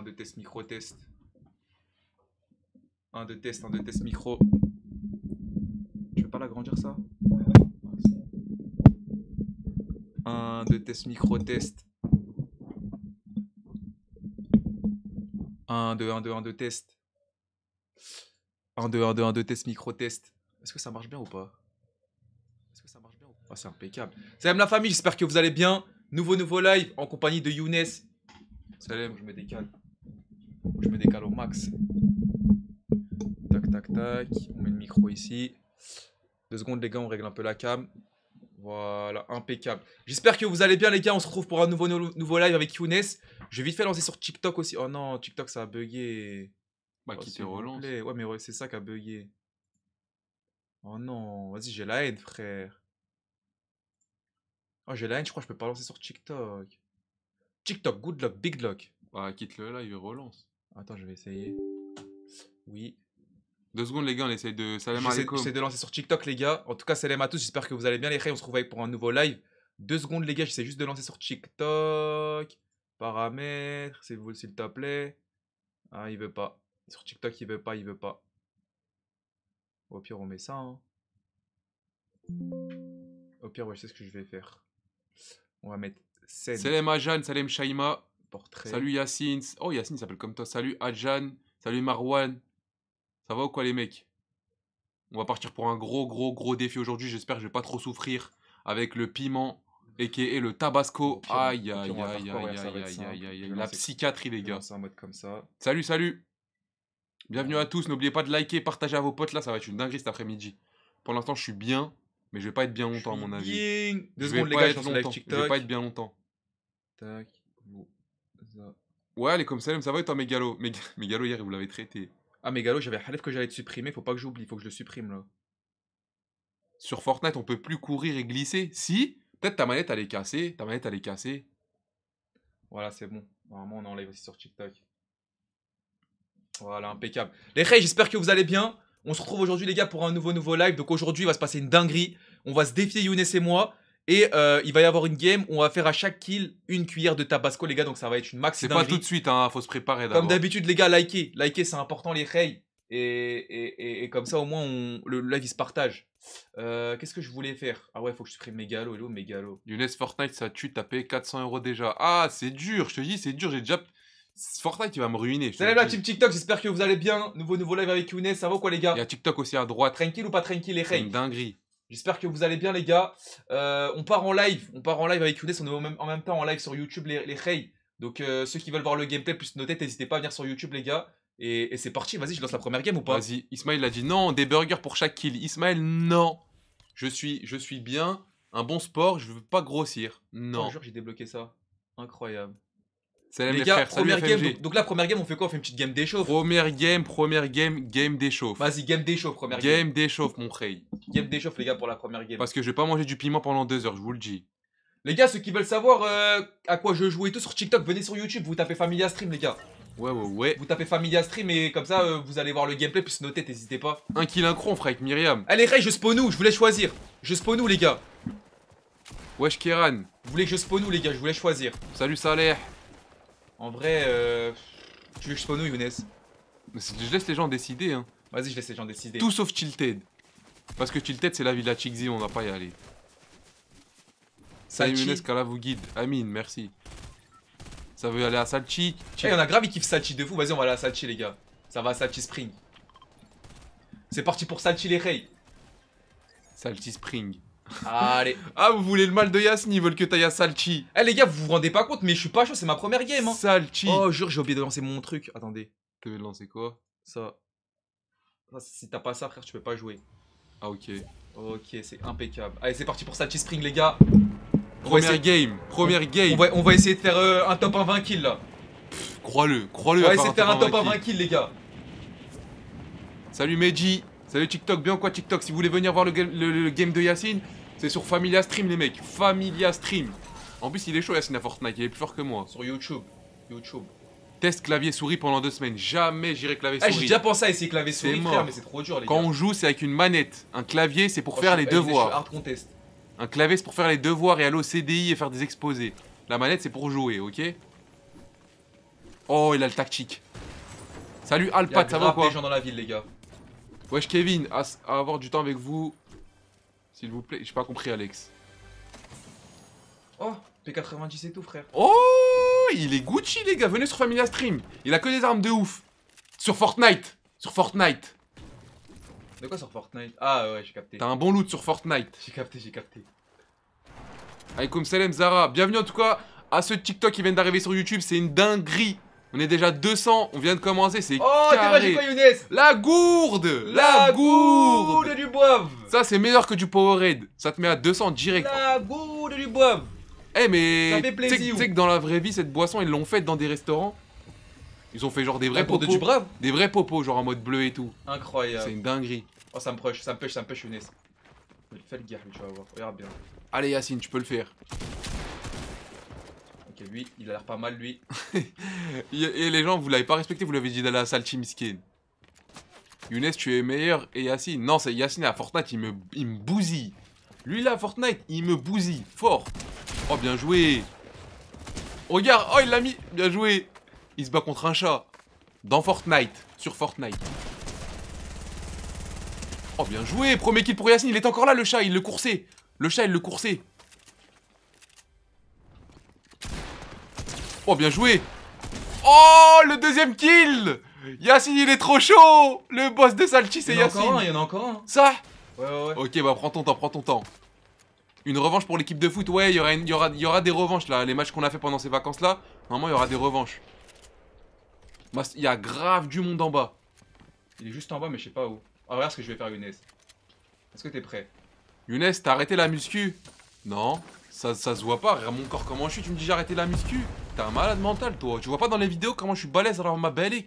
1, 2, test, micro, test. 1, 2, test, 1, 2, test, micro. ne veux pas l'agrandir ça 1, 2, test, micro, test. 1, 2, 1, 2, 1, 2, test. 1, 2, 1, 2, 1, 2, test, micro, test. Est-ce que ça marche bien ou pas Est-ce que ça marche bien ou pas ah, C'est impeccable. Salam la famille, j'espère que vous allez bien. Nouveau, nouveau live en compagnie de Younes, Salem, je me décale. Je me décale au max. Tac, tac, tac. On met le micro ici. Deux secondes, les gars, on règle un peu la cam. Voilà, impeccable. J'espère que vous allez bien, les gars. On se retrouve pour un nouveau, nouveau live avec Younes. Je vais vite fait lancer sur TikTok aussi. Oh non, TikTok, ça a bugué. Bah, oh, qui te relance. Ouais, mais c'est ça qui a bugué. Oh non, vas-y, j'ai la haine, frère. Oh, j'ai la haine, je crois que je peux pas lancer sur TikTok. TikTok, good luck, big luck. Bah, quitte-le live et relance. Attends, je vais essayer. Oui. Deux secondes, les gars, on essaie de. Salam J'essaie de lancer sur TikTok, les gars. En tout cas, salam à tous. J'espère que vous allez bien, les gars. On se retrouve pour un nouveau live. Deux secondes, les gars. J'essaie juste de lancer sur TikTok. Paramètres, s'il vous s'il te plaît. Ah, il veut pas. Sur TikTok, il veut pas, il veut pas. Au pire, on met ça. Hein. Au pire, ouais, je sais ce que je vais faire. On va mettre Salut Salam Ajan, salut Shaima. Salut Yacine. Oh, Yacine s'appelle comme toi. Salut Adjan. Salut Marwan. Ça va ou quoi, les mecs On va partir pour un gros, gros, gros défi aujourd'hui. J'espère que je vais pas trop souffrir avec le piment et le tabasco. aïe, aïe, aïe, aïe, aïe, aïe, La psychiatrie, les gars. en mode comme ça. Salut, salut. Bienvenue à tous. N'oubliez pas de liker, partager à vos potes. Là, ça va être une dinguerie cet après-midi. Pour l'instant, je suis bien, mais je vais pas être bien longtemps, à mon avis. Deux les gars, je vais pas être bien longtemps. Tac. Ouais, les comme ça va et toi, Mégalo Mégalo, hier, vous l'avez traité. Ah, Mégalo, j'avais Halef que j'allais te supprimer, faut pas que j'oublie, faut que je le supprime là. Sur Fortnite, on peut plus courir et glisser Si Peut-être ta manette, elle est cassée, ta manette, elle est cassée. Voilà, c'est bon. Normalement, on enlève aussi sur TikTok. Voilà, impeccable. Les reys, j'espère que vous allez bien. On se retrouve aujourd'hui, les gars, pour un nouveau, nouveau live. Donc aujourd'hui, il va se passer une dinguerie. On va se défier, Younes et moi. Et euh, il va y avoir une game où on va faire à chaque kill une cuillère de tabasco, les gars. Donc ça va être une max. C'est pas tout de suite, hein, faut se préparer d'abord. Comme d'habitude, les gars, likez. Likez, c'est important, les reilles. Et, et, comme ça, au moins, le live il se partage. Euh, qu'est-ce que je voulais faire Ah ouais, faut que je supprime Megalo. Hello, mégalo Younes, Fortnite, ça tue, t'as payé 400 euros déjà. Ah, c'est dur, je te dis, c'est dur, j'ai déjà. Fortnite, tu va me ruiner. Salut la team TikTok, j'espère que vous allez bien. Nouveau, nouveau live avec Younes, ça va quoi, les gars Il y TikTok aussi à droite. Tranquille ou pas tranquille, les rails Dinguerie. J'espère que vous allez bien les gars. Euh, on part en live, on part en live avec Younes, on est en même temps en live sur YouTube les, les Donc euh, ceux qui veulent voir le gameplay plus noter, n'hésitez pas à venir sur YouTube les gars. Et, c'est parti, vas-y, je lance la première game ou pas Vas-y, Ismaël a dit non, des burgers pour chaque kill. Ismaël non. Je suis, je suis bien, un bon sport, je veux pas grossir. Non. j'ai débloqué ça. Incroyable. Salut les, gars, première game. Donc, la là, première game, on fait quoi On fait une petite game d'échauffe. Première game, première game, game d'échauffe. Vas-y, game d'échauffe, première game. Game d'échauffe, mon frère. Game d'échauffe, les gars, pour la première game. Parce que je vais pas manger du piment pendant deux heures, je vous le dis. Les gars, ceux qui veulent savoir euh, à quoi je joue et tout sur TikTok, venez sur YouTube, vous tapez Familia Stream, les gars. Ouais, ouais, ouais. Vous tapez Familia Stream et comme ça, euh, vous allez voir le gameplay, puis notez, noter, n'hésitez pas. Un kill un cron, frère, avec Myriam. Allez, eh, Rey, je spawn où Je voulais choisir. Je spawn où, les gars Wesh, Kiran. Vous voulez que je spawn où, les gars Je voulais choisir. Salut, salut. En vrai, euh, tu veux que je spawn Younes Je laisse les gens décider. Hein. Vas-y, je laisse les gens décider. Tout sauf Tilted. Parce que Tilted, c'est la ville à Chixi, on va pas y aller. Salut Younes, Kala vous guide. Amin, merci. Ça veut aller à Salchi. Eh, Il y en a grave qui kiffent Salchi de fou. Vas-y, on va aller à Salchi, les gars. Ça va à Salchi Spring. C'est parti pour Salchi les Rey. Salty Spring. Allez. Ah, vous voulez le mal de Yacine, ils veulent que t'ailles à Salchi. Eh les gars, vous vous rendez pas compte, mais je suis pas chaud, c'est ma première game. Hein. Salchi. Oh, jure, j'ai oublié de lancer mon truc. Attendez, Tu veux lancer quoi Ça. Ah, si t'as pas ça, frère, tu peux pas jouer. Ah, ok. Ok, c'est impeccable. Allez, c'est parti pour Salchi Spring, les gars. Première game, première game. On va, essayer de faire euh, un top 1 kills là. Crois-le, crois-le. On va essayer de faire un top 1 kills, les gars. Salut Meji. Salut TikTok, bien quoi TikTok Si vous voulez venir voir le, le game de Yacine, c'est sur Familia Stream, les mecs. Familia Stream. En plus, il est chaud, Yacine, à Fortnite. Il est plus fort que moi. Hein. Sur YouTube. YouTube. Test clavier-souris pendant deux semaines. Jamais j'irai clavier-souris. Ah, J'ai déjà pensé à essayer clavier-souris, mais c'est trop dur, les Quand on joue, c'est avec une manette. Un clavier, c'est pour oh, faire les devoirs. Un clavier, c'est pour faire les devoirs et aller au CDI et faire des exposés. La manette, c'est pour jouer, ok Oh, il a le tactique. Salut Alpat, ça va quoi des gens dans la ville, les gars. Wesh Kevin, à avoir du temps avec vous, s'il vous plaît. J'ai pas compris, Alex. Oh, P90 c'est tout, frère. Oh, il est Gucci, les gars. Venez sur Familia Stream. Il a que des armes de ouf. Sur Fortnite. Sur Fortnite. De quoi sur Fortnite Ah ouais, j'ai capté. T'as un bon loot sur Fortnite. J'ai capté, j'ai capté. Aïkoum Salem Zara. Bienvenue en tout cas à ce TikTok qui vient d'arriver sur YouTube. C'est une dinguerie. On est déjà 200, on vient de commencer, c'est Oh, carré. magique, Younes La gourde La, gourde, du boive Ça, c'est meilleur que du Powerade. Ça te met à 200 direct. La gourde du boive Eh, hey, mais... Tu sais que dans la vraie vie, cette boisson, ils l'ont faite dans des restaurants Ils ont fait genre des vrais popos. De brave. Des vrais popos, genre en mode bleu et tout. Incroyable. C'est une dinguerie. Oh, ça me pêche, ça me pêche, ça me Younes. Fais le gars, tu vas voir. Regarde bien. Allez, Yacine, tu peux le faire lui, il a l'air pas mal, lui. et les gens, vous l'avez pas respecté, vous l'avez dit d'aller à Skin. Younes, tu es meilleur. Et Yacine, non, c'est Yacine à Fortnite, il me, il me bousille. Lui, là, Fortnite, il me bousille. Fort. Oh, bien joué. Regarde, oh, il l'a mis. Bien joué. Il se bat contre un chat. Dans Fortnite. Sur Fortnite. Oh, bien joué. Premier kill pour Yacine. Il est encore là, le chat. Il le coursait. Le chat, il le coursait. Oh, bien joué Oh, le deuxième kill Yacine, il est trop chaud Le boss de Salchis c'est Yacine. Il y en a encore un. Ça Ouais, ouais, ouais. Ok, bah prends ton temps, prends ton temps. Une revanche pour l'équipe de foot, ouais, il y aura, y, aura, des revanches là. Les matchs qu'on a fait pendant ces vacances là, normalement, il y aura des revanches. Il y a grave du monde en bas. Il est juste en bas, mais je sais pas où. Ah, regarde ce que je vais faire, Younes. Est-ce que t'es prêt Younes, t'as arrêté la muscu Non. Ça, ça se voit pas, regarde mon corps comment je suis, tu me dis j'ai arrêté la muscu T'es un malade mental toi, tu vois pas dans les vidéos comment je suis balèze alors ma belle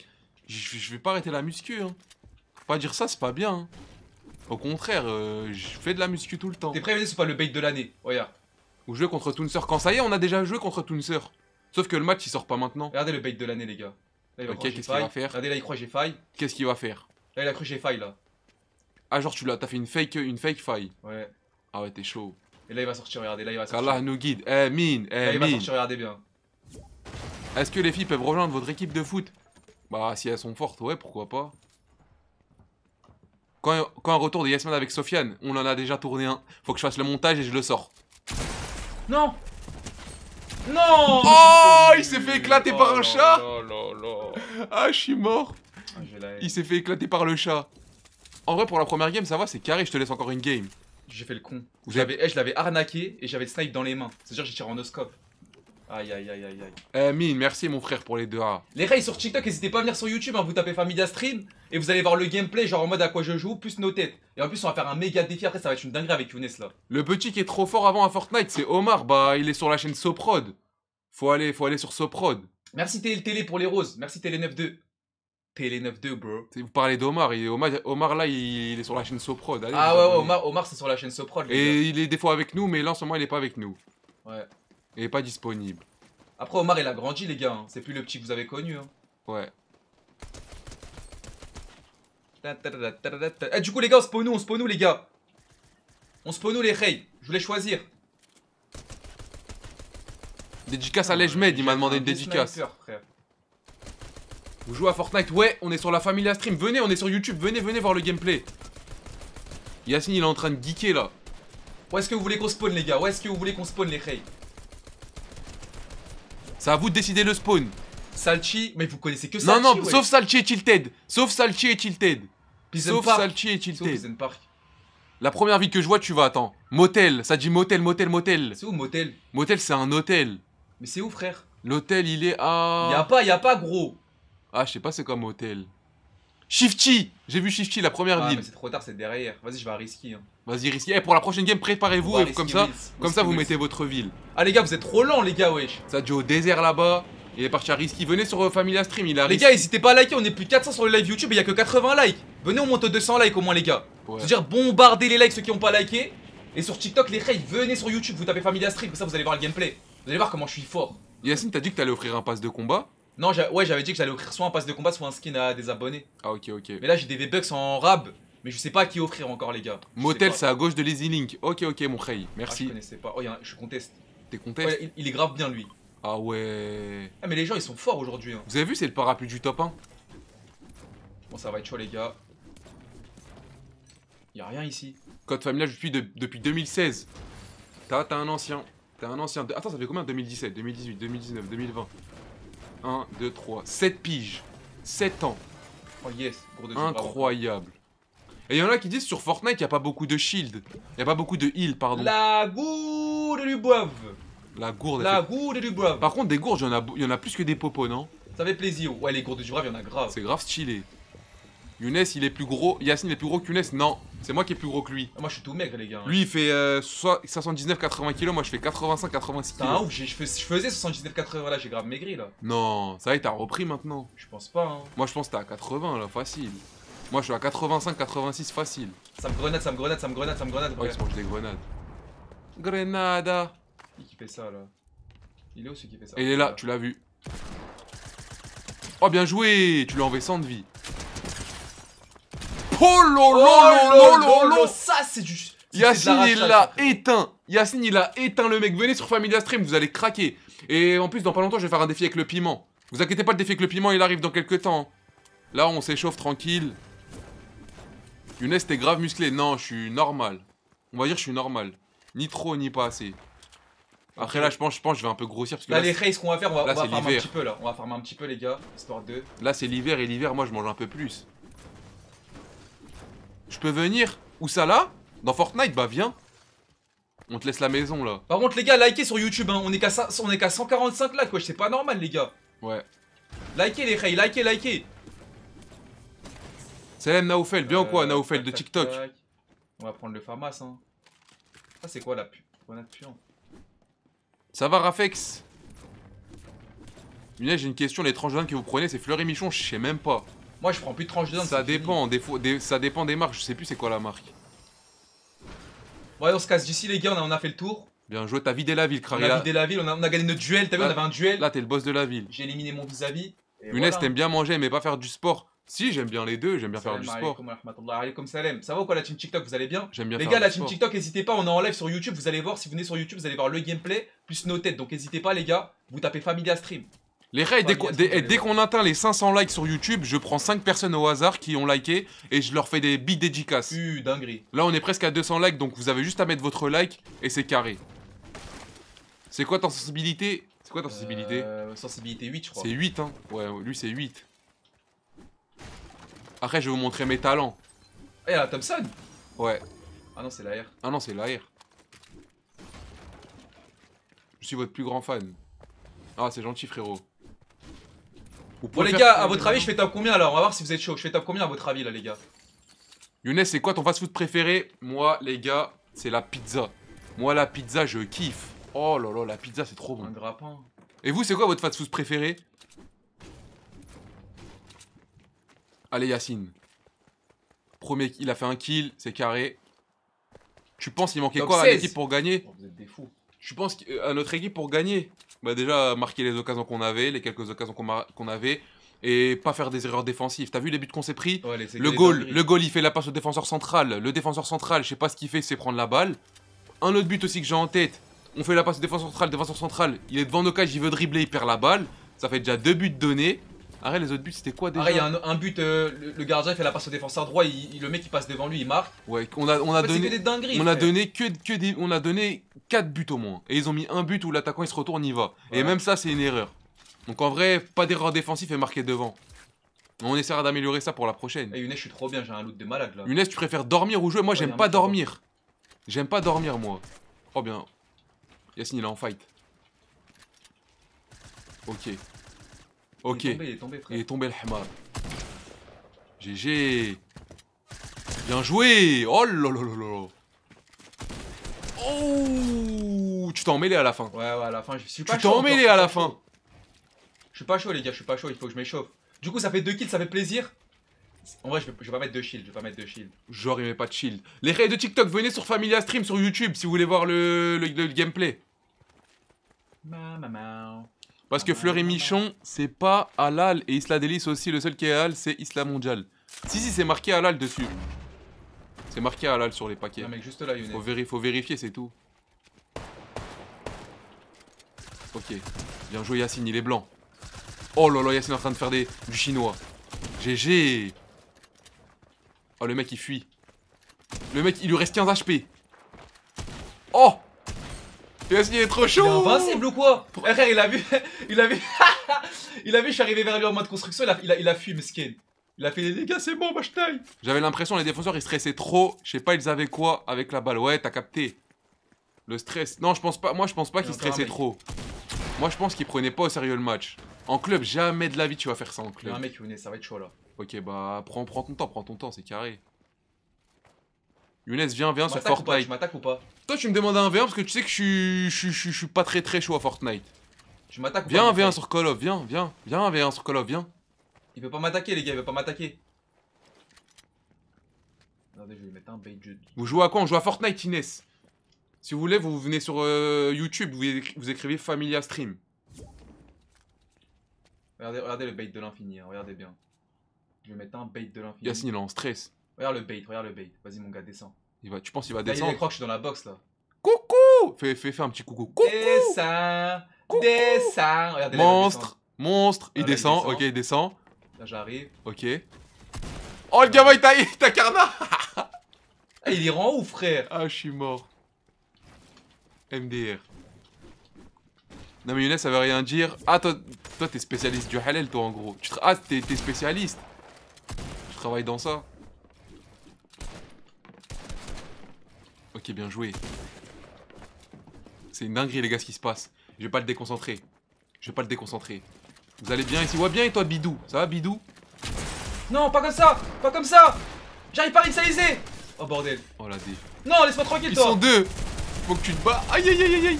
je, je vais pas arrêter la muscu hein. Faut pas dire ça, c'est pas bien hein. Au contraire, euh, je fais de la muscu tout le temps T'es prévenu c'est pas le bait de l'année, regarde oh, Ou jouer contre Toonser, quand ça y est on a déjà joué contre Toonser Sauf que le match il sort pas maintenant Regardez le bait de l'année les gars ok, qu'est-ce qu'il va faire Regardez là il croit j'ai faille Qu'est-ce qu'il va faire Là il a cru j'ai faille là Ah genre tu l'as, t'as fait une fake, une fake faille Ouais Ah ouais t'es chaud et là, il va sortir, regardez, là, il va sortir. Allah nous guide. Eh, mine, eh, là, il va sortir, regardez bien. Est-ce que les filles peuvent rejoindre votre équipe de foot Bah, si elles sont fortes, ouais, pourquoi pas. Quand, un retour de Yasmin avec Sofiane, on en a déjà tourné un. Faut que je fasse le montage et je le sors. Non Non Oh Il s'est fait éclater par un oh chat Ah, je suis mort ah, Il s'est fait éclater par le chat. En vrai, pour la première game, ça va, c'est carré, je te laisse encore une game. J'ai fait le con. Eh, je l'avais arnaqué et j'avais le snipe dans les mains. C'est-à-dire j'ai tiré en oscope. Aïe aïe aïe aïe aïe. Eh Mine, merci mon frère pour les deux A. Les rails sur TikTok, n'hésitez pas à venir sur YouTube, hein, vous tapez Familia Stream et vous allez voir le gameplay, genre en mode à quoi je joue, plus nos têtes. Et en plus, on va faire un méga défi après, ça va être une dinguerie avec Younes là. Le petit qui est trop fort avant à Fortnite, c'est Omar, bah il est sur la chaîne Soprod. Faut aller, faut aller sur Soprod. Merci Télé pour les roses, merci Télé 9-2 télé 9-2, bro. Vous parlez d'Omar. Omar, là, il, est sur la chaîne Soprod. ah ouais, Omar, Omar c'est sur la chaîne Soprod. Et gars. il est des fois avec nous, mais là, en ce moment, il est pas avec nous. Ouais. Il est pas disponible. Après, Omar, il a grandi, les gars. Hein. C'est plus le petit que vous avez connu. Hein. Ouais. Eh, du coup, les gars, on spawn nous, on spawn nous, les gars. On spawn nous, les Rey. Je voulais choisir. Dédicace à Lejmed, il m'a demandé une dédicace. Vous jouez à Fortnite Ouais, on est sur la Familia Stream. Venez, on est sur YouTube. Venez, venez voir le gameplay. Yacine, il est en train de geeker là. Où est-ce que vous voulez qu'on spawn, les gars Où est-ce que vous voulez qu'on spawn, les rey C'est à vous de décider le spawn. Salchi, mais vous connaissez que Salchi. Non, non, sauf Salchi et Tilted. Sauf Salchi et Tilted. sauf Salchi et Tilted. La première ville que je vois, tu vas, attends. Motel, ça dit motel, motel, motel. C'est où motel Motel, c'est un hôtel. Mais c'est où, frère L'hôtel, il est à. a pas, a pas, gros. Ah, je sais pas c'est quoi hôtel. Shifty J'ai vu Shifty la première ah, ville. C'est trop tard, c'est derrière. Vas-y, je vais risquer. Hein. Vas-y, Risky. Eh, pour la prochaine game, préparez-vous. Et comme ça, comme ça vous mettez votre ville. Ah, les gars, vous êtes trop lents, les gars, wesh. dû au désert là-bas. Il est parti à Risky. Venez sur euh, Familia Stream. Il a les gars, n'hésitez pas à liker. On est plus 400 sur le live YouTube et il y a que 80 likes. Venez, on monte 200 likes au moins, les gars. C'est-à-dire bombardez les likes ceux qui n'ont pas liké. Et sur TikTok, les rails venez sur YouTube. Vous tapez Familia Stream. Comme ça, vous allez voir le gameplay. Vous allez voir comment je suis fort. Yacine, t'as dit que t'allais offrir un pass de combat non, ouais, j'avais dit que j'allais offrir soit un pass de combat, soit un skin à des abonnés. Ah, ok, ok. Mais là, j'ai des V-Bucks en rab. Mais je sais pas à qui offrir encore, les gars. Motel, c'est à gauche de Lazy Link. Ok, ok, mon hey ah, Merci. je connaissais pas. Oh, y un... je conteste. T'es conteste ouais, il, est grave bien, lui. Ah ouais. Ah, mais les gens, ils sont forts aujourd'hui. Hein. Vous avez vu, c'est le parapluie du top 1. Bon, ça va être chaud, les gars. Y a rien ici. Code familial, je suis depuis 2016. T'as un ancien. T'as un ancien. Attends, ça fait combien 2017, 2018, 2019, 2020. 1, 2, 3. 7 piges. 7 ans. Oh yes, gros Incroyable. Et il y en a qui disent sur Fortnite, il n'y a pas beaucoup de shield. Il n'y a pas beaucoup de heal, pardon. La gourde du boeuf, La gourde. La gourde du boeuf. Par contre, des gourdes, il y, y, en a plus que des popos, non Ça fait plaisir. Ouais, les gourdes du brave, il y en a grave. C'est grave stylé. Younes, il est plus gros. Yacine, il est plus gros que Non, c'est moi qui est plus gros que lui. Ah, moi, je suis tout maigre, les gars. Lui, il fait 79-80 euh, kg. Moi, je fais 85-86 kg. un ouf, je, faisais 79-80 là, j'ai grave maigri là. Non, ça y est, t'as repris maintenant. Je pense pas, hein. Moi, je pense que t'es à 80 là, facile. Moi, je suis à 85-86, facile. Ça me grenade, ça me grenade, ça me grenade, ça me grenade. Ouais, il se mange des grenades. Grenada. Qui fait ça là Il est où celui qui fait ça Il est là, tu l'as vu. Oh, bien joué Tu l'as as enlevé 100 de vie. Oh Ça, c'est du. Yacine, il l'a éteint. Yacine, il a éteint le mec. Venez sur Familia Stream, vous allez craquer. Et en plus, dans pas longtemps, je vais faire un défi avec le piment. Vous inquiétez pas, le défi avec le piment, il arrive dans quelques temps. Là, on s'échauffe tranquille. Younes, t'es grave musclé. Non, je suis normal. On va dire, je suis normal. Ni trop, ni pas assez. Après, là, je pense, je pense, je vais un peu grossir. Parce là, les races qu'on va faire, on va, farmer un petit peu, là. On va farmer un petit peu, les gars, histoire de. Là, c'est l'hiver, et l'hiver, moi, je mange un peu plus. Je peux venir Où ça là Dans Fortnite Bah viens. On te laisse la maison là. Par contre les gars, likez sur YouTube, hein. on est qu'à 145 likes, wesh, c'est pas normal les gars. Ouais. Likez les reys, likez, likez. Salam Naoufel, bien ou quoi euh, Naoufel de TikTok On va prendre le farmace hein. Ah c'est quoi la pu Ça va Rafex Munez, j'ai une question, l'étrange jeune que vous prenez, c'est et Michon, je sais même pas. Moi, je prends plus de tranches dedans, Ça dépend, des, ça dépend des marques. Je sais plus c'est quoi la marque. Bon, on se casse d'ici, les gars. On a, fait le tour. Bien joué, t'as vidé la ville, Crary. On a vidé la ville, on a, gagné notre duel. T'as vu, on avait un duel. Là, t'es le boss de la ville. J'ai éliminé mon vis-à-vis. une voilà. t'aimes bien manger, mais pas faire du sport. Si, j'aime bien les deux, j'aime bien faire du sport. Ça va ou quoi la team TikTok Vous allez bien J'aime bien Les gars, la team TikTok, n'hésitez pas, on est en live sur YouTube. Vous allez voir, si vous venez sur YouTube, vous allez voir le gameplay plus nos têtes. Donc n'hésitez pas, les gars, vous tapez Familia Stream. Les raids, dès qu'on atteint les 500 likes sur YouTube, je prends 5 personnes au hasard qui ont liké et je leur fais des bits dédicaces. Uh, Là, on est presque à 200 likes, donc vous avez juste à mettre votre like et c'est carré. C'est quoi ton sensibilité C'est quoi ta sensibilité euh, Sensibilité 8, je crois. C'est 8, hein. Ouais, lui, c'est 8. Après, je vais vous montrer mes talents. Eh, la Thompson Ouais. Ah non, c'est la Ah non, c'est l'AR. Je suis votre plus grand fan. Ah, c'est gentil, frérot. Bon, les gars, à votre avis, hein. je fais top combien alors On va voir si vous êtes chaud. Je fais top combien à votre avis là, les gars Younes, c'est quoi ton fast-food préféré Moi, les gars, c'est la pizza. Moi, la pizza, je kiffe. Oh là là, la pizza, c'est trop bon. Un grappin. Et vous, c'est quoi votre fast-food préféré Allez, Yacine. Premier, il a fait un kill, c'est carré. Tu penses qu'il manquait quoi à l'équipe pour gagner oh, Vous êtes des fous. Tu penses euh, à notre équipe pour gagner bah déjà marquer les occasions qu'on avait, les quelques occasions qu'on avait, et pas faire des erreurs défensives. T'as vu les buts qu'on s'est pris Le goal, le goal, il fait la passe au défenseur central. Le défenseur central, je sais pas ce qu'il fait, c'est prendre la balle. Un autre but aussi que j'ai en tête, on fait la passe au défenseur central, défenseur central, il est devant nos cages, il veut dribbler, il perd la balle. Ça fait déjà deux buts donnés. Arrête, les autres buts, c'était quoi déjà Arrête, il y a un, but, euh, le, gardien fait la passe au défenseur droit, il, le mec il passe devant lui, il marque. Ouais, on a, on a donné. on a donné que, que des, on a donné 4 buts au moins. Et ils ont mis un but où l'attaquant il se retourne, il va. Et même ça, c'est une erreur. Donc en vrai, pas d'erreur défensive et marqué devant. On essaiera d'améliorer ça pour la prochaine. Et hey, je suis trop bien, j'ai un loot de malade là. Younes, tu préfères dormir ou jouer Moi, j'aime pas dormir. J'aime pas dormir, moi. oh bien. Yassine il est en fight. Ok. Ok. Il est tombé, frère. Il est tombé le GG. Bien joué Oh là là Oh Tu t'es emmêlé à la fin. Ouais, ouais, à la fin, je suis tu t'es emmêlé à la fin. Je suis pas chaud, les gars, je suis pas chaud, il faut que je m'échauffe. Du coup, ça fait deux kills, ça fait plaisir. En vrai, je vais, pas mettre de shield, je vais pas mettre de shield. Genre, il met pas de shield. Les raids de TikTok, venez sur Familia Stream sur YouTube si vous voulez voir le, le, gameplay. Parce que Fleur et Michon, c'est pas halal. Et Isla Delis aussi, le seul qui est halal, c'est Isla Mondial. Si, si, c'est marqué halal dessus. C'est marqué halal sur les paquets. Faut, vérifier, c'est tout. Ok. Bien joué, Yacine, il est blanc. Oh là là, Yacine est en train de faire des... du chinois. GG Oh, le mec, il fuit. Le mec, il lui reste 15 HP. Oh Yacine, est trop chaud Il est invincible ou quoi il a vu... il a vu... il a vu, je suis arrivé vers lui en mode construction, il a, il a, il il a fait des dégâts, c'est bon, taille J'avais l'impression, les défenseurs, ils stressaient trop. Je sais pas, ils avaient quoi avec la balle. Ouais, t'as capté. Le stress. Non, je pense pas. Moi, je pense pas qu'ils stressaient trop. Moi, je pense qu'ils prenaient pas au sérieux le match. En club, jamais de la vie, tu vas faire ça en club. Non mec qui ça va être chaud là. Ok, bah, prends, ton temps, prends ton temps, c'est carré. Younes, viens, viens sur Fortnite. Tu m'attaques ou pas Toi, tu me demandes un V1 parce que tu sais que je suis, je, suis pas très très chaud à Fortnite. Tu m'attaques ou pas Viens, v sur Call of, viens, viens, viens, V1 sur Call of, viens. Il peut pas m'attaquer les gars, il veut pas m'attaquer. Regardez, je vais lui mettre un bait jeu. Vous jouez à quoi On joue à Fortnite, Inès. Si vous voulez, vous venez sur euh, YouTube, vous, vous, écrivez Familia Stream. Regardez, regardez le bait de l'infini, hein, regardez bien. Je vais mettre un bait de l'infini. Yassine il est en stress. Regarde le bait, regarde le bait. Vas-y, mon gars, descends. Il va, tu penses qu'il va ah, descendre Il crois que je suis dans la box là. Coucou Fais, fais, un petit coucou. Coucou Descends Coucou Descends Monstre Monstre il ah, descend, ok, il descend. Là, j'arrive. Ok. Oh, le gamin, il t'a, carna ah, Il est rend où, frère Ah, je suis mort. MDR. Non, mais Younes, ça veut rien dire. Ah, toi, toi, t'es spécialiste du halal, toi, en gros. ah, t'es, t'es spécialiste. Tu travailles dans ça. Ok, bien joué. C'est une dinguerie, les gars, ce qui se passe. Je vais pas le déconcentrer. Je vais pas le déconcentrer. Vous allez bien ici Ouais bien et toi Bidou Ça va Bidou Non pas comme ça Pas comme ça J'arrive pas à réaliser Oh bordel Oh la dé Non laisse-moi tranquille toi Ils sont deux Faut que tu te bats Aïe aïe aïe aïe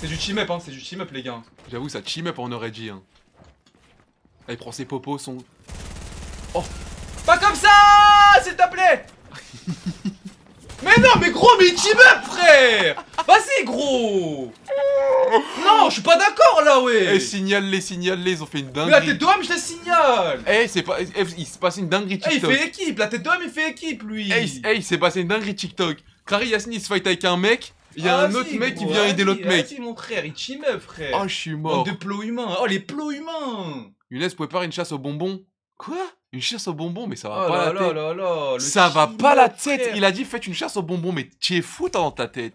C'est du team up hein, c'est du team up les gars J'avoue ça team up en dit hein ah, Il prend ses popos son... Oh Pas comme ça S'il te plaît Mais non mais gros mais il team up frère Vas-y, gros Non, je suis pas d'accord là, ouais Eh, signale-les, signale-les, ils ont fait une dinguerie. Mais la tête d'homme, je la signale Eh, c'est pas... Eh, il s'est passé une dinguerie TikTok. Eh, il fait équipe, la tête d'homme, il fait équipe, lui eh, eh, il, s'est passé une dinguerie TikTok. Clary Yassine, il se fight avec un mec. Il y a ah, un autre mec qui vient ah, aider l'autre mec. vas ah, mon frère, il frère. Oh, je suis mort. Bande de plots humains. Oh, les plots humains. Younes, vous pouvez faire une chasse aux bonbons Quoi Une chasse aux bonbons, mais ça va oh pas la tête. Là là ça va pas la tête. Il a dit faites une chasse aux bonbons, mais tu es fou dans ta tête.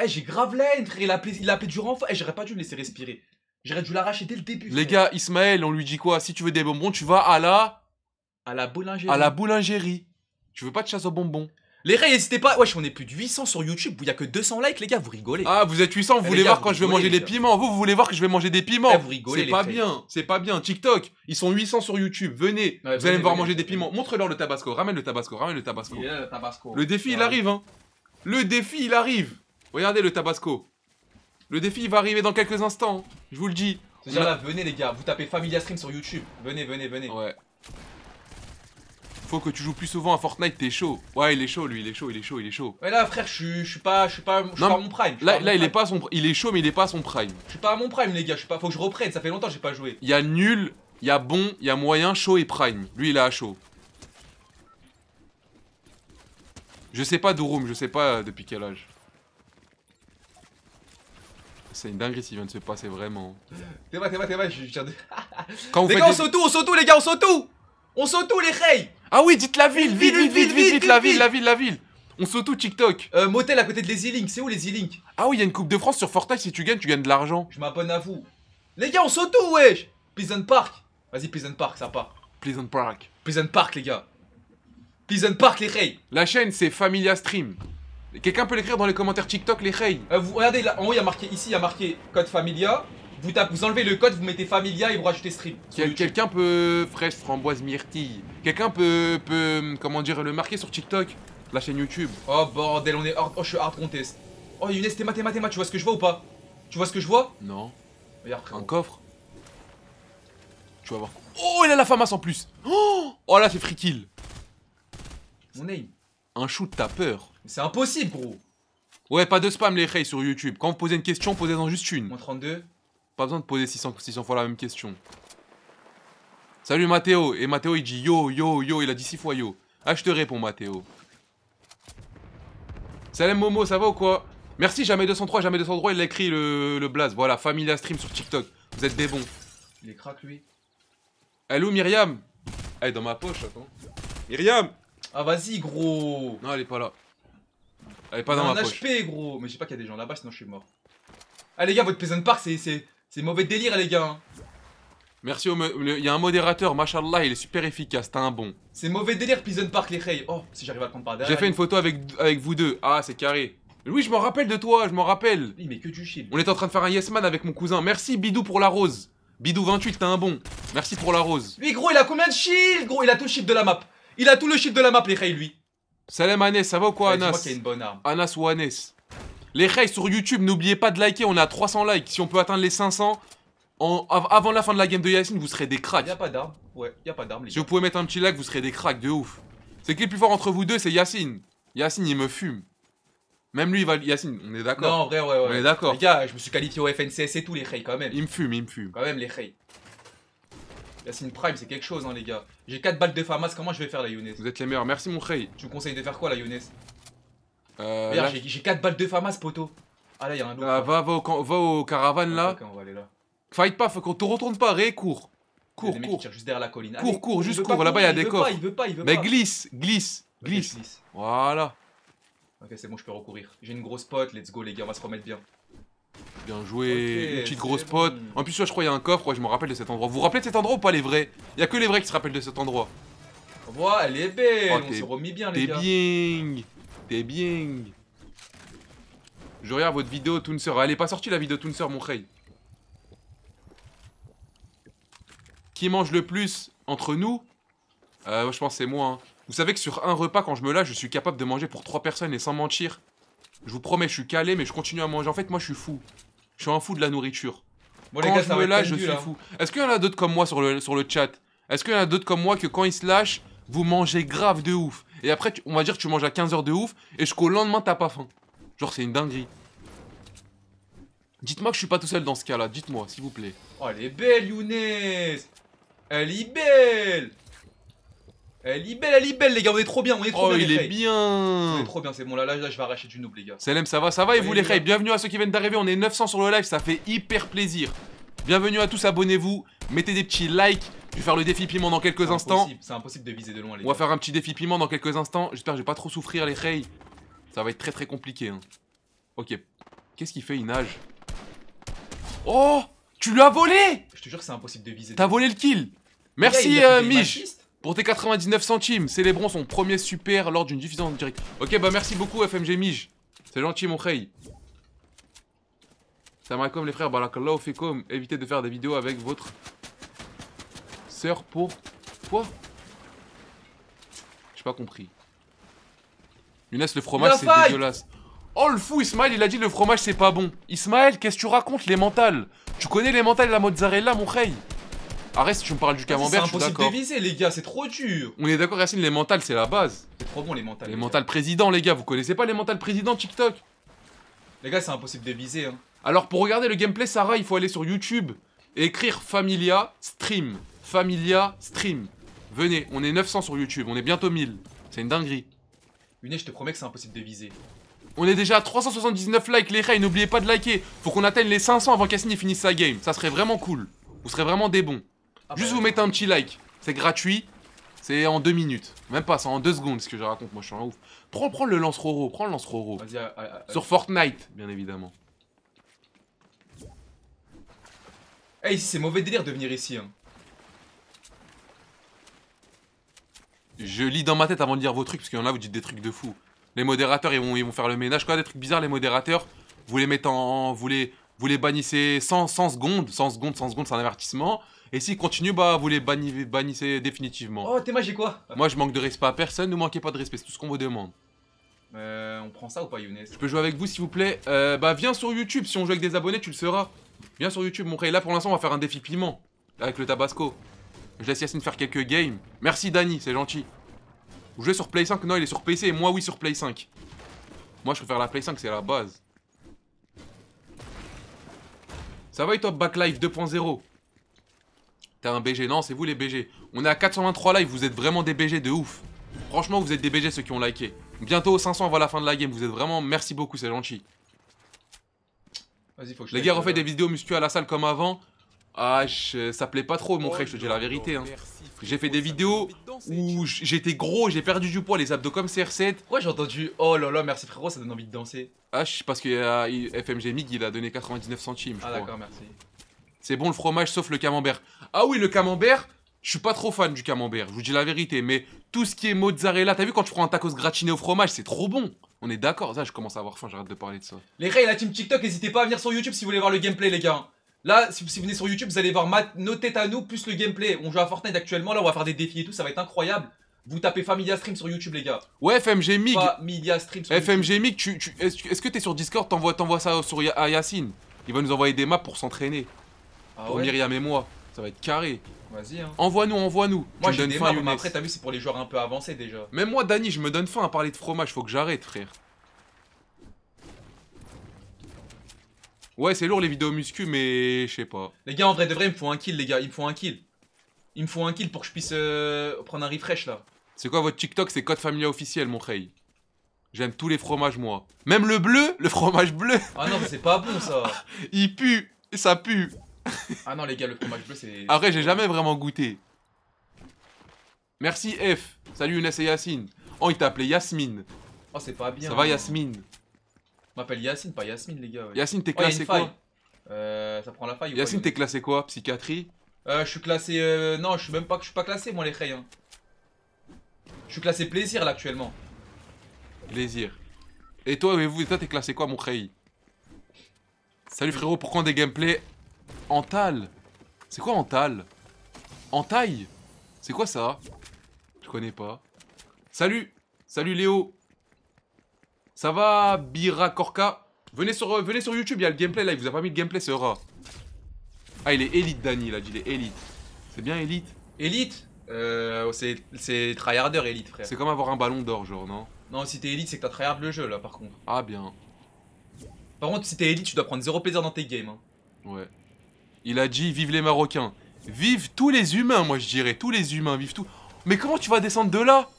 Eh j'ai grave laine, Il a appelé, il a du renfort. Eh j'aurais pas dû le laisser respirer. J'aurais dû l'arracher dès le début. Les gars, Ismaël, on lui dit quoi Si tu veux des bonbons, tu vas à la. À la boulangerie. À la boulangerie. Tu veux pas de chasse aux bonbons les gars, n'hésitez pas. Wesh, on est plus de 800 sur YouTube. Il y a que 200 likes, les gars, vous rigolez. Ah, vous êtes 800, vous eh, voulez voir quand je vais manger des piments. Vous, vous voulez voir que je vais manger des piments. Eh, vous rigolez. C'est pas bien, c'est pas bien. TikTok, ils sont 800 sur YouTube. Venez, vous allez me voir manger des piments. Montre-leur le tabasco. Ramène le tabasco, ramène le tabasco. le défi, il arrive, hein. Le défi, il arrive. Regardez le tabasco. Le défi il va arriver dans quelques instants. Je vous le dis. C'est-à-dire là, venez les gars, vous tapez Familiastream sur YouTube. Venez, venez, venez. Ouais. Faut que tu joues plus souvent à Fortnite, t'es chaud. Ouais, il est chaud lui, il est chaud, il est chaud, il est chaud. Ouais là frère, je suis pas je suis pas je suis pas à mon prime. Là, il est pas son il est chaud mais il est pas à son prime. Je suis pas à mon prime les gars, pas faut que je reprenne, ça fait longtemps que j'ai pas joué. Il y a nul, il y a bon, il y a moyen, chaud et prime. Lui il est à chaud. Je sais pas Durum, je sais pas depuis quel âge. C'est une dinguerie ce qui vient de se passer vraiment. T'es pas, t'es pas, t'es pas, je suis Quand Les gars, on saute tout, on saute tout, les gars, on saute tout On saute tout, les reilles Ah oui, dites la ville, vite, vite, vite, vite, la ville, la ville, la ville. On saute tout TikTok. Euh, motel à côté de les e c'est où les e Ah oui, il y a une Coupe de France sur Fortnite, si tu gagnes, tu gagnes de l'argent. Je m'abonne à vous. Les gars, on saute tout, wesh Pleasant Park Vas-y, Pleasant Park, ça part. Pleasant Park. Pleasant Park, les gars. Pleasant Park, les reilles La chaîne, c'est Familia Stream. Quelqu'un peut l'écrire dans les commentaires TikTok, les Rey. Euh, vous regardez là, en haut il y a marqué ici, il y a marqué code familia. Vous, vous enlevez le code, vous mettez familia et vous rajoutez stream. quelqu'un peut fraîche framboise, myrtille. Quelqu'un peut, peut hum, comment dire le marquer sur TikTok, la chaîne YouTube. Oh bordel, on est hard, oh je suis hard contest. Oh Younes, t'es une t'es ma. tu vois ce que je vois ou pas Tu vois ce que je vois Non. Regarde Un coffre. Tu vas voir. Oh il a la famas en plus. Oh, oh là c'est free kill. Mon aim. Un shoot tapeur c'est impossible, gros. Ouais, pas de spam, les Rey sur YouTube. Quand vous posez une question, posez-en juste une. Moins 32. Pas besoin de poser 600, fois la même question. Salut Mathéo. Et Mathéo, il dit yo, yo, yo. Il a dit 6 fois yo. Ah, je te réponds, Mathéo. Salut Momo, ça va ou quoi Merci, jamais 203, jamais 203, il l'a écrit le, le blaze. Voilà, Familia Stream sur TikTok. Vous êtes des bons. Il est crack, lui. Hello Myriam Elle est dans ma poche, attends. Myriam Ah, vas-y, gros Non, elle est pas là. Elle pas dans ma un HP, gros. Mais je sais pas qu'il y a des gens là-bas, sinon je suis mort. Ah, les gars, votre prison Park, c'est mauvais délire, les gars. Hein. Merci Il y a un modérateur, là il est super efficace, t'as un bon. C'est mauvais délire, Prison Park, les Rey. Oh, si j'arrive à le prendre par derrière. J'ai fait une photo avec, avec vous deux. Ah, c'est carré. Louis je m'en rappelle de toi, je m'en rappelle. Oui mais que du shield. On est en train de faire un yes man avec mon cousin. Merci Bidou pour la rose. Bidou 28, t'as un bon. Merci pour la rose. Lui, gros, il a combien de shield, gros Il a tout le shield de la map. Il a tout le shield de la map, les Rey, lui. Salam Anes, ça va ou quoi, Anas qu'il y a une bonne arme. Anas ou Anes Les reys sur YouTube, n'oubliez pas de liker, on est à 300 likes. Si on peut atteindre les 500, avant la fin de la game de Yacine, vous serez des cracks. Y a pas d'arme, ouais, y a pas d'armes. Si vous pouvez mettre un petit like, vous serez des cracks de ouf. C'est qui le plus fort entre vous deux C'est Yacine. Yacine, il me fume. Même lui, il va. Yacine, on est d'accord. Non, en vrai, ouais, ouais. On est d'accord. Les gars, je me suis qualifié au FNCS et tout, les reys quand même. Il me fume, il me fume. Quand même, les reys une Prime, c'est quelque chose, hein, les gars. J'ai 4 balles de FAMAS, comment je vais faire, la Younes Vous êtes les meilleurs, merci mon Khay. Tu me conseilles de faire quoi, la Younes euh, j'ai 4 balles de FAMAS, poteau. Ah là, y'a un loup. Ah, hein. va, va, au, va au caravane, là. on va aller là. Fight pas, faut qu'on te retourne pas, ré, cours. Cours, cours. juste derrière la colline. Cours, cours, juste cours. Là-bas, il y a des coffres. il veut pas, il veut pas. Mais glisse, glisse, glisse. glisse. Voilà. Ok, c'est bon, je peux recourir. J'ai une grosse pote, let's go, les gars, on va se remettre bien. Bien joué, une petite grosse pote. En plus, je crois qu'il y a un coffre, ouais, je me rappelle de cet endroit. Vous vous rappelez de cet endroit ou pas les vrais Il y a que les vrais qui se rappellent de cet endroit. Ouais, elle est belle, oh, on s'est remis bien les gars. T'es bing t'es bien. Je regarde votre vidéo Toonser. Elle est pas sortie la vidéo Toonser, mon cray. Qui mange le plus entre nous euh, Je pense c'est moi. Hein. Vous savez que sur un repas, quand je me lâche, je suis capable de manger pour 3 personnes et sans mentir. Je vous promets, je suis calé, mais je continue à manger. En fait, moi, je suis fou. Je suis un fou de la nourriture. je me je suis fou. Est-ce qu'il y en a d'autres comme moi sur le, sur le chat Est-ce qu'il y en a d'autres comme moi que quand ils se lâchent, vous mangez grave de ouf Et après, on va dire que tu manges à 15 heures de ouf et jusqu'au lendemain, t'as pas faim. Genre, c'est une dinguerie. Dites-moi que je suis pas tout seul dans ce cas-là. Dites-moi, s'il vous plaît. Oh, elle est belle, Younes Elle est belle elle eh, est belle, elle eh, est belle, les gars, on est trop bien, on est trop oh, bien. il est bien. On est trop bien, c'est bon, là, là, je vais arracher du noob, les gars. Salem, ça va, ça va, et vous, les raids Bienvenue à ceux qui viennent d'arriver, on est 900 sur le live, ça fait hyper plaisir. Bienvenue à tous, abonnez-vous, mettez des petits likes. Je vais faire le défi piment dans quelques instants. C'est impossible de viser de loin, les On va faire un petit défi piment dans quelques instants. J'espère que je vais pas trop souffrir, les raids Ça va être très très compliqué. Hein. Ok. Qu'est-ce qu'il fait Il nage. Oh Tu lui as volé Je te jure que c'est impossible de viser. T'as volé le kill Merci, gars, pour tes 99 centimes, célébrons son premier super lors d'une diffusion en direct. Ok, bah merci beaucoup FMG Mige. C'est gentil mon ça Salam comme les frères, fait, comme Évitez de faire des vidéos avec votre sœur pour quoi J'ai pas compris. Younes, le fromage c'est dégueulasse. Oh le fou, Ismaël, il a dit le fromage c'est pas bon. Ismaël, qu'est-ce que tu racontes Les mentales. Tu connais les mentales et la mozzarella, mon Arrête ah, si tu me parles du ah, camembert, je suis d'accord. C'est impossible de viser, les gars, c'est trop dur. On est d'accord, Yacine, les mentales, c'est la base. C'est trop bon, les mentales. Les, les mentales présidents les gars, vous connaissez pas les mentales présidents TikTok Les gars, c'est impossible de viser. Hein. Alors, pour regarder le gameplay, Sarah, il faut aller sur YouTube et écrire Familia Stream. Familia Stream. Venez, on est 900 sur YouTube, on est bientôt 1000. C'est une dinguerie. Une je te promets que c'est impossible de viser. On est déjà à 379 likes, les et n'oubliez pas de liker. Faut qu'on atteigne les 500 avant qu'Assini finisse sa game. Ça serait vraiment cool. Vous serez vraiment des bons. Ah Juste bah vous mettez un petit like. C'est gratuit. C'est en deux minutes. Même pas, c'est en deux secondes ce que je raconte. Moi, je suis un ouf. Prends, prends le lance Roro. Prends le lance Roro. Sur Fortnite, bien évidemment. Hey, eh, c'est mauvais délire de venir ici. Hein. Je lis dans ma tête avant de dire vos trucs, parce qu'il y en a, vous dites des trucs de fou. Les modérateurs, ils vont, ils vont faire le ménage. quoi, des trucs bizarres, les modérateurs, vous les mettez en. Vous les, vous les bannissez sans, 100 secondes. 100 secondes, 100 secondes, c'est un avertissement. Et s'ils continue, bah, vous les bannissez définitivement. Oh, t'es magique quoi Moi, je manque de respect à personne, ne manquez pas de respect, c'est tout ce qu'on vous demande. Euh, on prend ça ou pas, Younes Je peux jouer avec vous, s'il vous plaît euh, Bah, viens sur YouTube, si on joue avec des abonnés, tu le seras. Viens sur YouTube, mon frère. là, pour l'instant, on va faire un défi piment avec le Tabasco. Je laisse Yacine faire quelques games. Merci, Dani, c'est gentil. Vous jouez sur Play 5 Non, il est sur PC, et moi, oui, sur Play 5. Moi, je préfère la Play 5, c'est la base. Ça va et toi, Backlife 2.0 T'es un BG. Non, c'est vous les BG. On est à 423 lives, vous êtes vraiment des BG de ouf. Franchement, vous êtes des BG ceux qui ont liké. Bientôt 500 avant la fin de la game, vous êtes vraiment. Merci beaucoup, c'est gentil. faut que je Les gars, fait euh, des vidéos muscu à la salle comme avant. Ah, ça plaît pas trop, mon frère, je te dis la vérité. Hein. J'ai fait des vidéos où j'étais gros, j'ai perdu du poids, les abdos comme CR7. Pourquoi j'ai entendu Oh là là, merci frérot, ça donne envie de danser Ah, parce que euh, FMG Mig, il a donné 99 centimes. Je ah, d'accord, merci. C'est bon le fromage sauf le camembert. Ah oui, le camembert, je suis pas trop fan du camembert, je vous dis la vérité, mais tout ce qui est mozzarella, t'as vu quand tu prends un tacos gratiné au fromage, c'est trop bon. On est d'accord, ça je commence à avoir faim, j'arrête de parler de ça. Les gars, la team TikTok, n'hésitez pas à venir sur YouTube si vous voulez voir le gameplay les gars. Là, si vous venez sur YouTube, vous allez voir ma... nos têtes à nous plus le gameplay. On joue à Fortnite actuellement, là on va faire des défis et tout, ça va être incroyable. Vous tapez Familia Stream sur YouTube, les gars. Ouais, FMG Mig. FMG Mig, tu, est-ce que t'es sur Discord T'envoies ça sur, à Yacine. Il va nous envoyer des maps pour s'entraîner. Ah pour Myriam et moi ça va être carré. Vas-y. Hein. Envoie-nous, envoie-nous. Moi, je donne faim, mais après, t'as vu, c'est pour les joueurs un peu avancés déjà. Même moi, Dani, je me donne faim à parler de fromage, faut que j'arrête, frère. Ouais, c'est lourd les vidéos muscu, mais je sais pas. Les gars, en vrai de vrai, il me faut un kill, les gars, il me faut un kill. Il me faut un kill pour que je puisse euh, prendre un refresh là. C'est quoi votre TikTok C'est code familia officiel, mon Rey. J'aime tous les fromages, moi. Même le bleu, le fromage bleu. Ah non, mais c'est pas bon ça. il pue, ça pue. Ah non, les gars, le fromage bleu, c'est. Après, j'ai jamais vraiment goûté. Merci F. Salut Younes et Yacine. Oh, il t'a appelé Yasmine. Oh, c'est pas bien. Ça va, Yasmine On m'appelle Yacine, pas Yasmine, les gars. Ouais. Yacine, t'es oh, classé quoi euh, Ça prend la faille. Yacine, t'es classé quoi Psychiatrie euh, Je suis classé. Euh... Non, je suis même pas. Je suis pas classé, moi, les crayons. Je suis classé plaisir là actuellement. Plaisir. Et toi, mais vous, et t'es classé quoi, mon Cray Salut frérot, pourquoi des gameplays Antal C'est quoi Antal taille C'est quoi ça Je connais pas. Salut Salut Léo Ça va, Bira venez sur, euh, venez sur YouTube, il y a le gameplay là, il vous a pas mis le gameplay, ce rare Ah, il est élite, Dani, il dit, il est élite. C'est bien élite Élite euh, C'est tryharder élite, frère. C'est comme avoir un ballon d'or, genre, non Non, si t'es élite, c'est que t'as tryhard le jeu, là, par contre. Ah, bien. Par contre, si t'es élite, tu dois prendre zéro plaisir dans tes games. Hein. Ouais. Il a dit vive les Marocains. Vive tous les humains, moi je dirais. Tous les humains, vive tout. Mais comment tu vas descendre de là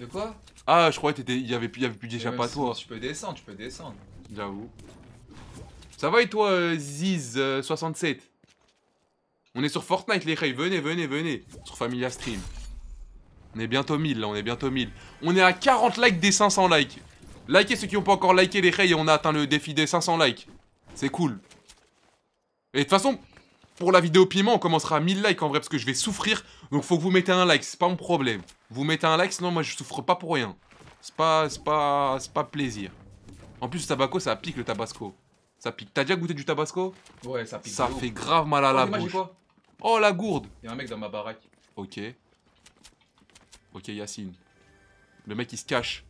De quoi Ah, je croyais qu'il y avait plus, y avait plus eh ben, d'échappatoire. tu peux descendre, tu peux descendre. J'avoue. Ça va et toi, Ziz67 euh, On est sur Fortnite, les rey, Venez, venez, venez. Sur Familia Stream. On est bientôt 1000, là. On est bientôt 1000. On est à 40 likes des 500 likes. Likez ceux qui n'ont pas encore liké les rey, et on a atteint le défi des 500 likes. C'est cool. Et de toute façon, pour la vidéo piment, on commencera à 1000 likes en vrai, parce que je vais souffrir. Donc faut que vous mettez un like, c'est pas mon problème. Vous mettez un like, sinon moi je souffre pas pour rien. C'est pas, c'est pas, pas plaisir. En plus, le tabaco, ça pique le tabasco. Ça pique. T'as déjà goûté du tabasco Ouais, ça pique. Ça fait grave mal à la oh, bouche. oh, la gourde Il y a un mec dans ma baraque. Ok. Ok, Yacine. Le mec, il se cache.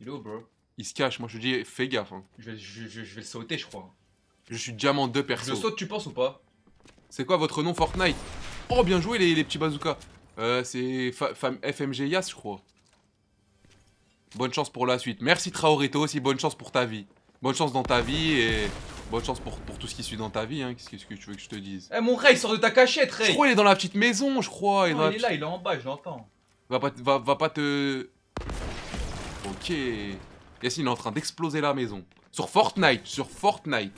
Il bro Il se cache. Moi, je te dis, fais gaffe. Hein. Je, vais, sauter, je crois. Je suis diamant 2 perso. Je tu penses ou pas C'est quoi votre nom Fortnite Oh, bien joué les, petits bazookas. Euh, c'est c'est Yas, je crois. Bonne chance pour la suite. Merci Traorito, aussi, bonne chance pour ta vie. Bonne chance dans ta vie et bonne chance pour, tout ce qui suit dans ta vie. Hein. Qu'est-ce que tu veux que je te dise Eh, mon Ray, sort de ta cachette, Ray Je crois il est dans la petite maison, je crois. Oh, il, est là, il est en bas, je l'entends. Va pas, va, va pas te... Ok. Yassine est en train d'exploser la maison. Sur Fortnite, sur Fortnite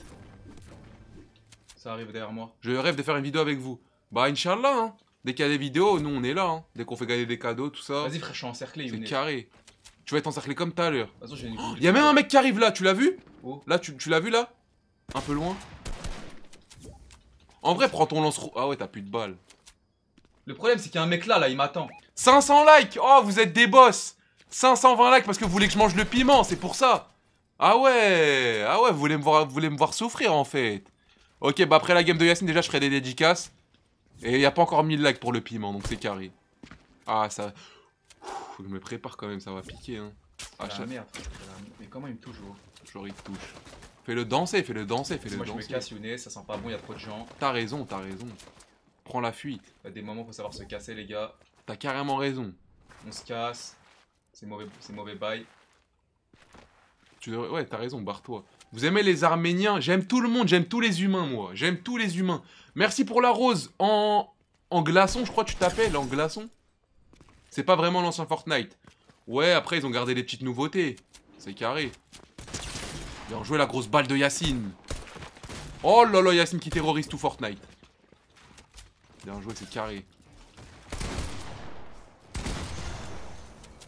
ça arrive derrière moi. Je rêve de faire une vidéo avec vous. Bah, Inch'Allah, hein. Dès qu'il y a des vidéos, nous on est là. Hein. Dès qu'on fait gagner des cadeaux, tout ça. Vas-y, frère, je suis encerclé. C'est carré. Tu vas être encerclé comme tout à l'heure. Il oh, y a même un mec qui arrive là, tu l'as vu oh. Là, tu, l'as vu là Un peu loin. En vrai, prends ton lance Ah ouais, t'as plus de balles. Le problème, c'est qu'il y a un mec là, là, il m'attend. 500 likes Oh, vous êtes des boss 520 likes parce que vous voulez que je mange le piment, c'est pour ça. Ah ouais Ah ouais, vous voulez me voir, vous voulez me voir souffrir en fait. Ok, bah après la game de Yacine, déjà, je ferai des dédicaces. Et il n'y a pas encore 1000 likes pour le piment, donc c'est carré. Ah, ça... je me prépare quand même, ça va piquer. Hein. Ah, ah merde. Mais comment il me touche, Genre, il touche. Fais-le danser, fais-le danser, fais-le danser. Moi, je me casse, Younes, ça sent pas bon, il y a trop de gens. T'as raison, t'as raison. Prends la fuite. Il bah, des moments, faut savoir se casser, les gars. T'as carrément raison. On se casse. C'est mauvais, C'est mauvais bail. Tu Ouais, t'as raison, barre-toi. Vous aimez les Arméniens J'aime tout le monde, j'aime tous les humains, moi. J'aime tous les humains. Merci pour la rose. En, en glaçon, je crois que tu t'appelles, en glaçon. C'est pas vraiment l'ancien Fortnite. Ouais, après, ils ont gardé des petites nouveautés. C'est carré. Bien joué la grosse balle de Yacine. Oh là là, Yacine qui terrorise tout Fortnite. Bien joué, c'est carré.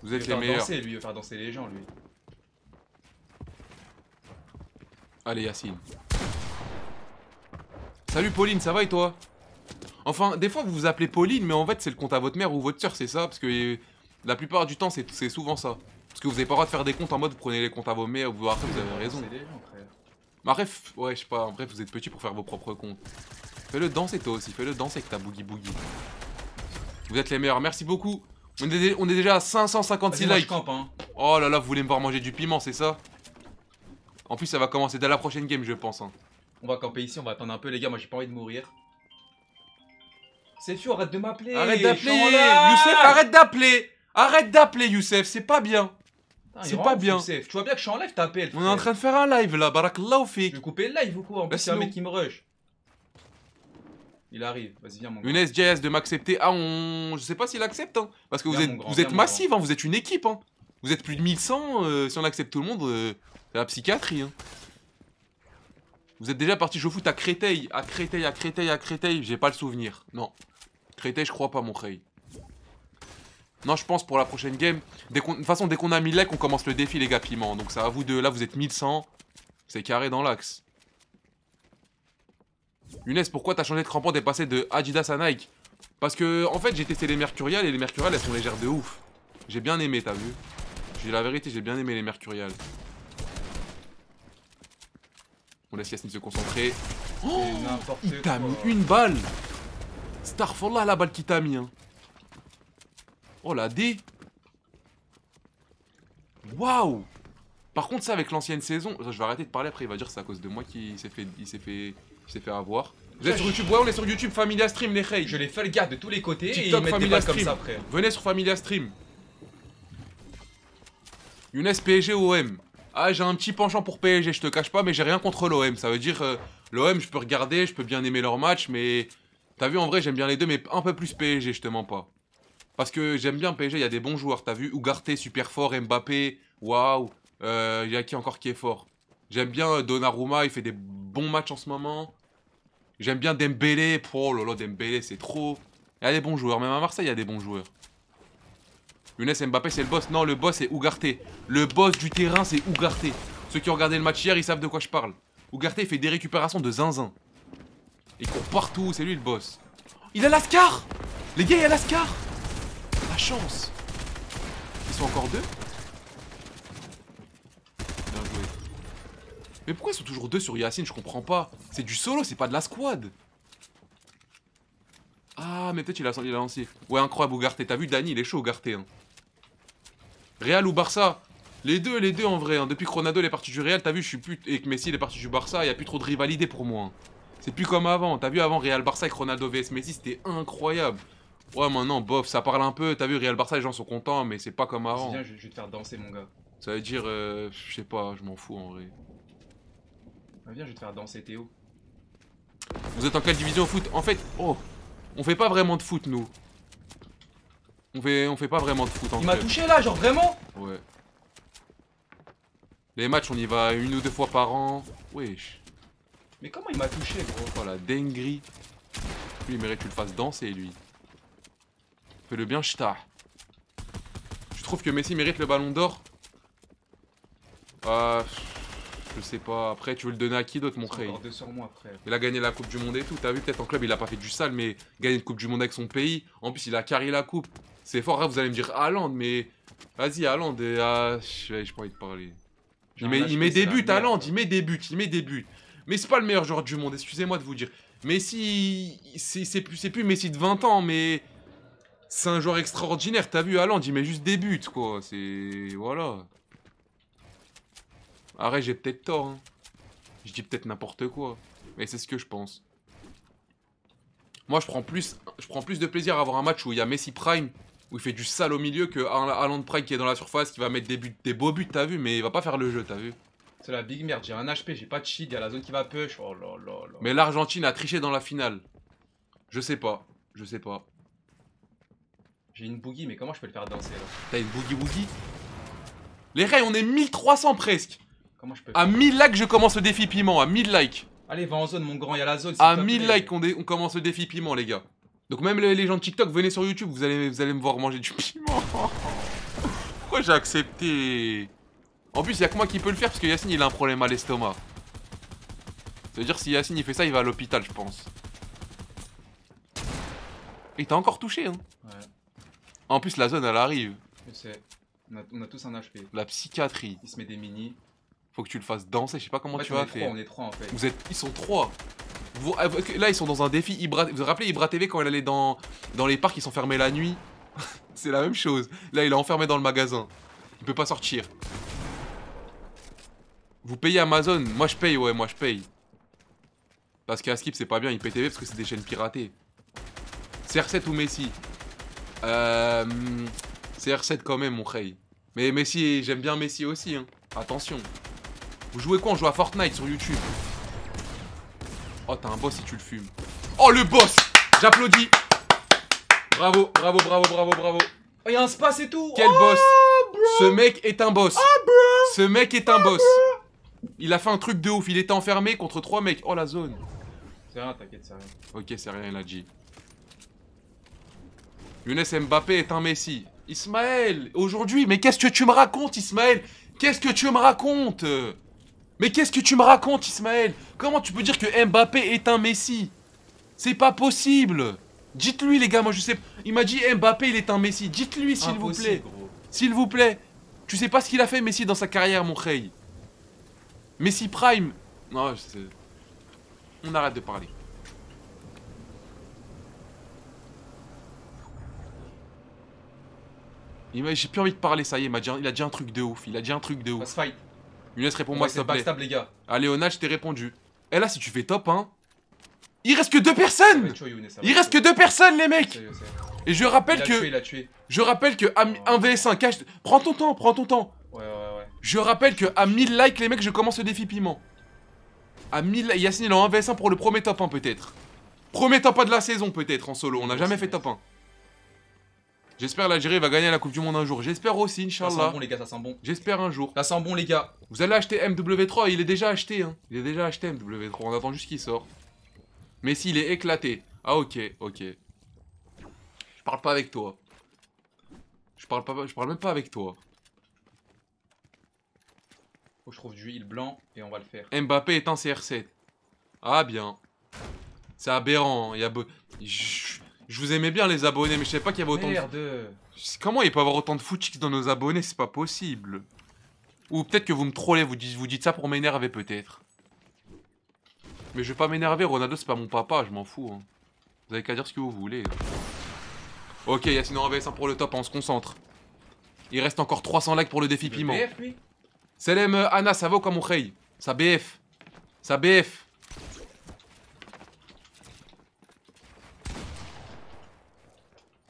Vous êtes les meilleurs. il faire danser les gens, lui. Allez, Yacine. Salut Pauline, ça va et toi Enfin, des fois vous vous appelez Pauline, mais en fait c'est le compte à votre mère ou votre soeur, c'est ça Parce que la plupart du temps c'est souvent ça. Parce que vous n'avez pas le droit de faire des comptes en mode vous prenez les comptes à vos mères, vous, vous avez raison. Bref, ouais, je sais pas, bref, vous êtes petit pour faire vos propres comptes. Fais-le danser toi aussi, fais-le danser avec ta boogie boogie. Vous êtes les meilleurs, merci beaucoup. On est, déjà à 556 likes. Hein. Oh là là, vous voulez me voir manger du piment, c'est ça en plus, ça va commencer dès la prochaine game, je pense. Hein. On va camper ici, on va attendre un peu, les gars. Moi, j'ai pas envie de mourir. C'est sûr, arrête de m'appeler. Arrête d'appeler, Youssef, arrête d'appeler. Arrête d'appeler, Youssef, c'est pas bien. C'est pas bien. Youssef. Tu vois bien que je suis en live, t'appelles. On est en train de faire un live là, barakallah ou Je vais couper le live ou quoi En plus, c'est un mec qui me rush. Il arrive, vas-y, viens, mon gars. Une SJS de m'accepter. Ah, on. Je sais pas s'il accepte, hein. Parce que vous êtes, vous êtes massive, hein. vous êtes une équipe, hein. Vous êtes plus de 1100, euh, si on accepte tout le monde, euh, la psychiatrie, hein. Vous êtes déjà parti je au foot à Créteil, à Créteil, à Créteil, à Créteil. J'ai pas le souvenir. Non. Créteil, je crois pas, mon Non, je pense pour la prochaine game. de toute façon, dès qu'on a 1000 likes, on commence le défi, les gars, piment. Donc, ça à vous de. Là, vous êtes 1100. C'est carré dans l'axe. Younes, pourquoi t'as changé de crampon T'es passé de Adidas à Nike Parce que, en fait, j'ai testé les Mercurial et les Mercurial, elles sont légères de ouf. J'ai bien aimé, t'as vu J'ai la vérité, j'ai bien aimé les Mercurial. On laisse Yasmine se concentrer. Oh Il t'a mis une balle Starfallah la balle qui t'a mis. Hein. Oh la D Waouh Par contre ça avec l'ancienne saison, je vais arrêter de parler après, il va dire que c'est à cause de moi qu'il s'est fait, il s'est fait, s'est fait avoir. Vous êtes sur YouTube, ouais on est sur YouTube, Familia Stream les Rey. Je les fais le gars de tous les côtés TikTok, et Familia Stream. comme ça après. Venez sur Familia Stream. Younes P.G.O.M OM. Ah, j'ai un petit penchant pour PSG, je te cache pas, mais j'ai rien contre l'OM. Ça veut dire, euh, l'OM, je peux regarder, je peux bien aimer leur match, mais. T'as vu, en vrai, j'aime bien les deux, mais un peu plus PSG, je te mens pas. Parce que j'aime bien PSG, il y a des bons joueurs. T'as vu, Ougarté, super fort, Mbappé, waouh. Euh, il y a qui encore qui est fort J'aime bien euh, Donnarumma, il fait des bons matchs en ce moment. J'aime bien Dembélé, oh là Dembélé, c'est trop. Il y a des bons joueurs, même à Marseille, il y a des bons joueurs. Younes Mbappé, c'est le boss. Non, le boss, c'est Ougarté. Le boss du terrain, c'est Ougarté. Ceux qui ont regardé le match hier, ils savent de quoi je parle. Ougarté, il fait des récupérations de zinzin. Il court partout, c'est lui le boss. Il a l'ascar Les gars, il a l'ascar La chance Ils sont encore deux Bien joué. Mais pourquoi ils sont toujours deux sur Yacine Je comprends pas. C'est du solo, c'est pas de la squad. Ah, mais peut-être il a, lancé. Ouais, incroyable, Ougarté. T'as vu, Dani, il est chaud, Ougarté. Hein. Real ou Barça Les deux, les deux en vrai. Hein. Depuis que Ronaldo est parti du Real, t'as vu, je suis plus. Et que Messi est parti du Barça, il n'y a plus trop de rivalité pour moi. Hein. C'est plus comme avant. T'as vu, avant Real Barça et Ronaldo vs Messi, c'était incroyable. Ouais, maintenant, bof, ça parle un peu. T'as vu, Real Barça, les gens sont contents, mais c'est pas comme avant. Bien, je, vais te faire danser, mon gars. Ça veut dire. Euh, je sais pas, je m'en fous en vrai. Ah, viens, je vais te faire danser, Théo. Vous êtes en quelle division au foot En fait, oh, on fait pas vraiment de foot, nous. On fait, pas vraiment de foot en Il m'a touché là, genre vraiment Ouais. Les matchs, on y va une ou deux fois par an. Wesh. Mais comment il m'a touché, gros oh, la dinguerie. Lui, il mérite que tu le fasses danser, lui. Fais-le bien, ch'ta. Tu trouves que Messi mérite le ballon d'or Euh. Je sais pas. Après, tu veux le donner à qui d'autre, mon frère Il a gagné la Coupe du Monde et tout. T'as vu, peut-être en club, il a pas fait du sale, mais gagner une Coupe du Monde avec son pays. En plus, il a carré la Coupe. C'est fort, vous allez me dire Haaland, mais vas-y, Aland et, ah, je peux pas envie de parler. Il, met, il met des buts, Haaland, il met des buts, il met des buts. Mais c'est pas le meilleur joueur du monde, excusez-moi de vous dire. Messi, c'est plus, plus Messi de 20 ans, mais c'est un joueur extraordinaire. T'as vu, Aland, il met juste des buts, quoi. C'est. Voilà. Arrête, j'ai peut-être tort. Hein. Je dis peut-être n'importe quoi. Mais c'est ce que je pense. Moi, je prends, plus, je prends plus de plaisir à avoir un match où il y a Messi Prime où il fait du sale au milieu que Alan Pride qui est dans la surface, qui va mettre des, buts, des beaux buts, t'as vu, mais il va pas faire le jeu, t'as vu. C'est la big merde, j'ai un HP, j'ai pas de shield, y'a la zone qui va push. Oh Mais l'Argentine a triché dans la finale. Je sais pas, je sais pas. J'ai une boogie, mais comment je peux le faire danser là T'as une boogie boogie Les Ray, on est 1300 presque Comment je peux À 1000 likes, je commence le défi piment, à 1000 likes Allez, va en zone, mon grand, y'a la zone. À 1000 likes, on, on commence le défi piment, les gars. Donc même les gens de TikTok, venez sur YouTube, vous allez, vous allez me voir manger du piment. Pourquoi j'ai accepté En plus, il a que moi qui peut le faire parce que Yacine, il a un problème à l'estomac. cest à dire si Yacine, il fait ça, il va à l'hôpital, je pense. Et t'as encore touché, hein Ouais. En plus, la zone, elle arrive. Je sais. On a, on a tous un HP. La psychiatrie. Il se met des mini faut que tu le fasses danser. Je sais pas comment tu vas faire. on est trois en fait. Vous êtes, ils sont trois. Ah, là, ils sont dans un défi Vous vous rappelez Ibra TV quand il allait dans, dans les parcs, ils sont fermés la nuit. c'est la même chose. Là, il est enfermé dans le magasin. Il peut pas sortir. Vous payez Amazon Moi, je paye, ouais, moi, je paye. Parce qu'Askip, c'est pas bien, IPTV parce que c'est des chaînes piratées. CR7 ou Messi Euh. CR7 quand même, mon Rey. Mais Messi, j'aime bien Messi aussi, hein. Attention. Vous jouez quoi On joue à Fortnite sur YouTube. Oh, t'as un boss si tu le fumes. Oh, le boss J'applaudis Bravo, bravo, bravo, bravo, bravo. Oh, y'a un space et tout Quel oh, boss Ce mec est un boss. Ah, Ce mec est un ah, boss. Il a fait un truc de ouf. Il était enfermé contre trois mecs. Oh, la zone. C'est rien, t'inquiète, c'est rien. Ok, c'est rien, il a Younes Mbappé est un Messi. Ismaël, aujourd'hui, mais qu'est-ce que tu me racontes, Ismaël Qu'est-ce que tu me racontes mais qu'est-ce que tu me racontes, Ismaël Comment tu peux dire que Mbappé est un Messi C'est pas possible Dites-lui, les gars, moi je sais. Il m'a dit Mbappé, il est un Messi. Dites-lui, s'il vous plaît. S'il vous plaît. Tu sais pas ce qu'il a fait, Messi, dans sa carrière, mon Rey. Messi Prime. Non, on arrête de parler. J'ai plus envie de parler, ça y est, il a, dit un, truc de ouf. Il a dit un truc de ouf. Younes, réponds-moi, s'il te plaît. Backstab, les gars. Allez, Ona, je t'ai répondu. Et eh, là, si tu fais top 1, hein. il reste que deux personnes Il reste que deux personnes, les mecs Et je rappelle que... Je rappelle que... 1vs1, cache... Prends ton temps, prends ton temps. Ouais, ouais, ouais. Je rappelle que à 1000 likes, les mecs, je commence le défi piment. À 1000... Yacine, il est en 1vs1 pour le premier top 1, peut-être. Premier top 1 de la saison, peut-être, en solo. On n'a jamais fait top 1. J'espère l'Algérie va gagner la Coupe du Monde un jour. J'espère aussi, Inch'Allah. Ça sent bon, les gars, ça sent bon. J'espère un jour. Ça sent bon, les gars. Vous allez acheter MW3, il est déjà acheté. Hein. Il est déjà acheté MW3, on attend juste qu'il sorte. Mais il est éclaté. Ah, ok, ok. Je parle pas avec toi. Je parle, pas, je parle même pas avec toi. Faut oh, je trouve du heal blanc et on va le faire. Mbappé est un CR7. Ah, bien. C'est aberrant. Hein. Il y a. Je vous aimais bien les abonnés, mais je savais pas qu'il y avait autant Merde. de... Comment il peut y avoir autant de footchicks dans nos abonnés C'est pas possible. Ou peut-être que vous me trollez, vous dites, vous dites ça pour m'énerver peut-être. Mais je vais pas m'énerver, Ronaldo c'est pas mon papa, je m'en fous. Hein. Vous avez qu'à dire ce que vous voulez. Ok, Yacine en VS1 pour le top, on se concentre. Il reste encore 300 likes pour le défi piment. BF, euh, Anna, ça quoi mon on Ça BF. ça BF.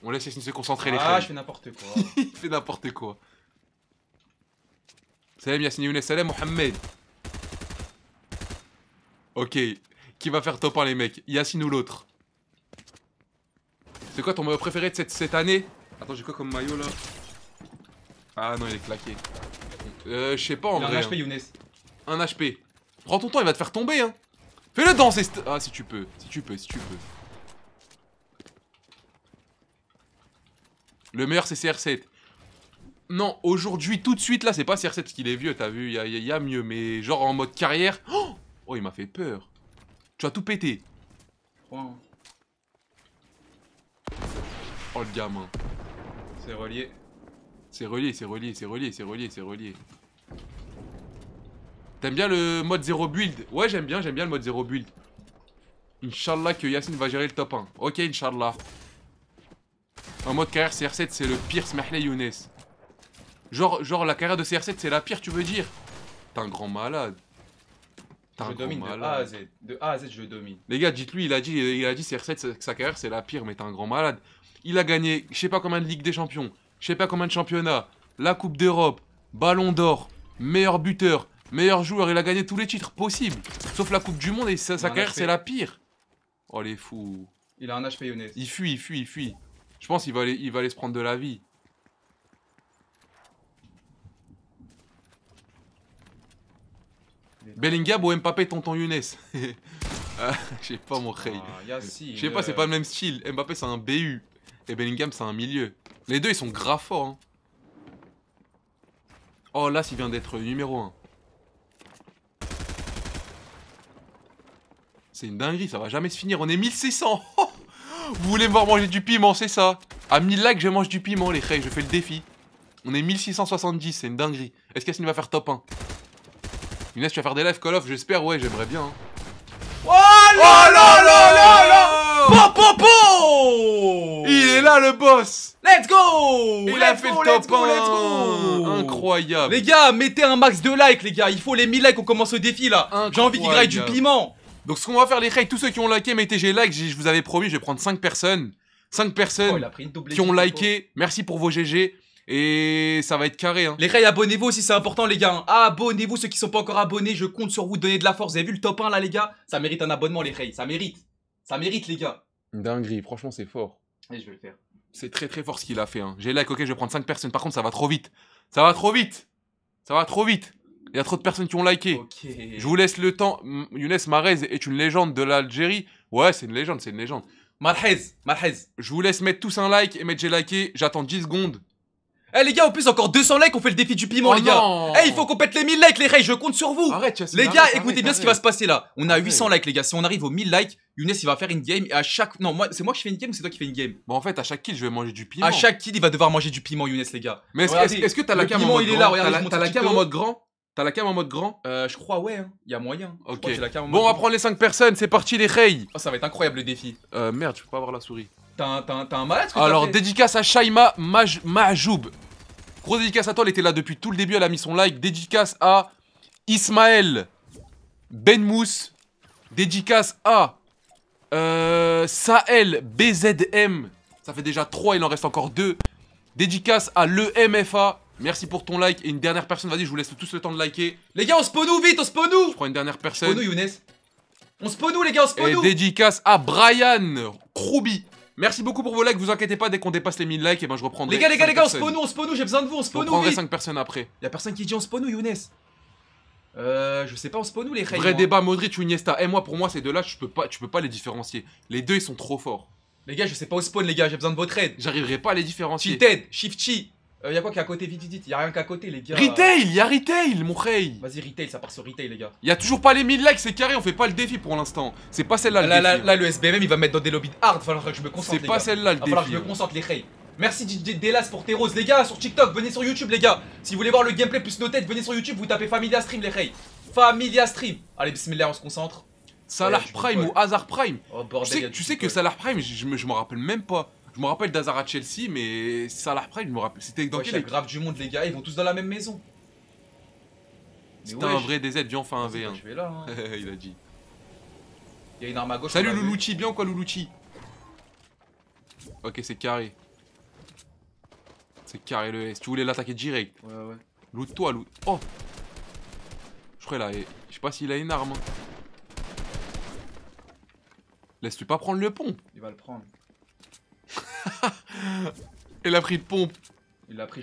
On laisse Yacine se concentrer, les ah, frères. Ah, je fais n'importe quoi. Il fait n'importe quoi. Salam Yassine Younes, salam Mohamed. Ok, qui va faire top 1 les mecs Yassine ou l'autre C'est quoi ton maillot préféré de cette, année Attends, j'ai quoi comme maillot là Ah non, il est claqué. Euh, je sais pas en vrai. un hein. HP, Younes. Un HP. Prends ton temps, il va te faire tomber, hein. Fais-le danser. Ah, si tu peux, si tu peux, si tu peux. Le meilleur, c'est CR7. Non, aujourd'hui, tout de suite, là, c'est pas CR7 parce qu'il est vieux, t'as vu, il y, a mieux. Mais genre en mode carrière... Oh, il m'a fait peur. Tu as tout pété. Hein. Oh, le gamin. C'est relié. C'est relié, c'est relié, c'est relié, c'est relié, c'est relié. T'aimes bien le mode zéro build Ouais, j'aime bien, j'aime bien le mode zéro build. Inch'Allah que Yacine va gérer le top 1. Ok, Inch'Allah. En mode carrière CR7, c'est le pire Smahley Younes. Genre, genre la carrière de CR7, c'est la pire, tu veux dire T'es un grand malade. T'es un grand malade. de A à Z. De A à Z, je domine. Les gars, dites-lui, il a dit, il a dit CR7, sa carrière, c'est la pire, mais t'es un grand malade. Il a gagné, je sais pas combien de Ligue des Champions, je sais pas combien de championnats, la Coupe d'Europe, Ballon d'Or, meilleur buteur, meilleur joueur. Il a gagné tous les titres possibles, sauf la Coupe du Monde et sa, carrière, c'est la pire. Oh, les fous. Il a un HP, Younes. Il fuit, il fuit, il fuit. Je pense qu'il va, aller, il va aller se prendre de la vie. Bellingham ou Mbappé tonton Younes euh, Je sais pas mon ah, Rey. Je sais pas, c'est euh, pas le même style. Mbappé c'est un BU et Bellingham c'est un milieu. Les deux ils sont gras forts. Hein. Oh là, s'il vient d'être numéro 1. C'est une dinguerie, ça va jamais se finir. On est 1600 Vous voulez me voir manger du piment, c'est ça À 1000 likes, je mange du piment, les frères, je fais le défi. On est 1670, c'est une dinguerie. Est-ce qu'il va faire top 1 Inès, tu vas faire des lives Call of, j'espère, ouais, j'aimerais bien. Hein. Oh, oh là là là là Il est là le boss Let's go Il a fait le top 1 let's go. Incroyable Les gars, mettez un max de likes, les gars Il faut les 1000 likes, on commence le défi, là J'ai envie qu'il graille du piment donc ce qu'on va faire les reilles, tous ceux qui ont liké, mettez j'ai like, je vous avais promis, je vais prendre 5 personnes. 5 personnes oh, qui ont liké, merci pour vos GG. Et ça va être carré. Hein. Les rails, abonnez-vous aussi, c'est important, les gars. Hein. Abonnez-vous, ceux qui sont pas encore abonnés. Je compte sur vous, donner de la force. Vous avez vu le top 1 là, les gars Ça mérite un abonnement, les rails. Ça mérite. Ça mérite, les gars. Dinguerie, franchement, c'est fort. Et je vais le faire. C'est très très fort ce qu'il a fait. Hein. J'ai like, ok, je vais prendre 5 personnes. Par contre, ça va trop vite. Ça va trop vite. Ça va trop vite. Il y a trop de personnes qui ont liké. Je vous laisse le temps. Younes Marez est une légende de l'Algérie. Ouais, c'est une légende, c'est une légende. Marhez, Marhez. Je vous laisse mettre tous un like et mettre j'ai liké. J'attends 10 secondes. Eh les gars, en plus encore 200 likes, on fait le défi du piment oh les gars. Eh il faut qu'on pète les 1000 likes les reys, je compte sur vous. les gars, écoutez bien ce qui va se passer là. On a 800 likes les gars. Si on arrive aux 1000 likes, Younes il va faire une game et à chaque non c'est moi qui fais une game ou c'est toi qui fais une game. Bon en fait à chaque kill je vais manger du piment. À chaque kill il va devoir manger du piment Younes les gars. Mais est-ce que t'as la T'as la cam en mode grand T'as la cam en mode grand euh, Je crois, ouais. Hein. Il y a moyen. Ok. la bon, on va prendre les 5 personnes. C'est parti, les reilles. Oh, ça va être incroyable le défi. Euh, merde, je peux pas avoir la souris. T'as un, malade ce que Alors, dédicace à Shaima Maj Majoub. Gros dédicace à toi, elle était là depuis tout le début, elle a mis son like. Dédicace à Ismaël Benmous. Dédicace à euh, Sahel BZM. Ça fait déjà 3, il en reste encore 2. Dédicace à le l'EMFA. Merci pour ton like et une dernière personne. Vas-y, je vous laisse tous le temps de liker. Les gars, on spawn nous vite, on spawn nous. Je prends une dernière personne. Spawn nous, Younes. On spawn nous, les gars, on spawn nous. Et dédicace à Brian Krubi. Merci beaucoup pour vos likes, vous inquiétez pas, dès qu'on dépasse les 1000 likes, et eh ben je reprendrai. Les gars, les gars, les gars, on spawn nous, on spawn nous, j'ai besoin de vous, on spawn nous. On 5 personnes après. Y'a personne qui dit on spawn nous, Younes. Euh, je sais pas, on spawn nous les Ray. Vrai débat, Modric ou Iniesta. Et eh, moi, pour moi, ces deux-là, je peux pas, tu peux pas les différencier. Les deux, ils sont trop forts. Les gars, je sais pas où spawn, les gars, j'ai besoin de votre aide. J'arriverai pas à les différencier. Shift chi euh, y'a quoi qui est à côté Vite, vite, vite. y a rien qu'à côté, les gars. Retail, Y'a y retail, mon rey. Vas-y, retail, ça part sur retail, les gars. Y'a y a toujours pas les 1000 likes, c'est carré, on fait pas le défi pour l'instant. C'est pas celle-là le là, Là, le SBMM il va mettre dans des lobbies hard. Falloir que je me concentre. C'est pas celle-là le défi. Falloir que je me concentre, les rey. Merci Delas pour tes roses. Les gars, sur TikTok, venez sur YouTube, les gars. Si vous voulez voir le gameplay plus nos têtes, venez sur YouTube, vous tapez Familia Stream, les rey. Familia Stream. Allez, bismillah, on se concentre. Salar Prime ou Hazard Prime. Oh, tu sais, que Salar Prime, je, je me rappelle même pas. Je me rappelle d'Azara Chelsea, mais ça Prime, je me rappelle. C'était dans ouais, grave du monde, les gars, ils vont tous dans la même maison. C'était un vrai DZ, viens, enfin un ah, V1. Je vais là, hein. Il a dit. Il y a une arme à gauche. Salut Loulouchi, bien quoi Loulouchi Ok, c'est carré. C'est carré le S. Tu voulais l'attaquer direct. Ouais, ouais. Loot-toi, loot. Oh Je crois là, je sais pas s'il a une arme. Hein. Laisse-tu pas prendre le pont Il va le prendre. Il a pris de pompe. Il a pris,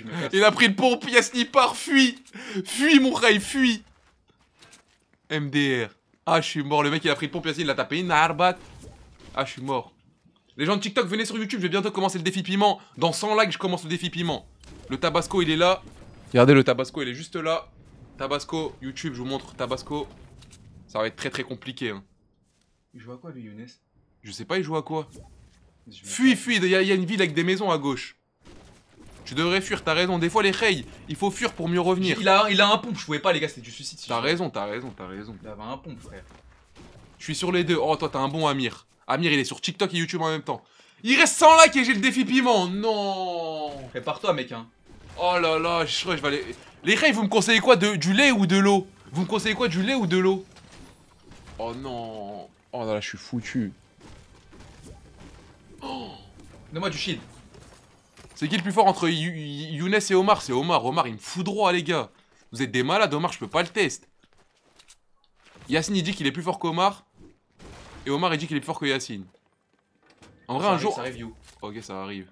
de pompe, Yasni part, fuis Fuis, mon rail, fuis MDR. Ah, je suis mort, le mec il a pris de pompe, Yasni, il l'a tapé une arbat. Ah, je suis mort. Les gens de TikTok, venez sur YouTube, je vais bientôt commencer le défi piment. Dans 100 likes, je commence le défi piment. Le tabasco, il est là. Regardez, le tabasco, il est juste là. Tabasco, YouTube, je vous montre tabasco. Ça va être très très compliqué. Hein. Il joue à quoi, lui, Younes Je sais pas, il joue à quoi. Fuis, fuis, il y, a une ville avec des maisons à gauche. Tu devrais fuir, t'as raison. Des fois, les reilles, il faut fuir pour mieux revenir. Il a, il a un pompe, je pouvais pas, les gars, c'était du suicide. t'as raison, t'as raison, t'as raison. Il avait un pompe, frère. Je suis sur les deux. Oh, toi, t'as un bon Amir. Amir, il est sur TikTok et YouTube en même temps. Il reste 100 likes et j'ai le défi piment. Non. Prépare-toi, mec, hein. Oh là là, je crois que je vais aller. Les reilles, vous me conseillez quoi de, Du lait ou de l'eau Vous me conseillez quoi Du lait ou de l'eau Oh non. Oh là là, je suis foutu. Donne-moi du shield. C'est qui le plus fort entre Younes et Omar C'est Omar. Omar, il me fout droit, les gars. Vous êtes des malades, Omar, je peux pas le test. Yacine, il dit qu'il est plus fort qu'Omar. Et Omar, il dit qu'il est plus fort que Yacine. En vrai, un jour. Ça arrive, you. Ok, ça arrive.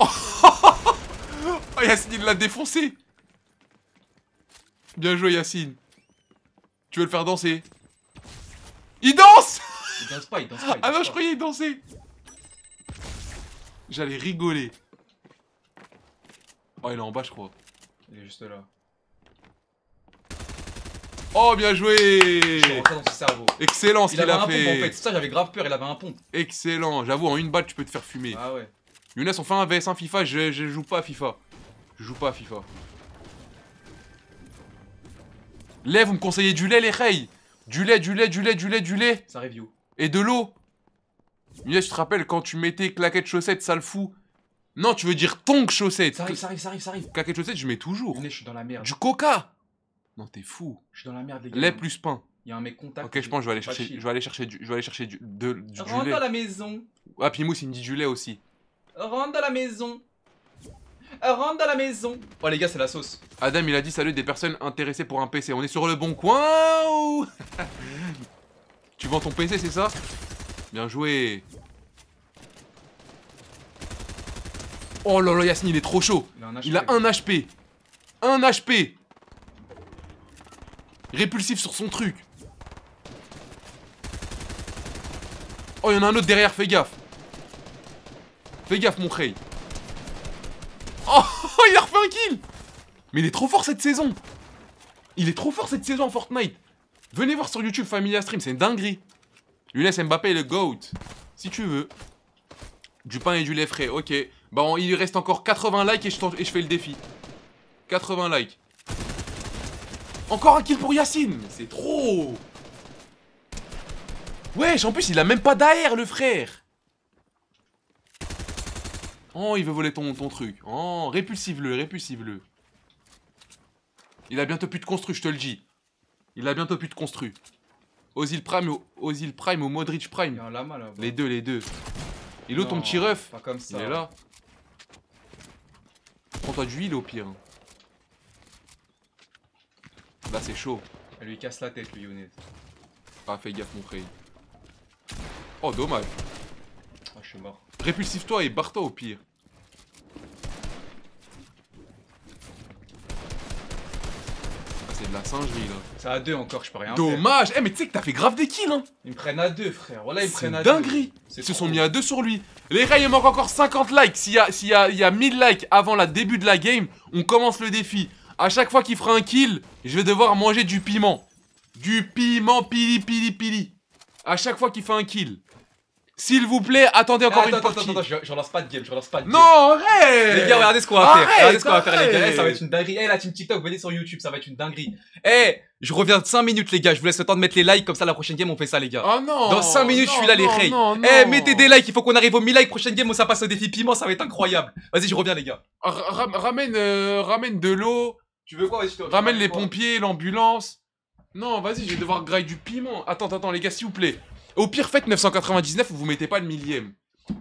Oh, oh Yacine, il l'a défoncé. Bien joué, Yacine. Tu veux le faire danser Il danse il danse pas, il danse pas. ah non, je croyais qu'il dansait. J'allais rigoler. Oh, il est en bas, je crois. Il est juste là. Oh, bien joué Excellent ce qu'il a, fait. en fait, ça j'avais grave peur, il avait un pompe. Excellent, j'avoue, en une balle tu peux te faire fumer. Ah ouais. Younes, on fait un VS1 FIFA, je, joue pas à FIFA. Je joue pas à FIFA. Lait, vous me conseillez du lait les reilles Du lait, du lait, du lait, du lait, du lait. Ça review. Et de l'eau mais je te rappelle quand tu mettais claquettes chaussettes, sale fou. Non, tu veux dire tongue chaussettes. Ça arrive, ça arrive, ça arrive, ça arrive. chaussettes, je mets toujours. je suis dans la merde. Du coca Non, t'es fou. Je suis dans la merde, les gars. Lait plus pain. Il y a un mec contact. Ok, je pense que je vais aller chercher, je vais aller chercher du, je vais aller chercher du, de, du, Rentre du dans la maison. Ah, Pimous, il me dit du lait aussi. Rentre dans la maison. Rentre dans la maison. Oh les gars, c'est la sauce. Adam, il a dit salut des personnes intéressées pour un PC. On est sur le bon coin Tu vends ton PC, c'est ça Bien joué. Oh là là, Yasni, il est trop chaud. Il a un HP. Un HP. Répulsif sur son truc. Oh, il y en a un autre derrière, fais gaffe. Fais gaffe, mon Kray Oh, il a refait un kill. Mais il est trop fort cette saison. Il est trop fort cette saison en Fortnite. Venez voir sur YouTube Familia Stream, c'est une dinguerie. laisse Mbappé le GOAT. Si tu veux. Du pain et du lait frais, ok. Bah, il reste encore 80 likes et je, fais le défi. 80 likes. Encore un kill pour Yacine C'est trop Wesh, en plus, il a même pas d'air, le frère Oh, il veut voler ton, ton truc. Oh, répulsive-le, répulsive-le. Il a bientôt plus de construit, je te le dis. Il a bientôt pu te construire. Ozil Prime ou Ozil Prime Modric Prime. Il y a un lama là. Les deux, les deux. Et l'autre, ton petit ref. Pas comme ça. Il est là. Prends-toi du heal au pire. Hein. Là, c'est chaud. Elle lui casse la tête, lui, Younes. Ah, fais gaffe, mon frère. Oh, dommage. Ah, je suis mort. Répulsive-toi et barre-toi au pire. c'est de la singerie là. C'est à deux encore, je peux rien Dommage Eh mais tu sais que t'as fait grave des kills hein Ils me prennent à deux frère, voilà ils prennent à Ils se sont mis à deux sur lui. Les gars il manque encore 50 likes. S'il y a, y 1000 likes avant la début de la game, on commence le défi. À chaque fois qu'il fera un kill, je vais devoir manger du piment. Du piment pili pili pili. À chaque fois qu'il fait un kill. S'il vous plaît, attendez encore une partie. Attends, je, relance pas de game, je relance pas de game. Non, arrête Les gars, regardez ce qu'on va faire. Regardez ce qu'on va faire, les gars. Eh, ça va être une dinguerie. Eh, la team TikTok, venez sur YouTube, ça va être une dinguerie. Eh, je reviens de 5 minutes, les gars. Je vous laisse le temps de mettre les likes, comme ça, la prochaine game, on fait ça, les gars. Oh non Dans 5 minutes, je suis là, les ray. Eh, mettez des likes, il faut qu'on arrive aux 1000 likes. Prochaine game, on ça passe au défi piment, ça va être incroyable. Vas-y, je reviens, les gars. ramène, euh, ramène de l'eau. Tu veux quoi, Ramène les pompiers, l'ambulance. Non, vas-y, je vais devoir grailler du piment. Attends, attends, les gars, s'il vous plaît. Au pire, faites 999 et vous mettez pas le millième.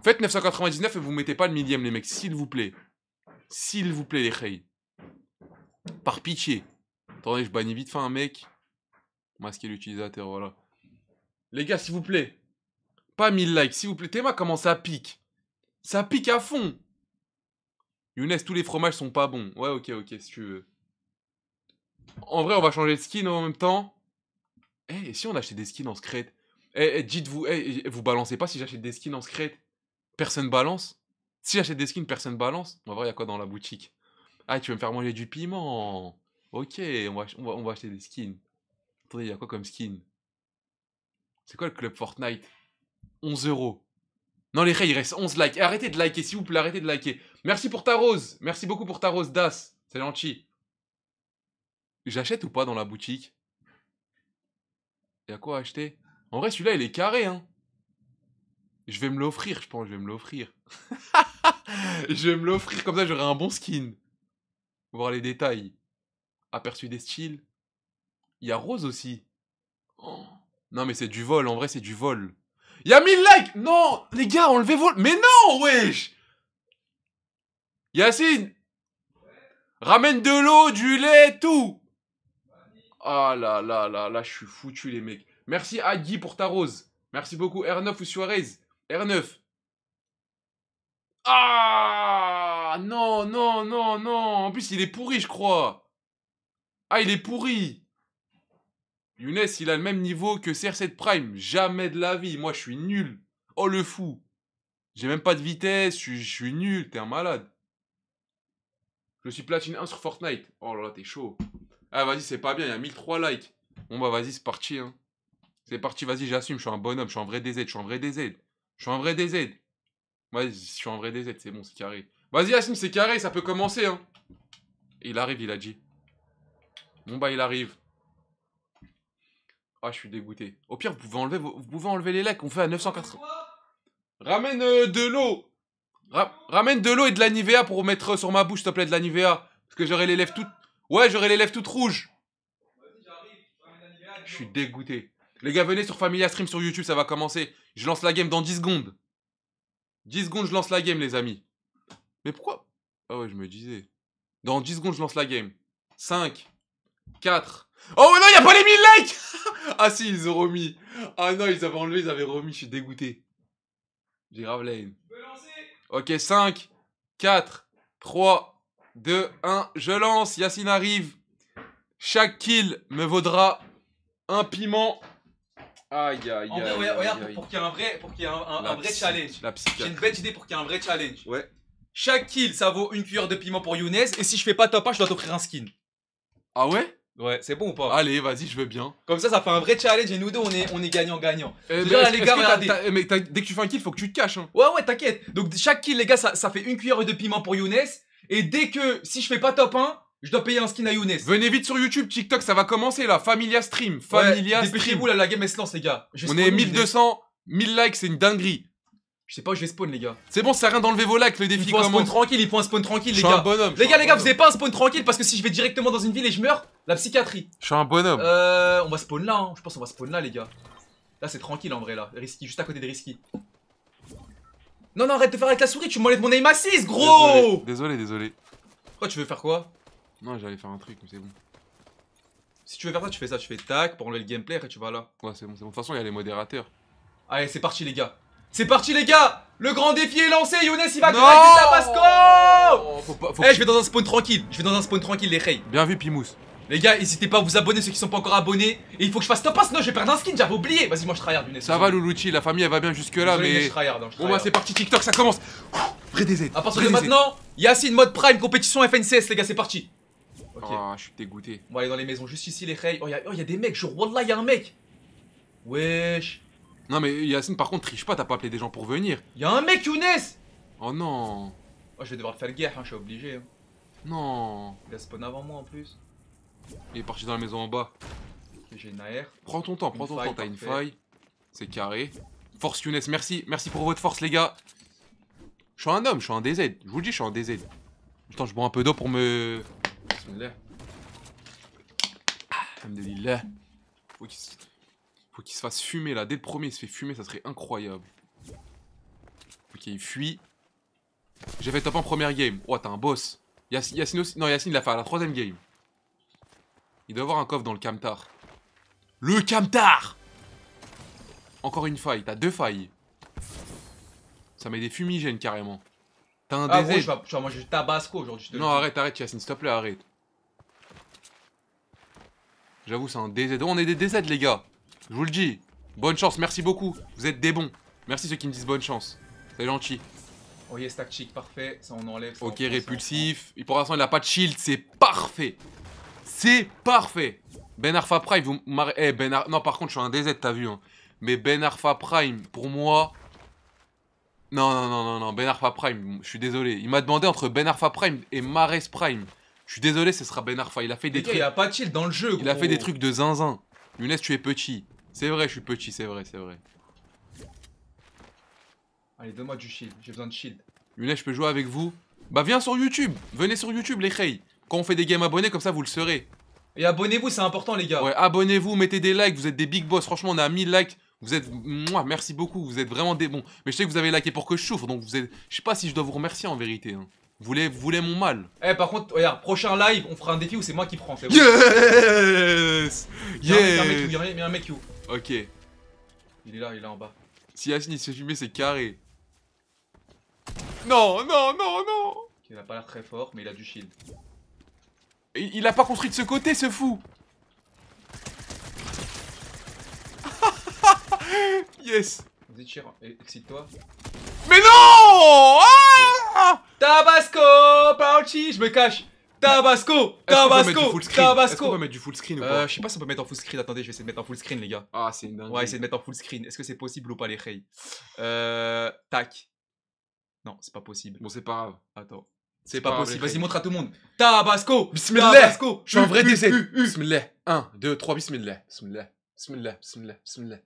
Faites 999 et vous mettez pas le millième, les mecs, s'il vous plaît. S'il vous plaît, les hey. Par pitié. Attendez, je bannis vite fin un mec. Masquer l'utilisateur, voilà. Les gars, s'il vous plaît. Pas 1000 likes, s'il vous plaît. Théma, comment ça pique Ça pique à fond. Younes, tous les fromages sont pas bons. Ouais, ok, ok, si tu veux. En vrai, on va changer de skin en même temps. Eh, et si on achetait des skins en secret eh, eh, dites-vous, eh, eh, vous balancez pas si j'achète des skins en secret. Personne balance. Si j'achète des skins, personne balance. On va voir, il y a quoi dans la boutique. Ah, tu veux me faire manger du piment. Ok, on va, acheter des skins. Attendez, il y a quoi comme skin C'est quoi le club Fortnite 11 euros. Non, les gars, il reste 11 likes. Arrêtez de liker, s'il vous plaît, arrêtez de liker. Merci pour ta rose. Merci beaucoup pour ta rose, Das. C'est gentil. J'achète ou pas dans la boutique Il y a quoi à acheter en vrai, celui-là, il est carré, hein. Je vais me l'offrir, je pense, je vais me l'offrir. je vais me l'offrir, comme ça j'aurai un bon skin. Voir les détails. Aperçu des styles. Il y a Rose aussi. Oh. Non, mais c'est du vol, en vrai, c'est du vol. Il y a 1000 likes Non Les gars, enlevez vol. Mais non, wesh Yacine Ramène de l'eau, du lait, tout Ah oh là là là, là, je suis foutu, les mecs. Merci à Guy pour ta rose. Merci beaucoup R9 ou Suarez. R9. Ah non, non, non, non. En plus, il est pourri, je crois. Ah, il est pourri. Younes, il a le même niveau que CR7 Prime. Jamais de la vie. Moi, je suis nul. Oh, le fou. J'ai même pas de vitesse. Je, suis nul. T'es un malade. Je suis platine 1 sur Fortnite. Oh là là, t'es chaud. Ah, vas-y, c'est pas bien. Il y a 1003 likes. Bon, bah, vas-y, c'est parti. Hein. C'est parti, vas-y, j'assume, je suis un bonhomme, je suis un vrai DZ, je suis un vrai DZ. Je suis un vrai DZ. Ouais, je suis un vrai DZ, c'est bon, c'est carré. Vas-y, assume, c'est carré, ça peut commencer, hein. il arrive, il a dit. Bon bah, il arrive. Ah, je suis dégoûté. Au pire, vous pouvez enlever, vous pouvez enlever les lecs, on fait à 980. Ramène euh, de l'eau Ramène de l'eau et de la Nivea pour mettre sur ma bouche, s'il te plaît, de la Nivea. Parce que j'aurai les lèvres toutes... Ouais, j'aurai les lèvres toutes rouges. Je suis dégoûté. Les gars, venez sur Familiastream Stream sur YouTube, ça va commencer. Je lance la game dans 10 secondes. 10 secondes, je lance la game, les amis. Mais pourquoi Ah ouais, je me disais. Dans 10 secondes, je lance la game. 5, 4. Oh non, il a pas les 1000 likes Ah si, ils ont remis. Ah non, ils avaient enlevé, ils avaient remis, je suis dégoûté. J'ai grave la Ok, 5, 4, 3, 2, 1. Je lance, Yacine arrive. Chaque kill me vaudra un piment. Aïe, aïe, aïe. aïe pour, qu'il y ait un vrai, challenge. J'ai une bête idée pour qu'il y ait un vrai challenge. Chaque kill, ça vaut une cuillère de piment pour Younes. Et si je fais pas top 1, je dois t'offrir un skin. Ah ouais Ouais, c'est bon ou pas Allez, vas-y, je veux bien. Comme ça, ça fait un vrai challenge et nous deux, on est, gagnant-gagnant. Eh gars, eh mais dès que tu fais un kill, faut que tu te caches. Hein. Ouais, ouais, t'inquiète. Donc, chaque kill, les gars, ça, ça fait une cuillère de piment pour Younes. Et dès que, si je fais pas top 1, je dois payer un skin à Younes. Venez vite sur YouTube, TikTok, ça va commencer là. Familia Stream. Familia stream Dépêchez-vous là, la game elle se lance, les gars. On est 1200, 1000 likes, c'est une dinguerie. Je sais pas, où je vais spawn, les gars. C'est bon, ça rien d'enlever vos likes, le défi il faut un spawn tranquille, il faut un spawn tranquille, les gars. Je un bonhomme. Les gars, les gars, vous avez pas un spawn tranquille parce que si je vais directement dans une ville et je meurs, la psychiatrie. Je suis un bonhomme. Euh, on va spawn là, hein. je pense qu'on va spawn là, les gars. Là, c'est tranquille en vrai, là. Risky, juste à côté de Risky. Non, non, arrête de faire avec la souris, tu m'enlèves mon aim assist, gros Désolé, désolé. Quoi, tu veux faire quoi non, j'allais faire un truc, mais c'est bon. Si tu veux faire ça, tu fais ça. Tu fais tac pour enlever le gameplay, et tu vas là. Ouais, c'est bon, c'est bon. De toute façon, il y a les modérateurs. Allez, c'est parti, les gars. C'est parti, les gars. Le grand défi est lancé. Younes, il va non ta PASCO oh, Eh, je vais dans un spawn tranquille. Je vais dans un spawn tranquille, les reys. Bien vu, Pimous. Les gars, n'hésitez pas à vous abonner ceux qui sont pas encore abonnés. Et il faut que je fasse top 1, sinon je vais perdre un skin, j'avais oublié. Vas-y, moi je tryhard, Younes. Ça va, Loulouchi, la famille elle va bien jusque-là, mais. Hein, bon, bah, c'est parti, TikTok, ça commence. Vrai des partir de maintenant, Yacine mode Prime, compétition FNCS, les gars, c'est parti. Ok. Oh, je suis dégoûté. On va aller dans les maisons juste ici, les rails. Oh, il oh, y a des mecs, genre, Wallah, il y a un mec. Wesh. Non, mais Yacine, par contre, triche pas, t'as pas appelé des gens pour venir. Il y a un mec, Younes Oh non. Oh, je vais devoir faire guerre, hein, je suis obligé. Hein. Non. Il a spawn avant moi en plus. Il est parti dans la maison en bas. J'ai une AR. Prends ton temps, prends ton temps, t'as une faille. C'est carré. Force Younes, merci, merci pour votre force les gars. Je suis un homme, je suis un DZ. Je vous dis, je suis un DZ. Attends, je bois un peu d'eau pour me Alhamdulillah. Faut qu'il se... fasse fumer là. Dès le premier, il se fait fumer, ça serait incroyable. Ok, il fuit. J'avais fait top en première game. Oh, t'as un boss. Yacine aussi. Non, Yacine l'a fait à la troisième game. Il doit avoir un coffre dans le camtar. Le camtar Encore une faille. T'as deux failles. Ça met des fumigènes carrément. T'as un ah, je, tabasco aujourd'hui. Non, arrête, arrête, Yassine, s'il te plaît, arrête. J'avoue, c'est un DZ. on est des DZ, les gars. Je vous le dis. Bonne chance, merci beaucoup. Vous êtes des bons. Merci ceux qui me disent bonne chance. C'est gentil. Oh tactique, parfait. Ça, on enlève. ok, répulsif. pour l'instant, il a pas de shield. C'est parfait. C'est parfait. Ben Arfa Prime, vous m'arrêtez. Eh, ben Non, par contre, je suis un DZ, t'as vu. Hein. Mais Ben Arfa Prime, pour moi, non, non, non, non, non, Ben Arfa Prime, je suis désolé. Il m'a demandé entre Ben Arfa Prime et Mares Prime. Je suis désolé, ce sera Benarfa. Arfa. Il a fait des trucs. Il a pas de shield dans le jeu, Il a fait des trucs de zinzin. Lunès, tu es petit. C'est vrai, je suis petit, c'est vrai, c'est vrai. Allez, donne-moi du shield, j'ai besoin de shield. Lunès, je peux jouer avec vous Bah, viens sur YouTube Venez sur YouTube, les Khey. Quand on fait des games abonnés, comme ça, vous le serez. Et abonnez-vous, c'est important, les gars. Ouais, abonnez-vous, mettez des likes, vous êtes des big boss. Franchement, on a 1000 likes. Vous êtes... Moi, merci beaucoup, vous êtes vraiment des bons. Mais je sais que vous avez liké pour que je souffre, donc vous êtes... Je sais pas si je dois vous remercier en vérité. Hein. Vous voulez, vous voulez mon mal. Eh, par contre, regarde, prochain live, on fera un défi où c'est moi qui prends, c'est Yes Yes un mec où Ok. Il est là, il est là en bas. Si Yacine il se fumé, c'est carré. Non, non, non, non Il a pas l'air très fort, mais il a du shield. il a pas construit de ce côté, ce fou Yes Déchire, excite-toi. Mais non ah Tabasco Pauchi Je me cache Tabasco Tabasco Tabasco on peut mettre du full screen ou pas euh, Je sais pas si on peut mettre en full screen. Attendez, je vais essayer de mettre en full screen, les gars. Ah, c'est une dingue. Ouais essayer de mettre en full screen. Est-ce que c'est possible ou pas, les Rey Euh. Tac. Non, c'est pas possible. Bon, c'est pas grave. Attends. C'est pas, possible. Vas-y, montre à tout le monde. Tabasco Bismillah Tabasco Je suis un vrai DZ Bismillah 1, 2, 3, bismillah Bismillah Bismillah Bismillah Bismillah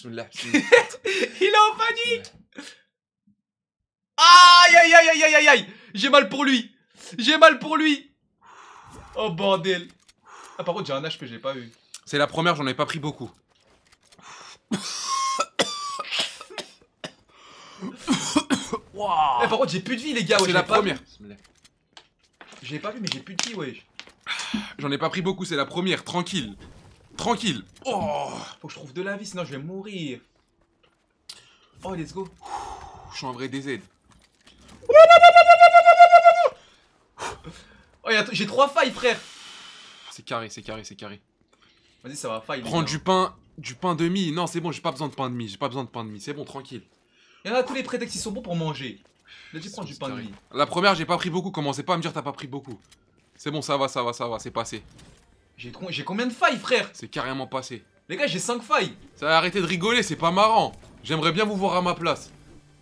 Il est en panique Aïe aïe aïe aïe aïe aïe J'ai mal pour lui J'ai mal pour lui Oh bordel Ah par contre j'ai un que j'ai pas vu. C'est la première, j'en ai pas pris beaucoup. Eh, par contre j'ai plus de vie les gars, C'est la première. J'ai pas vu mais j'ai plus de vie wesh. J'en ai pas pris beaucoup, c'est la première, tranquille. Tranquille. Oh Faut que je trouve de la vie, sinon je vais mourir. Oh, let's go. Je suis un vrai DZ. Oh, j'ai trois failles, frère. C'est carré, c'est carré, c'est carré. Vas-y, ça va, faille. Prends du pain, du pain de mie. Non, c'est bon, j'ai pas besoin de pain de mie. J'ai pas besoin de pain de C'est bon, tranquille. Il y en a tous les prétextes qui sont bons pour manger. du pain La première, j'ai pas pris beaucoup. Commencez pas à me dire t'as pas pris beaucoup. C'est bon, ça va, ça va, ça va, c'est passé. J'ai combien de failles, frère C'est carrément passé. Les gars, j'ai 5 failles. Ça va arrêter de rigoler, c'est pas marrant. J'aimerais bien vous voir à ma place.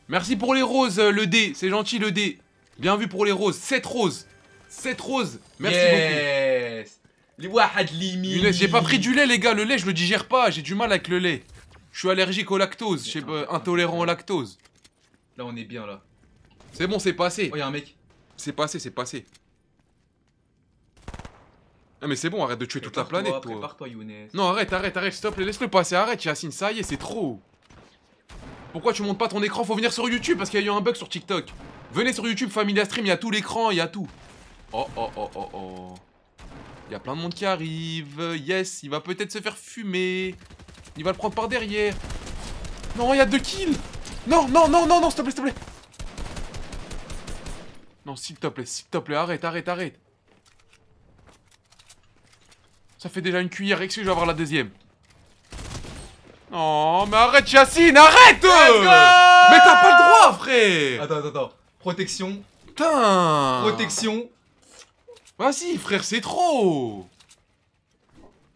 Merci pour les roses, euh, le dé. C'est gentil, le dé. Bien vu pour les roses. 7 roses. 7 roses. Merci yes. beaucoup. Les J'ai pas pris du lait, les gars. Le lait, je le digère pas. J'ai du mal avec le lait. Je suis allergique au lactose. Je euh, suis intolérant au lactose. Là, on est bien, là. C'est bon, c'est passé. Oh, y'a un mec. C'est passé, c'est passé mais c'est bon, arrête de tuer toute la planète toi. Non arrête, arrête, arrête, stop, laisse-le passer, arrête Yacine, ça y est, c'est trop. Pourquoi tu montes pas ton écran Faut venir sur YouTube parce qu'il y a eu un bug sur TikTok. Venez sur YouTube, Familia Stream, il y a tout l'écran, il y a tout. Oh oh oh oh oh. Il y a plein de monde qui arrive. Yes, il va peut-être se faire fumer. Il va le prendre par derrière. Non, il y a deux kills. Non, non, non, non, non, s'il te plaît, s'il te plaît. Non, s'il te plaît, s'il te plaît, arrête, arrête, arrête. Ça fait déjà une cuillère excusez je vais avoir la deuxième. Oh, mais arrête, Yacine, arrête Mais t'as pas le droit, frère Attends, attends, attends. Protection. Putain Protection. Vas-y, frère, c'est trop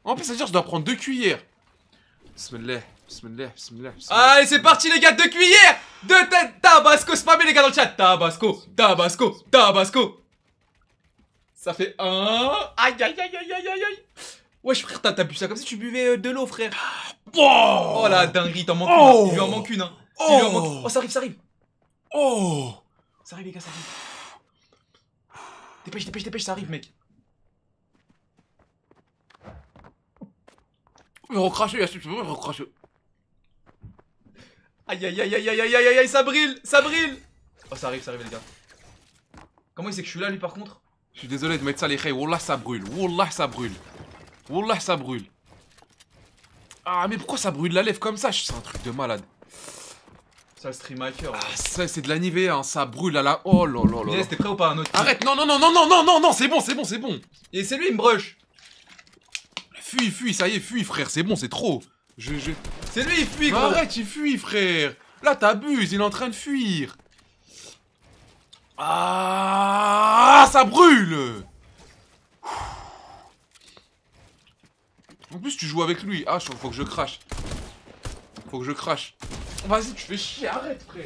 En plus, ça veut dire que je dois prendre deux cuillères. Bismillah, bismillah, bismillah. Allez, c'est parti, les gars, deux cuillères Deux têtes Tabasco, Spammer les gars, dans le chat Tabasco, tabasco, tabasco ça fait un. Aïe aïe aïe aïe aïe aïe aïe. Wesh frère, t'as bu ça comme si tu buvais euh, de l'eau frère. Oh, la dinguerie, t'en manques oh une. Il lui en manque une. Hein. Oh. Il en manque... oh ça arrive, ça arrive. Oh. Ça arrive les gars, ça arrive. Dépêche, dépêche, dépêche, ça arrive mec. Mais recrachez, il tu peux recracher. Aïe aïe aïe aïe aïe aïe aïe aïe, ça brille, ça brille. Oh ça arrive, ça arrive les gars. Comment il sait que je suis là lui par contre je suis désolé de mettre ça les khay. Wallah, ça brûle. Wallah, ça brûle. Wallah, ça brûle. Ah, mais pourquoi ça brûle la lèvre comme ça C'est un truc de malade. Ça, stream hacker. Hein. Ah, ça, c'est de la Nivea, hein. ça brûle à la. Oh là là là. T'es prêt ou pas un autre Arrête, non, non, non, non, non, non, non, non, c'est bon, c'est bon, c'est bon. Et c'est lui, il me brush. Fuis, fuis, ça y est, fuis, frère, c'est bon, c'est trop. Je, je... C'est lui, il fuit, gros. Arrête, il fuit, frère. Là, t'abuses, il est en train de fuir. Ah, ça brûle En plus, tu joues avec lui. Ah, faut que je crache. Faut que je crache. Vas-y, tu fais chier, arrête, frère.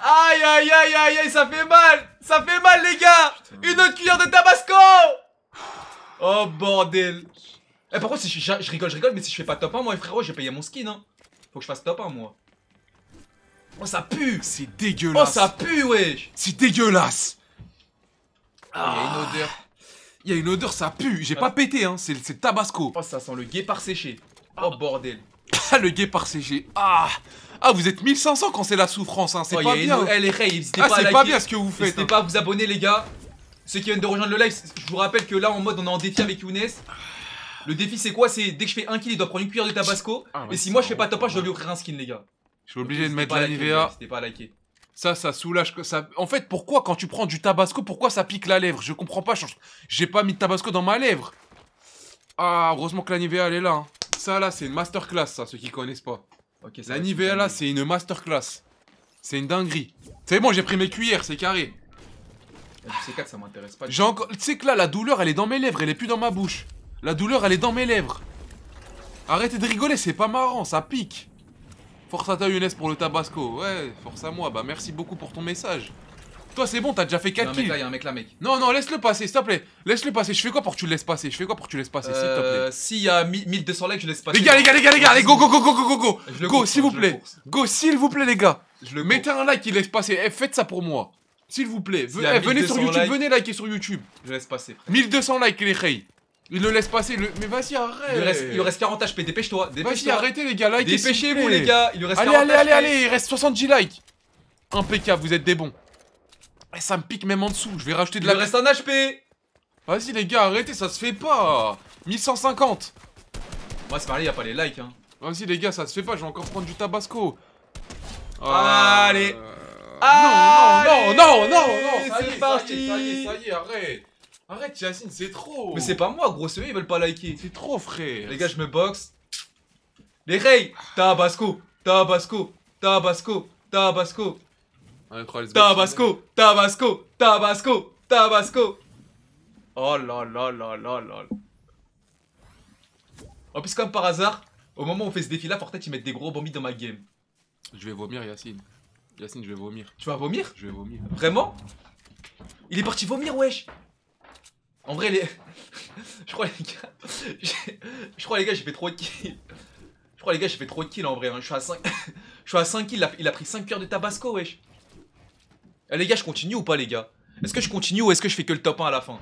Aïe, aïe, aïe, aïe, aïe, ça fait mal. Ça fait mal, les gars. Une autre cuillère de tabasco. Oh, bordel. Eh, par contre, si je, rigole, je rigole, mais si je fais pas top 1, moi, frérot, j'ai payé mon skin, hein. Faut que je fasse top 1, moi. Oh, ça pue C'est dégueulasse Oh, ça pue, wesh C'est dégueulasse Il y a une ah. odeur. Il y a une odeur, ça pue J'ai pas ah. pété, hein, c'est tabasco Oh, ça sent le par séché Oh, ah. bordel Le par séché Ah ah, vous êtes 1500 quand c'est la souffrance, hein. c'est oh, pas bien. Eh, les ah, pas c'est pas bien ce que vous faites. N'hésitez hein. pas à vous abonner, les gars. Ceux qui viennent de rejoindre le live, je vous rappelle que là, en mode, on est en défi avec Younes. Le défi, c'est quoi C'est dès que je fais un kill, il doit prendre une cuillère de tabasco. Ah, et si moi, je fais pas top 1, je dois lui offrir un skin, les gars. Je suis obligé de mettre la Nivea. pas Ça, ça soulage. En fait, pourquoi quand tu prends du tabasco, pourquoi ça pique la lèvre Je comprends pas. J'ai pas mis de tabasco dans ma lèvre. Ah, heureusement que la Nivea, elle est là. Hein. Ça, là, c'est une masterclass, ça, ceux qui connaissent pas. la Nivea, là, c'est une masterclass. C'est une dinguerie. C'est bon, j'ai pris mes cuillères, c'est carré. C4, ça m'intéresse pas. J'ai encore. Tu sais que là, la douleur, elle est dans mes lèvres, elle est plus dans ma bouche. La douleur, elle est dans mes lèvres. Arrêtez de rigoler, c'est pas marrant, ça pique. Force à toi Younes pour le tabasco. Ouais, force à moi. Bah merci beaucoup pour ton message. Toi c'est bon, t'as déjà fait 4 kills. Y'a un mec là, mec. Non, non, laisse-le passer, s'il te plaît. Laisse-le passer. Je fais quoi pour que tu le laisses passer Je fais quoi pour que tu le laisses passer, s'il te plaît euh, S'il y a 1200 likes, je laisse passer. Les gars, les gars, les gars, les gars, go, go, go, go, go, go, go. Go, s'il vous plaît. Go, s'il vous plaît, les gars. Mettez un like, il laisse passer. Eh, faites ça pour moi. S'il vous plaît. Eh, venez sur YouTube, venez liker sur YouTube. Je laisse passer. 1200 likes, les reilles. Il le laisse passer, mais vas-y arrête il, reste, il lui reste 40 HP, dépêche-toi, dépêche Vas-y arrêtez les gars, like Dépêchez-vous les gars, il reste allez, allez, Allez, allez, il reste 70 likes Impeccable, vous êtes des bons Et eh, ça me pique même en dessous, je vais rajouter de il la... Il reste un HP Vas-y les gars, arrêtez, ça se fait pas 1150 Moi c'est pareil, y a pas les likes hein Vas-y les gars, ça se fait pas, je vais encore prendre du tabasco ah, Allez euh, Non, non, non, non, non, ça y est, ça y est, ça y est, arrête Arrête, Yacine, c'est trop. Mais c'est pas moi, gros, c'est ils veulent pas liker. C'est trop, frère. Les gars, je me boxe. Les Ray, Tabasco, Tabasco, Tabasco, Tabasco. Tabasco, Tabasco, Tabasco, Tabasco. Oh là là là là là. En plus, comme par hasard, au moment où on fait ce défi là, Fortnite ils mettent des gros bombis dans ma game. Je vais vomir, Yacine. Yacine, je vais vomir. Tu vas vomir Je vais vomir. Vraiment Il est parti vomir, wesh en vrai, les. je crois, les gars. je crois, les gars, j'ai fait de kills. Je crois, les gars, j'ai fait de kills en vrai. Hein. Je suis à 5. je 5 kills. Il a, pris 5 coeurs de tabasco, wesh. Eh, les gars, je continue ou pas, les gars Est-ce que je continue ou est-ce que je fais que le top 1 à la fin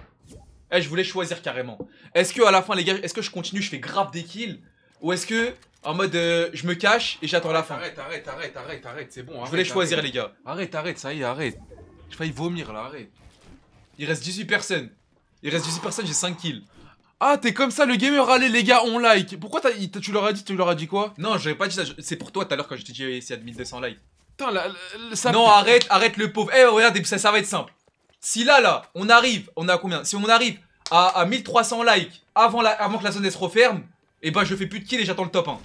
Eh, je voulais choisir carrément. Est-ce que à la fin, les gars, est-ce que je continue, je fais grave des kills Ou est-ce que en mode euh, je me cache et j'attends la fin. Arrête, arrête, arrête, arrête, arrête, c'est bon. je voulais choisir les gars. Arrête, arrête, ça y est, arrête. Je failli vomir là, arrête. Il reste 18 personnes. Il reste 18 personnes, j'ai 5 kills. Ah, t'es comme ça, le gamer, allez les gars, on like. Pourquoi tu leur as dit, tu leur as dit quoi Non, j'avais pas dit ça, c'est pour toi tout à l'heure quand je t'ai dit s'il y 1200 likes. Putain, ça... Non, arrête, arrête le pauvre. Eh, regarde, ça, va être simple. Si là, là, on arrive, on a combien Si on arrive à, 1300 likes avant, la, avant que la zone se referme, et eh ben, je fais plus de kills et j'attends le top 1.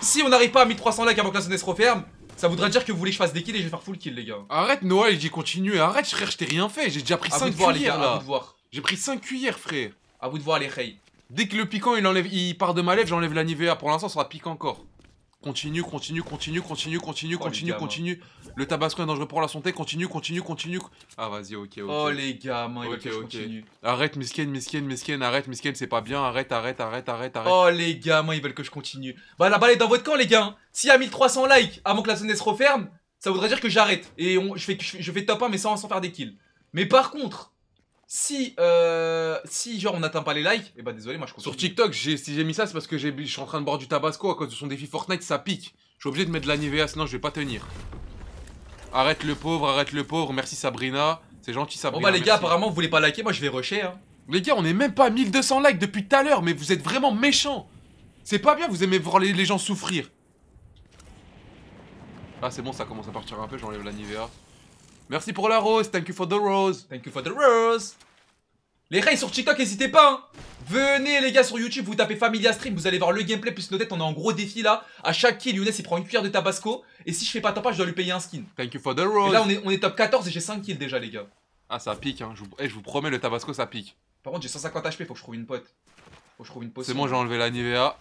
Si on n'arrive pas à 1300 likes avant que la zone S se referme, ça voudrait dire que vous voulez que je fasse des kills et je vais faire full kill, les gars. Arrête, Noël, j'ai continué. Arrête, frère, je t'ai rien fait. J'ai déjà pris à 5 voir, les gars. Là. J'ai pris 5 cuillères, frère. A vous de voir les reilles. Dès que le piquant, il, enlève, il part de ma lèvre, j'enlève la Nivea. Pour l'instant, ça pique encore. Continue, continue, continue, continue, continue, oh, continue, continue. Le tabasco est dangereux pour la santé. Continue, continue, continue. Ah, vas-y, ok, ok. Oh, les gamins, veulent que je continue. Arrête, misken, misken, misken. Arrête, misken, c'est pas bien. Arrête, arrête, arrête, arrête, arrête. Oh, les gamins, ils veulent que je continue. Bah, la balle est dans votre camp, les gars. Hein. S'il y a 1300 likes avant que la zone se referme, ça voudrait dire que j'arrête. Et je, fais, top 1, mais sans, sans faire des kills. Mais par contre, si, euh, si genre on n'atteint pas les likes, et eh bah ben, désolé, moi je Sur TikTok, si j'ai mis ça, c'est parce que j'ai- je suis en train de boire du tabasco à cause de son défi Fortnite, ça pique. Je suis obligé de mettre de la Nivea, sinon je vais pas tenir. Arrête le pauvre, arrête le pauvre, merci Sabrina. C'est gentil Sabrina. Bon bah les gars, apparemment vous voulez pas liker, moi je vais rusher. Hein. Les gars, on est même pas à 1200 likes depuis tout à l'heure, mais vous êtes vraiment méchants. C'est pas bien, vous aimez voir les, gens souffrir. Ah, c'est bon, ça commence à partir un peu, j'enlève la Merci pour la rose. Thank you for the rose. Thank you for the rose. Les raids sur TikTok, n'hésitez pas. Hein. Venez les gars sur YouTube, vous tapez Familia Stream, vous allez voir le gameplay Puisque nos têtes. On est en gros défi là. À chaque kill, Younes il prend une cuillère de Tabasco. Et si je fais pas pas je dois lui payer un skin. Thank you for the rose. là, on est, on top 14 et j'ai 5 kills déjà, les gars. Ah, ça pique, hein. Je vous, eh, je vous promets, le Tabasco ça pique. Par contre, j'ai 150 HP, faut que je trouve une pote. je trouve une potion. C'est bon, j'ai enlevé la Nivea.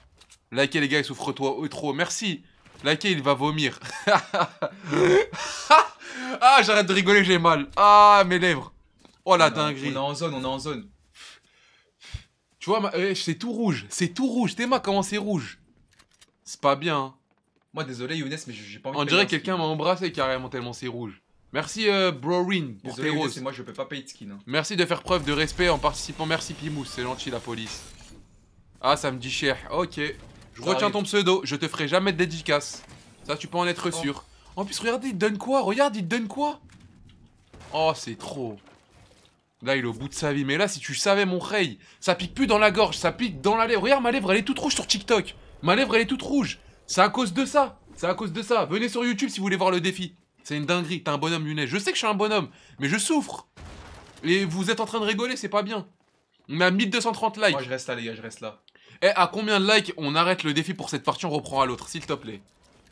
Likez les gars, toi toi trop. Merci. Likez, il va vomir. ah, j'arrête de rigoler, j'ai mal. Ah, mes lèvres. Oh la dinguerie. On est en zone, on est en zone. Tu vois, eh, c'est tout rouge. C'est tout rouge. Téma, comment c'est rouge C'est pas bien. Hein. Moi, désolé, Younes, mais j'ai pas envie On dirait que quelqu'un m'a embrassé carrément tellement c'est rouge. Merci, euh, Brorin, pour désolé, tes roses. moi, je peux pas payer de skin. Hein. Merci de faire preuve de respect en participant. Merci, Pimous. C'est gentil, la police. Ah, ça me dit cher. Ok. Je retiens ton pseudo, je te ferai jamais de dédicace. Ça, tu peux en être oh. sûr. En plus, regardez, il donne quoi Regarde, il donne quoi Oh, c'est trop. Là, il est au bout de sa vie. Mais là, si tu savais, mon rey, ça pique plus dans la gorge, ça pique dans la lèvre. Regarde, ma lèvre, elle est toute rouge sur TikTok. Ma lèvre, elle est toute rouge. C'est à cause de ça. C'est à cause de ça. Venez sur YouTube si vous voulez voir le défi. C'est une dinguerie. T'es un bonhomme, Lunet. Je sais que je suis un bonhomme, mais je souffre. Et vous êtes en train de rigoler, c'est pas bien. On à 1230 likes. Moi, je reste là, les gars, je reste là. Eh, à combien de likes on arrête le défi pour cette partie, on reprend à l'autre, s'il te plaît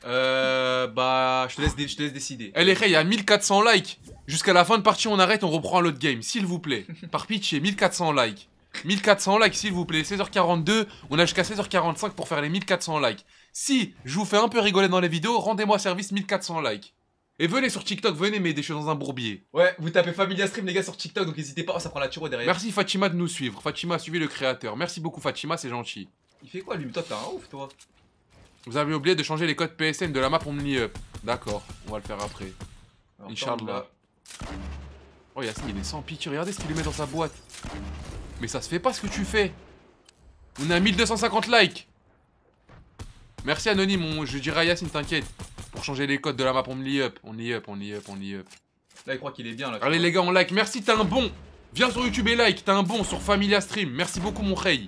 Euh. Bah, je te laisse, je laisse décider. Eh, les il y a 1400 likes Jusqu'à la fin de partie, on arrête, on reprend à l'autre game, s'il vous plaît. Par a 1400 likes. 1400 likes, s'il vous plaît. 16h42, on a jusqu'à 16h45 pour faire les 1400 likes. Si je vous fais un peu rigoler dans les vidéos, rendez-moi service 1400 likes. Et venez sur TikTok, venez mettre des choses dans un bourbier. Ouais, vous tapez Familia Stream, les gars, sur TikTok, donc n'hésitez pas. Oh, ça prend la tiro derrière. Merci Fatima de nous suivre. Fatima, a suivi le créateur. Merci beaucoup, Fatima, c'est gentil. Il fait quoi, lui Toi, t'es un ouf, toi. Vous avez oublié de changer les codes PSN de la map Omni Up. D'accord, on va le faire après. Inch'Allah. Oh, Yacine il est sans pitié. Regardez ce qu'il lui met dans sa boîte. Mais ça se fait pas ce que tu fais. On a 1250 likes. Merci Anonyme, je dirais à Yacine, t'inquiète pour changer les codes de la map. On lit up, on lit up, on lit up, on lit up. Là, il croit qu'il est bien. Là, Allez, les gars, on like. Merci, t'as un bon. Viens sur YouTube et like. T'as un bon sur Familia Stream. Merci beaucoup, mon rey.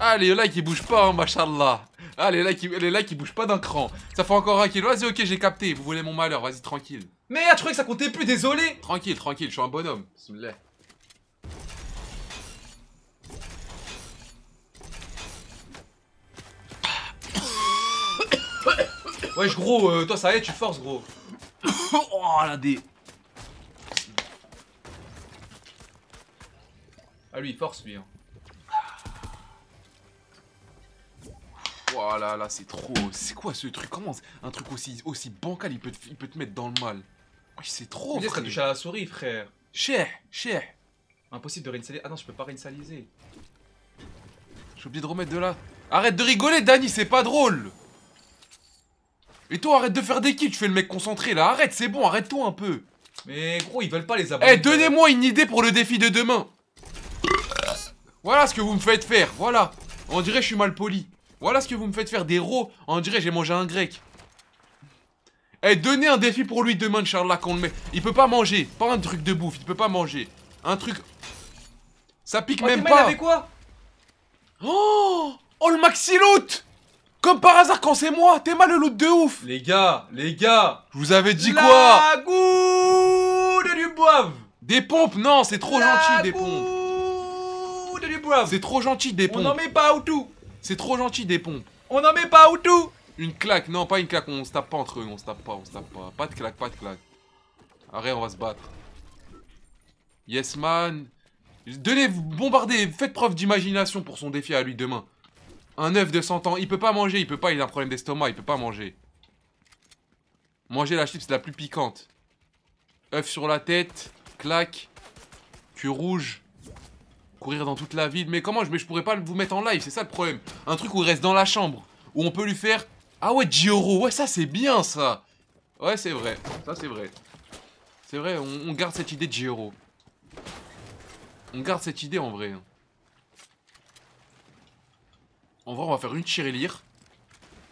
Allez, ah, les bouge ils pas, hein, machallah. Ah, les likes, est likes, il bouge pas d'un cran. Ça fait encore un kill. Vas-y, ok, j'ai capté. Vous voulez mon malheur, vas-y, tranquille. Mais je croyais que ça comptait plus, désolé. Tranquille, tranquille, je suis un bonhomme. Bismillah. Wesh gros, euh, toi ça y est, tu forces gros. oh la dé. Ah lui, il force lui. Hein. Voilà, oh là, c'est trop. C'est quoi ce truc Comment un truc aussi, aussi bancal, il peut, te, il peut te mettre dans le mal C'est trop. Mais frère. touche à la souris, frère. Cher, cher. Impossible de réinitialiser. Ah non, je peux pas réinitialiser. J'ai oublié de remettre de là. Arrête de rigoler, Dani, c'est pas drôle. Et toi, arrête de faire des kills, tu fais le mec concentré là. Arrête, c'est bon, arrête-toi un peu. Mais gros, ils veulent pas les abonner... Eh, donnez-moi une idée pour le défi de demain. Voilà ce que vous me faites faire, voilà. On dirait que je suis mal poli. Voilà ce que vous me faites faire des rots. On dirait j'ai mangé un grec. Eh, donnez un défi pour lui demain, Charles qu'on le met. Il peut pas manger, pas un truc de bouffe, il peut pas manger. Un truc. Ça pique oh, même pas. avec quoi oh, oh, le maxi comme par hasard, quand c'est moi, t'es mal le loot de ouf Les gars, les gars Je vous avais dit quoi La du Des pompes, non, c'est trop gentil, des pompes du C'est trop gentil, des pompes On en met pas ou tout C'est trop gentil, des pompes On en met pas ou tout Une claque, non, pas une claque, on se tape pas entre eux, on se tape pas, on se tape pas. Pas de claque, pas de claque. Arrête, on va se battre. Yes, man Donnez, bombardez, faites preuve d'imagination pour son défi à lui demain. Un œuf de 100 ans, il peut pas manger, il peut pas, il a un problème d'estomac, il peut pas manger. Manger la chips la plus piquante. œuf sur la tête, claque, cul rouge. Courir dans toute la ville. Mais comment je, mais je pourrais pas vous mettre en live, c'est ça le problème. Un truc où il reste dans la chambre, où on peut lui faire... Ah ouais, Giro, ouais ça c'est bien ça. Ouais c'est vrai, ça c'est vrai. C'est vrai, on, garde cette idée de Gioro. On garde cette idée en vrai. Hein. En vrai, on va faire une tirelire.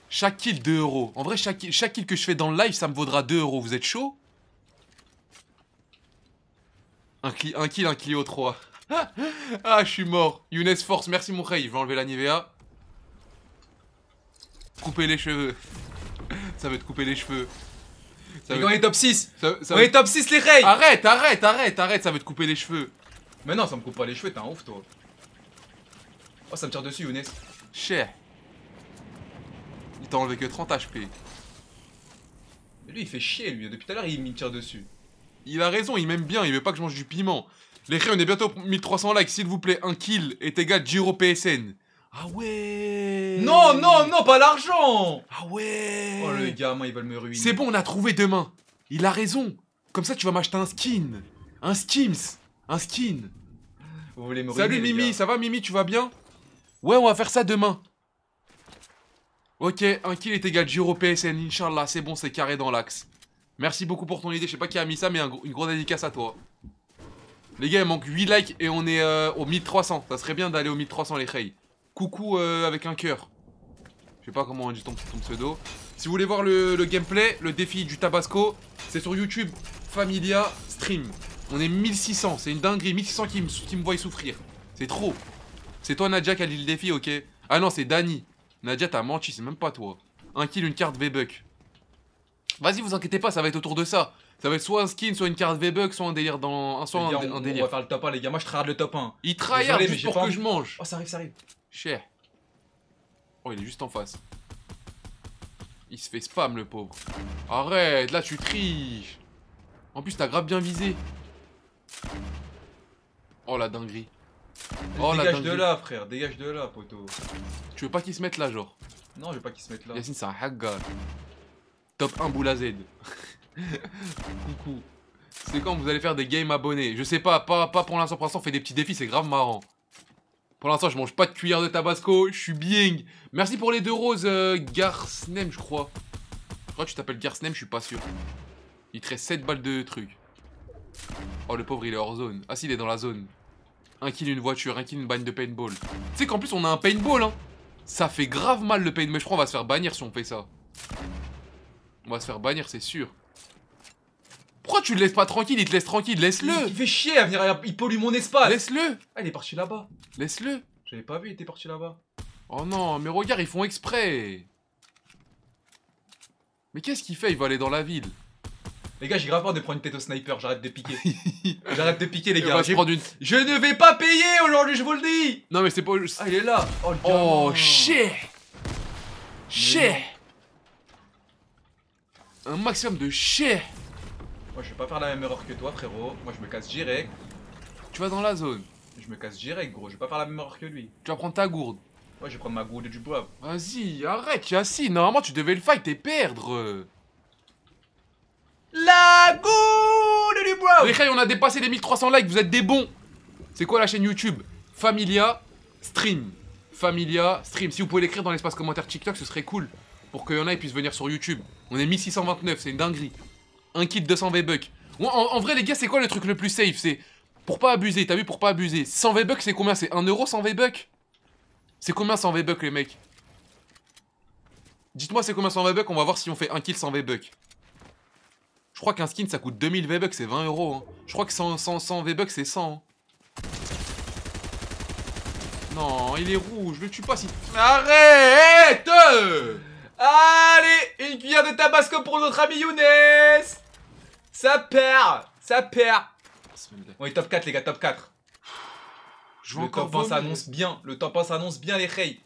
Chaque kill 2 euros. En vrai, chaque kill, que je fais dans le live, ça me vaudra 2 euros. Vous êtes chaud un, un, kill, un Clio 3. ah, je suis mort. Younes Force, merci mon rey. Je vais enlever la Nivea. Couper les cheveux. ça veut te couper les cheveux. Ça On est top 6 On est top 6 les Rey Arrête, arrête, arrête, arrête, ça veut te couper les cheveux. Mais non, ça me coupe pas les cheveux, t'es un ouf toi. Oh, ça me tire dessus, Younes. Cher. Il t'a enlevé que 30 HP. Mais lui, il fait chier, lui. Depuis tout à l'heure, il me tire dessus. Il a raison, il m'aime bien, il veut pas que je mange du piment. Les on est bientôt 1300 likes, s'il vous plaît. Un kill est égal Giro PSN. Ah ouais Non, non, non, pas l'argent Ah ouais Oh, le gamin, ils veulent me ruiner. C'est bon, on a trouvé demain. Il a raison. Comme ça, tu vas m'acheter un skin. Un skims. Un skin. Vous voulez me ruiner, Salut Mimi, ça va Mimi, tu vas bien Ouais, on va faire ça demain. Ok, un kill est égal Giro PSN, Inch'Allah, c'est bon, c'est carré dans l'axe. Merci beaucoup pour ton idée, je sais pas qui a mis ça, mais une grosse dédicace à toi. Les gars, il manque 8 likes et on est euh, au 1300. Ça serait bien d'aller au 1300 les Rey. Coucou euh, avec un cœur. Je sais pas comment on dit ton, pseudo. Si vous voulez voir le, gameplay, le défi du Tabasco, c'est sur YouTube, Familia Stream. On est 1600, c'est une dinguerie, 1600 qui me, qui me voient souffrir. C'est trop. C'est toi, Nadia, qui a le défi, ok Ah non, c'est Dani. Nadia, t'as menti, c'est même pas toi. Un kill, une carte V-Buck. Vas-y, vous inquiétez pas, ça va être autour de ça. Ça va être soit un skin, soit une carte V-Buck, soit un délire dans. Soit un, délire. On va faire le top 1, les gars. Moi, je tryhard le top 1. Il tryhard pour que je mange. Oh, ça arrive, ça arrive. Cher. Oh, il est juste en face. Il se fait spam, le pauvre. Arrête, là, tu triches. En plus, t'as grave bien visé. Oh, la dinguerie. Oh, dégage de là, frère, dégage de là, poteau. Tu veux pas qu'ils se mettent là, genre Non, je veux pas qu'ils se mettent là. Yassine, c'est un hackgard. Top 1 boula Z. Coucou. C'est quand vous allez faire des games abonnés Je sais pas, pas, pas pour l'instant. Pour l'instant, on fait des petits défis, c'est grave marrant. Pour l'instant, je mange pas de cuillère de tabasco, je suis bien. Merci pour les deux roses, euh, Garsnem, je crois. Je crois que tu t'appelles Garsnem, je suis pas sûr. Il te reste 7 balles de trucs. Oh, le pauvre, il est hors zone. Ah, si, il est dans la zone. Un kill une voiture, un kill une bagne de paintball. Tu sais qu'en plus on a un paintball hein Ça fait grave mal le paintball, je crois qu'on va se faire bannir si on fait ça. On va se faire bannir c'est sûr. Pourquoi tu le laisses pas tranquille Il te laisse tranquille, laisse-le il, fait chier à venir, il pollue mon espace Laisse-le Ah il est parti là-bas Laisse-le J'avais pas vu, il était parti là-bas. Oh non, mais regarde, ils font exprès Mais qu'est-ce qu'il fait Il va aller dans la ville les gars, j'ai grave peur de prendre une tête au sniper, j'arrête de piquer. j'arrête de piquer, les gars. je, ne vais pas payer aujourd'hui, je vous le dis Non, mais c'est pas juste. Ah, il est là Oh, shit oh, Shit Un maximum de shit Moi, je vais pas faire la même erreur que toi, frérot. Moi, je me casse direct. Tu vas dans la zone. Je me casse direct, gros. Je vais pas faire la même erreur que lui. Tu vas prendre ta gourde. Moi, je vais prendre ma gourde du bois. Vas-y, arrête, yassine. Normalement, tu devais le fight et perdre. La goule du Les gars on a dépassé les 1300 likes, vous êtes des bons C'est quoi la chaîne YouTube Familia Stream. Familia Stream. Si vous pouvez l'écrire dans l'espace commentaire TikTok, ce serait cool. Pour qu'il y en ait puissent venir sur YouTube. On est 1629, c'est une dinguerie. Un kit 200 V-Bucks. En, vrai, les gars, c'est quoi le truc le plus safe C'est pour pas abuser, t'as vu, pour pas abuser. 100 V-Bucks, c'est combien C'est un euro 100 V-Bucks C'est combien 100 V-Bucks, les mecs Dites-moi c'est combien 100 V-Bucks, on va voir si on fait un kill 100 V-Bucks. Je crois qu'un skin ça coûte 2000 V-Bucks, c'est 20 euros. Hein. Je crois que 100, V-Bucks, c'est 100. Hein. Non, il est rouge, je le tue pas si... Arrête Allez, une cuillère de tabasco pour notre ami Younes Ça perd Ça perd On est top 4 les gars, top 4. Je le top s'annonce bien, le top 1 s'annonce bien les reilles.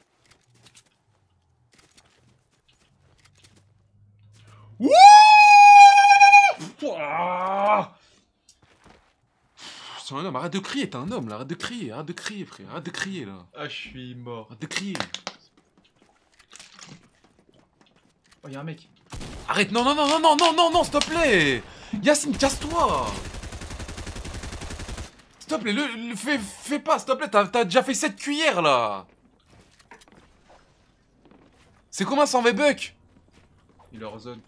Wouh Pfff, c'est un homme, arrête de crier, t'es un homme là, arrête de crier, arrête de crier frère, arrête de crier là. Ah je suis mort. Arrête de crier. Oh y'a un mec. Arrête, non, non, non, non, non, non, non, non, s'il te plaît Yacine, casse-toi S'il te plaît, le, le fais, fais, pas, s'il te plaît, t'as déjà fait 7 cuillères là C'est combien 100 V-Bucks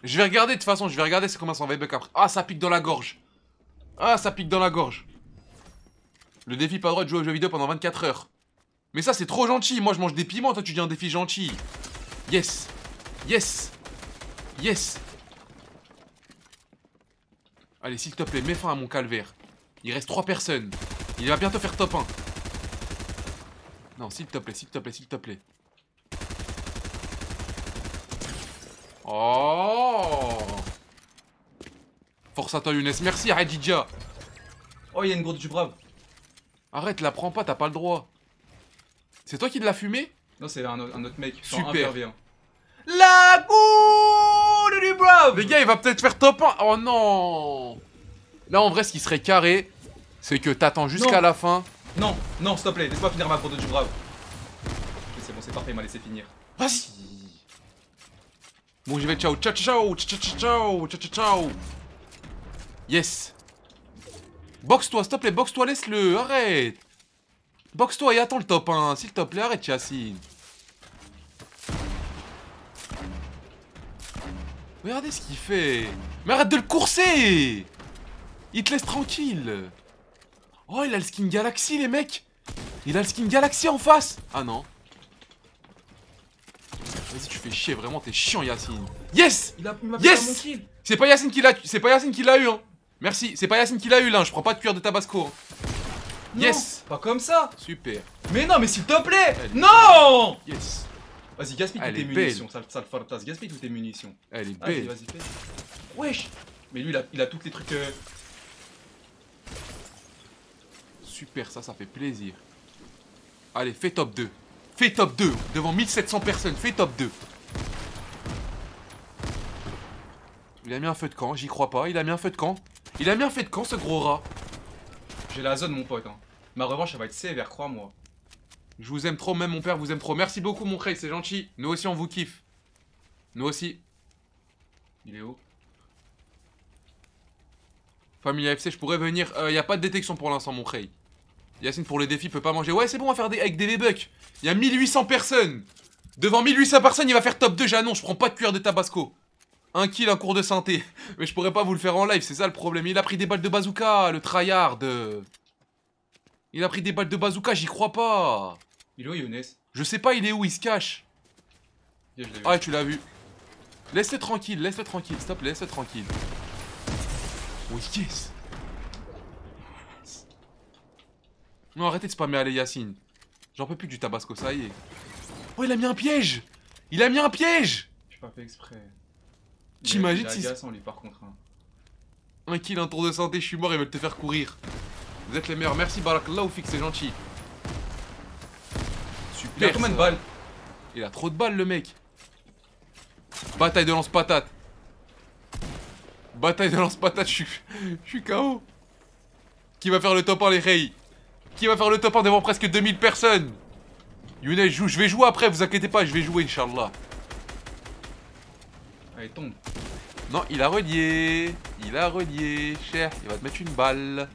je vais regarder de toute façon, je vais regarder c'est comment ça va back après. Ah, ça pique dans la gorge. Ah, ça pique dans la gorge. Le défi pas droit de jouer aux jeux vidéo pendant 24 heures. Mais ça, c'est trop gentil. Moi, je mange des piments. Toi, tu dis un défi gentil. Yes. Yes. Yes. Allez, s'il te plaît, mets fin à mon calvaire. Il reste 3 personnes. Il va bientôt faire top 1. Non, s'il te plaît, s'il te plaît, s'il te plaît. Oh Force à toi Younes, merci Didja Oh il y a une gourde du brave Arrête, la prends pas, t'as pas le droit C'est toi qui de la fumé Non c'est un, autre mec, Super La gourde du brave Les gars il va peut-être faire top 1 Oh non Là en vrai ce qui serait carré C'est que t'attends jusqu'à la fin Non, non s'il te plaît, laisse-moi finir ma gourde du brave C'est bon c'est parfait, il m'a laissé finir Vas-y Bon, j'y vais. Ciao, ciao, ciao, ciao, ciao, ciao, ciao, ciao. Yes. Boxe-toi, s'il te plaît, boxe-toi, laisse-le, arrête. Boxe-toi et attends le top 1, hein. s'il te plaît, arrête, chassi. Regardez ce qu'il fait. Mais arrête de le courser Il te laisse tranquille. Oh, il a le skin Galaxy, les mecs. Il a le skin Galaxy en face. Ah non. Vas-y, tu fais chier, vraiment, t'es chiant, Yacine. Yes il a, Yes C'est pas Yacine qui l'a c'est pas Yacine qui l'a eu, hein. Merci, c'est pas Yacine qui l'a eu, là, hein. je prends pas de cuir de tabasco. Hein. yes Pas comme ça Super. Mais non, mais s'il te plaît Non Yes. Vas-y, gaspille toutes tes munitions, sale fantas, gaspille toutes tes munitions. Elle est belle. Vas-y, vas-y, Wesh Mais lui, il a, il a tous les trucs... Euh, Super, ça, ça fait plaisir. Allez, fais top 2. Fais top 2 devant 1700 personnes. Fais top 2. Il a mis un feu de camp, j'y crois pas. Il a mis un feu de camp. Il a mis un feu de camp, ce gros rat. J'ai la zone, mon pote. Hein. Ma revanche, elle va être sévère, crois-moi. Je vous aime trop, même mon père vous aime trop. Merci beaucoup, mon Craig, c'est gentil. Nous aussi, on vous kiffe. Nous aussi. Il est où Famille AFC, je pourrais venir. Il euh, y n'y a pas de détection pour l'instant, mon Craig. Yacine pour le défi peut pas manger. Ouais, c'est bon, on va faire des, avec des v Il y a 1800 personnes. Devant 1800 personnes, il va faire top 2. non je prends pas de cuir de tabasco. Un kill, un cours de santé Mais je pourrais pas vous le faire en live, c'est ça le problème. Il a pris des balles de bazooka, le tryhard. Il a pris des balles de bazooka, j'y crois pas. Il est où, Younes Je sais pas, il est où, il se cache. ah, tu l'as vu. Laisse-le tranquille, laisse-le tranquille, stop, laisse-le tranquille. Oui, yes Non, arrêtez de spammer Allez Yacine. J'en peux plus du tabasco, ça y est. Oh, il a mis un piège Il a mis un piège J'ai pas fait exprès. T'imagines si... par contre. Hein. Un kill, un tour de santé, je suis mort, ils veulent te faire courir. Vous êtes les meilleurs. Merci, Barak. Là où c'est gentil. Super. Il a combien de balles Il a trop de balles, le mec. Bataille de lance-patate. Bataille de lance-patate, je suis... KO. Qui va faire le top 1, les Rey qui va faire le top 1 devant presque 2000 personnes Younes je vais jouer après, vous inquiétez pas, je vais jouer Inch'Allah. Allez, tombe. Non, il a relié. Il a relié, cher. Il va te mettre une balle.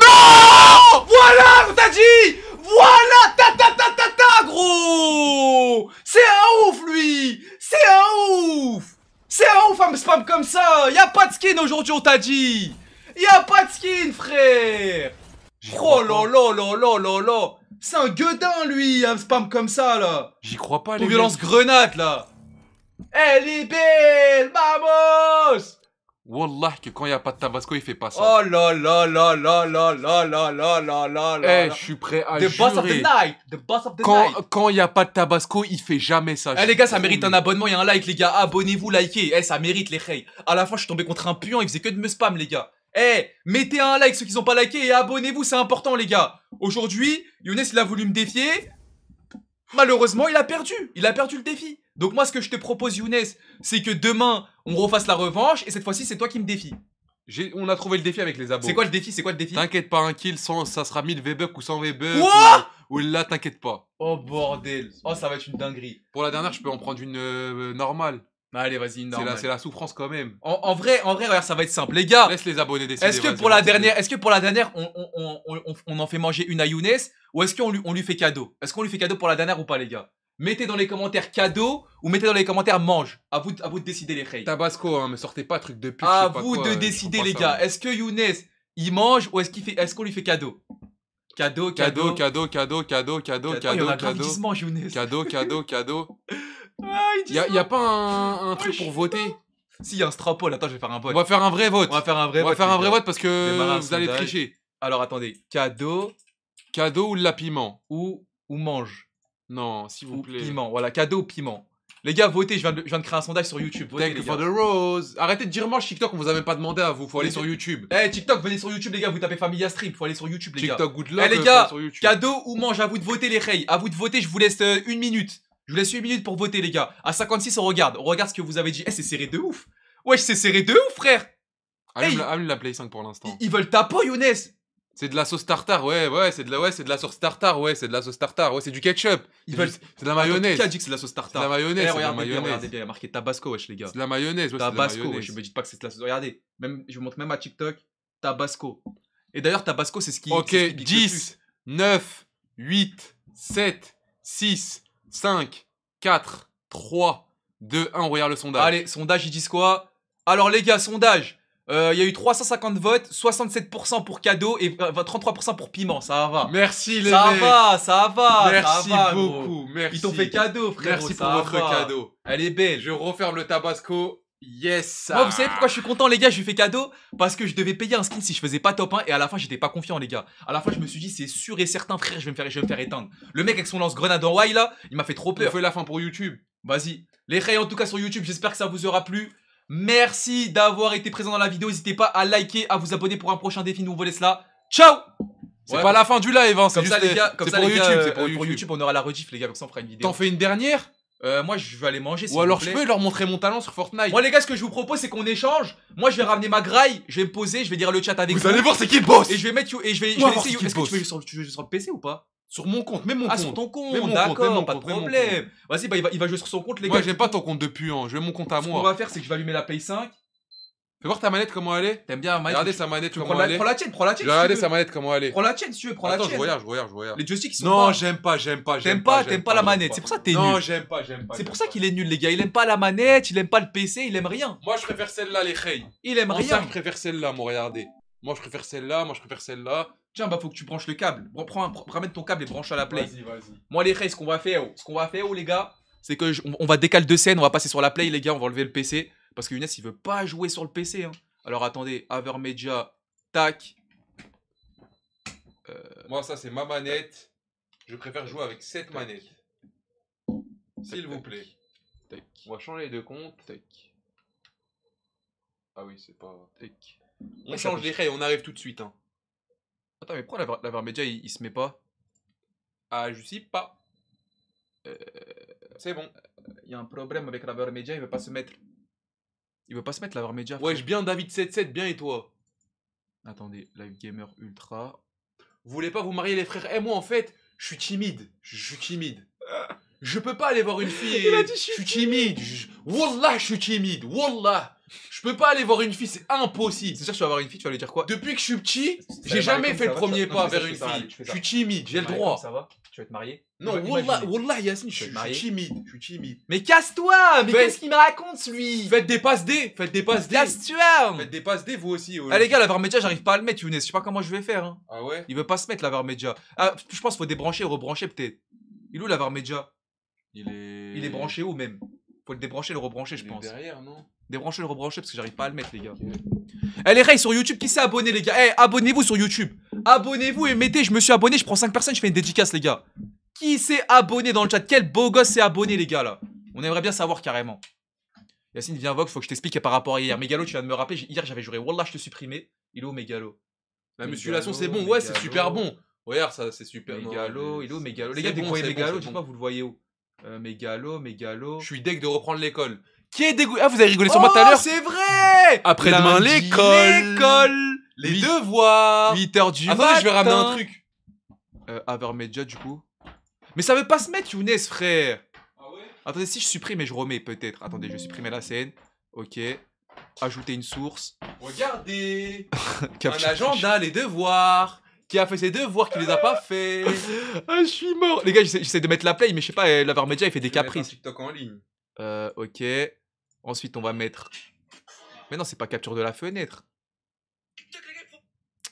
Non Voilà, t'as dit Voilà Ta ta ta ta ta, gros C'est un ouf, lui C'est un ouf c'est un ouf, un hein, spam comme ça Y'a pas de skin aujourd'hui, on t'a dit Y'a pas de skin, frère Oh là là là là là là C'est un gueudin, lui, un hein, spam comme ça, là J'y crois pas, les Pour violence grenade, là Elle est belle, vamos Wallah que quand il n'y a pas de Tabasco, il fait pas ça. Oh là là là là là là là là là là Eh, je suis prêt à the Boss of the night, the boss of the quand, night. Quand il n'y a pas de Tabasco, il fait jamais ça. Eh les gars, ça mérite un abonnement et un like les gars. Abonnez-vous, likez. Eh, ça mérite les reys. À la fin, je suis tombé contre un puant, il faisait que de me spam les gars. Eh, mettez un like ceux qui n'ont pas liké et abonnez-vous, c'est important les gars. Aujourd'hui, Younes il a voulu me défier. Malheureusement, il a perdu. Il a perdu le défi. Donc moi, ce que je te propose, Younes, c'est que demain, on refasse la revanche et cette fois-ci, c'est toi qui me défie. On a trouvé le défi avec les abos. C'est quoi le défi C'est quoi le défi T'inquiète pas, un kill, sans, ça sera 1000 V-Bucks ou 100 V-Bucks. Quoi ou, là, t'inquiète pas. Oh bordel Oh, ça va être une dinguerie. Pour la dernière, je peux en prendre une euh, normale. Allez, vas-y, une normale. c'est la souffrance quand même. En, vrai, en vrai, ça va être simple, les gars. Laisse les abonnés décider. Est-ce que pour la dernière, est-ce que pour la dernière, on, on- on- on- on- on en fait manger une à Younes ou est-ce qu'on lui, on lui fait cadeau Est-ce qu'on lui fait cadeau pour la dernière ou pas, les gars Mettez dans les commentaires cadeau ou mettez dans les commentaires mange. À vous, à vous de décider les frères. Tabasco, hein, me sortez pas truc de pute. À vous de euh, décider les gars. Hein. Est-ce que Younes il mange ou est-ce qu'il est-ce qu'on lui fait cadeau Cadeau, cadeau, cadeau, cadeau, cadeau, cadeau, cadeau, cadeau, cadeau, Younes. cadeau, cadeau, cadeau. Ah, il y a, pas un, truc pour voter. Si y a un strapole, attends, je vais faire un vote. On va faire un vrai vote. On va faire un vrai. vote, parce que vous allez tricher. Alors attendez, cadeau, cadeau ou lapiment ou ou mange. Non, s'il vous plaît. Piment, voilà, cadeau piment. Les gars, votez, je viens de, créer un sondage sur YouTube. Votez, les gars. for the rose. Arrêtez de dire mange TikTok, on vous a même pas demandé à vous. Faut aller sur YouTube. Eh TikTok, venez sur YouTube les gars, vous tapez Familia Stream, faut aller sur YouTube les gars. TikTok, good eh, luck. Eh les euh, gars, cadeau ou mange, à vous de voter les reys. À vous de voter, je vous laisse euh, une minute. Je vous laisse une minute pour voter les gars. À 56, on regarde. On regarde ce que vous avez dit. Eh, c'est serré de ouf. Wesh, c'est serré de ouf, frère. Allume, Hey. Eh, la, Play 5 pour l'instant. Ils, veulent ta Younes. C'est de la sauce tartare, ouais, ouais, c'est de la, ouais, c'est de la sauce tartare, ouais, c'est de la sauce tartare, ouais, c'est du ketchup. c'est de la mayonnaise. Qui a dit que c'est de la sauce tartare la mayonnaise. regardez, il y a marqué Tabasco, wesh les gars. C'est de la mayonnaise, ouais, Tabasco, wesh, je me dis pas que c'est de la sauce. Regardez, même, je vous montre même à TikTok, Tabasco. Et d'ailleurs, Tabasco, c'est ce qui. Ok, 10, 9, 8, 7, 6, 5, 4, 3, 2, 1. On regarde le sondage. Allez, sondage, ils disent quoi Alors les gars, sondage. Euh, il y a eu 350 votes, 67% pour cadeau et 33% euh, pour piment, ça va. Merci les ça va, ça va. Merci beaucoup, merci. Ils t'ont fait cadeau, frère. Merci pour votre cadeau. Elle est belle. Je referme le tabasco. Yes. Moi, vous savez pourquoi je suis content, les gars, je lui fais cadeau parce que je devais payer un skin si je faisais pas top 1 et à la fin j'étais pas confiant, les gars. À la fin, je me suis dit c'est sûr et certain, frère, je vais me faire, je vais me faire éteindre. Le mec avec son lance-grenade en Y là, il m'a fait trop peur. On fait la fin pour YouTube. Vas-y. Les rayons, en tout cas sur YouTube, j'espère que ça vous aura plu. Merci d'avoir été présent dans la vidéo. N'hésitez pas à liker, à vous abonner pour un prochain défi. Nous, on vous laisse là. Ciao c'est pas la fin du live, hein, c'est ça, les gars, comme ça, pour, les YouTube, gars, euh, pour, YouTube. on aura la rediff, les gars, comme ça on fera une vidéo. T'en fais une dernière euh, moi, je vais aller manger. Ou alors, vous plaît. je peux leur montrer mon talent sur Fortnite. Moi, les gars, ce que je vous propose, c'est qu'on échange. Moi, je vais ramener ma graille, je vais me poser, je vais dire le chat avec vous. Vous allez voir, c'est qui le boss Et je vais mettre Et je vais. essayer. Est-ce que tu veux jouer sur le PC ou pas sur mon compte, même mon ah, compte. Ah, sur ton compte, d'accord, pas de problème. Vas-y, bah, il, va, il va jouer sur son compte, les gars. Moi, j'aime pas ton compte de puant, hein. je vais mon compte à moi. Ce qu'on va faire, c'est que je vais allumer la Pay 5. Fais voir ta manette comment elle est. T'aimes bien la manette Regardez sa manette comment elle est. Prends la tienne, prends la tienne. Regardez sa manette comment elle est. Prends la tienne si tu veux, prends la tienne. Attends, je regarde, je regarde, je regarde. Les joysticks sont. Non, j'aime pas, j'aime pas. T'aimes pas, t'aimes pas la manette. C'est pour ça que t'es nul. Non, j'aime pas, j'aime pas. C'est pour ça qu'il est nul, les gars. Il aime pas la manette, il aime pas le PC, il aime rien. Moi, je préfère celle-là, les Rey. Il aime rien. Moi, je préfère celle-là, regardez. Moi, je préfère celle-là, moi, je préfère celle-là. Tiens, bah faut que tu branches le câble. Prends ramène ton câble et branche à la play. Vas-y, vas-y. Moi, les rays, ce qu'on va faire, ce qu'on va faire, les gars, c'est que on, va décaler deux scènes, on va passer sur la play, les gars, on va enlever le PC. Parce que Younes, il veut pas jouer sur le PC. Hein. Alors attendez, Avermedia, tac. Euh, Moi, ça, c'est ma manette. Je préfère jouer avec cette manette. S'il vous plaît. On va changer les deux comptes. Ah oui, c'est pas. On change les rails, on arrive tout de suite. Hein. Attends, mais pourquoi la, il, se met pas Ah, je sais pas. Euh, c'est bon. Il euh, y a un problème avec la Vermedia, il veut pas se mettre. Il veut pas se mettre la Vermedia. Wesh, bien David77, bien et toi Attendez, Live Gamer Ultra. Vous voulez pas vous marier les frères Et eh, moi, en fait, je suis timide. Je suis timide. Je peux pas aller voir une fille. Je suis timide. Wallah, je suis timide. Wallah. Je peux pas aller voir une fille, c'est impossible. C'est sûr, tu vas voir une fille, tu vas lui dire quoi Depuis que je suis petit, j'ai jamais fait le premier pas vers une fille. Je suis timide, j'ai le droit. Ça va Tu vas te marier Non, Wallah, Wallah je suis timide. Je suis timide. Mais casse-toi Mais qu'est-ce qu'il me raconte, lui Faites des passes D Faites des passes D Casse-toi Faites des passes D, vous aussi. Ah, les gars, la média, j'arrive pas à le mettre, Younes. Je sais pas comment je vais faire. Hein. Ah ouais Il veut pas se mettre, la Ah, Je pense qu'il faut débrancher, rebrancher peut-être. Il est où la média Il est. Il est branché où même faut le débrancher le rebrancher, je pense. Débrancher le rebrancher parce que j'arrive pas à le mettre, les gars. Eh, les reilles sur YouTube, qui s'est abonné, les gars Eh, abonnez-vous sur YouTube. Abonnez-vous et mettez, je me suis abonné, je prends 5 personnes, je fais une dédicace, les gars. Qui s'est abonné dans le chat Quel beau gosse s'est abonné, les gars, là On aimerait bien savoir carrément. Yacine, viens Vogue, faut que je t'explique par rapport à hier. Mégalo, tu viens de me rappeler, hier j'avais juré, Wallah, je te supprimais. Il est où, Mégalo La musculation, c'est bon, ouais, c'est super bon. Regarde, ça, c'est super. Mégalo, il est où, Mégalo Les gars, vous voyez vous le voyez où euh, mégalo, mégalo. Je suis deg de reprendre l'école. Qui est dégoûté Ah, vous avez rigolé sur moi tout à oh, l'heure c'est vrai Après-demain, l'école L'école Les devoirs 8h du Attendez, je vais ramener un truc. Euh, Avermedia, du coup. Mais ça veut pas se mettre, Younes, frère Ah ouais Attendez, si je supprime et je remets, peut-être. Attendez, je supprime la scène. Ok. Ajouter une source. Regardez Un agenda, les devoirs qui a fait ses deux, voire qui les a pas fait. ah, je suis mort. Les gars, j'essaie de mettre la play, mais je sais pas, euh, la Media, il fait des caprices. TikTok en ligne. Euh, ok. Ensuite, on va mettre. Mais non, c'est pas capture de la fenêtre.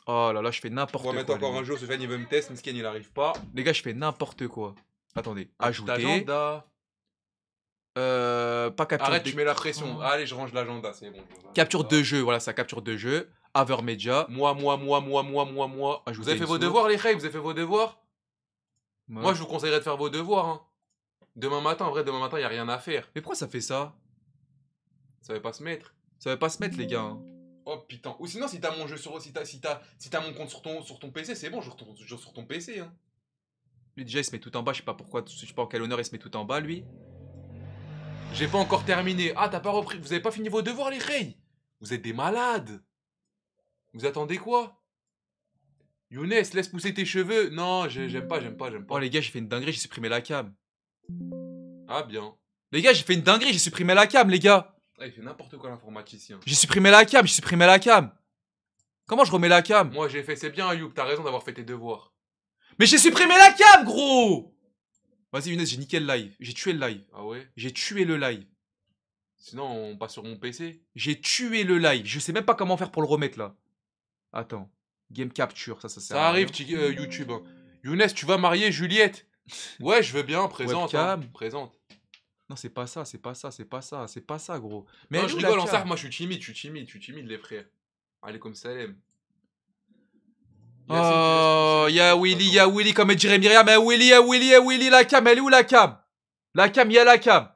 Oh là là, je fais n'importe quoi. On va mettre encore un jour, fan il veut me tester, qui il arrive pas. Les gars, je fais n'importe quoi. Attendez, ajouter. Agenda. Euh, pas capture Arrête, tu mets la pression. Oh. Allez, je range l'agenda, c'est bon. Capture de jeu, voilà, ça capture de jeu. Avermedia, moi, moi, moi, moi, moi, moi, moi. Vous avez fait vos devoirs, les reys vous avez fait vos devoirs Moi, je vous conseillerais de faire vos devoirs. Hein. Demain matin, en vrai, demain matin, il n'y a rien à faire. Mais pourquoi ça fait ça Ça va pas se mettre. Ça va pas se mettre, les gars. Hein. Oh putain. Ou sinon, si t'as mon jeu sur. Si si as, mon compte sur ton, sur ton PC, c'est bon, je retourne sur ton PC. Lui, hein. déjà, il se met tout en bas. Je sais pas pourquoi. Je sais pas en quel honneur il se met tout en bas, lui. J'ai pas encore terminé. Ah, t'as pas repris. Vous avez pas fini vos devoirs, les Rey Vous êtes des malades vous attendez quoi Younes, laisse pousser tes cheveux. Non, j'aime pas, j'aime pas, j'aime oh, pas. Oh les gars, j'ai fait une dinguerie, j'ai supprimé la cam. Ah bien. Les gars, j'ai fait une dinguerie, j'ai supprimé la cam, les gars. Ah, il fait n'importe quoi l'informaticien. J'ai supprimé la cam, j'ai supprimé la cam. Comment je remets la cam Moi j'ai fait, c'est bien tu t'as raison d'avoir fait tes devoirs. Mais j'ai supprimé la cam, gros Vas-y Younes, j'ai niqué le live. J'ai tué le live. Ah ouais J'ai tué le live. Sinon, on passe sur mon PC. J'ai tué le live. Je sais même pas comment faire pour le remettre là. Attends. Game capture, ça, ça sert. Ça arrive, euh, YouTube. Hein. Younes, tu vas marier Juliette. Ouais, je veux bien, présente. Hein. Webcam. présente. Non, c'est pas ça, c'est pas ça, c'est pas ça, c'est pas ça, gros. Mais je rigole en ça, moi je suis timide, je suis timide, je suis timide, les frères. Allez, comme ça, Oh, a Willy, a Willy, comme elle dirait Myriam, Mais Willy, Willy, Willy, la cam, elle est où la cam La cam, y'a la cam.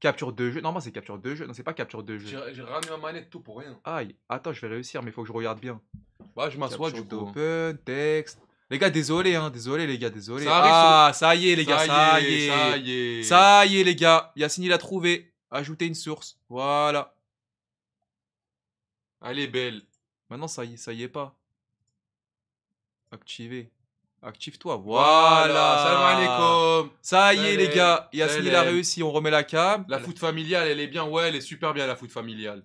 Capture de jeu. moi c'est capture de jeu. Non, c'est pas capture de jeu. J'ai ramené ma manette tout pour rien. Aïe, attends, je vais réussir, mais il faut que je regarde bien. Bah, je m'assois du coup. Open, texte. Les gars, désolé, hein, désolé, les gars, désolé. ah, ça y est, les gars, ça, y est, ça y est. les gars. Yacine, il a trouvé. Ajouter une source. Voilà. Allez belle. Maintenant, ça y est, ça y est pas. Activer. Active-toi. Voilà. Salam alaikum. Ça y est, les gars. Yassine il a réussi. On remet la cam. La foot familiale, elle est bien. Ouais, elle est super bien, la foot familiale.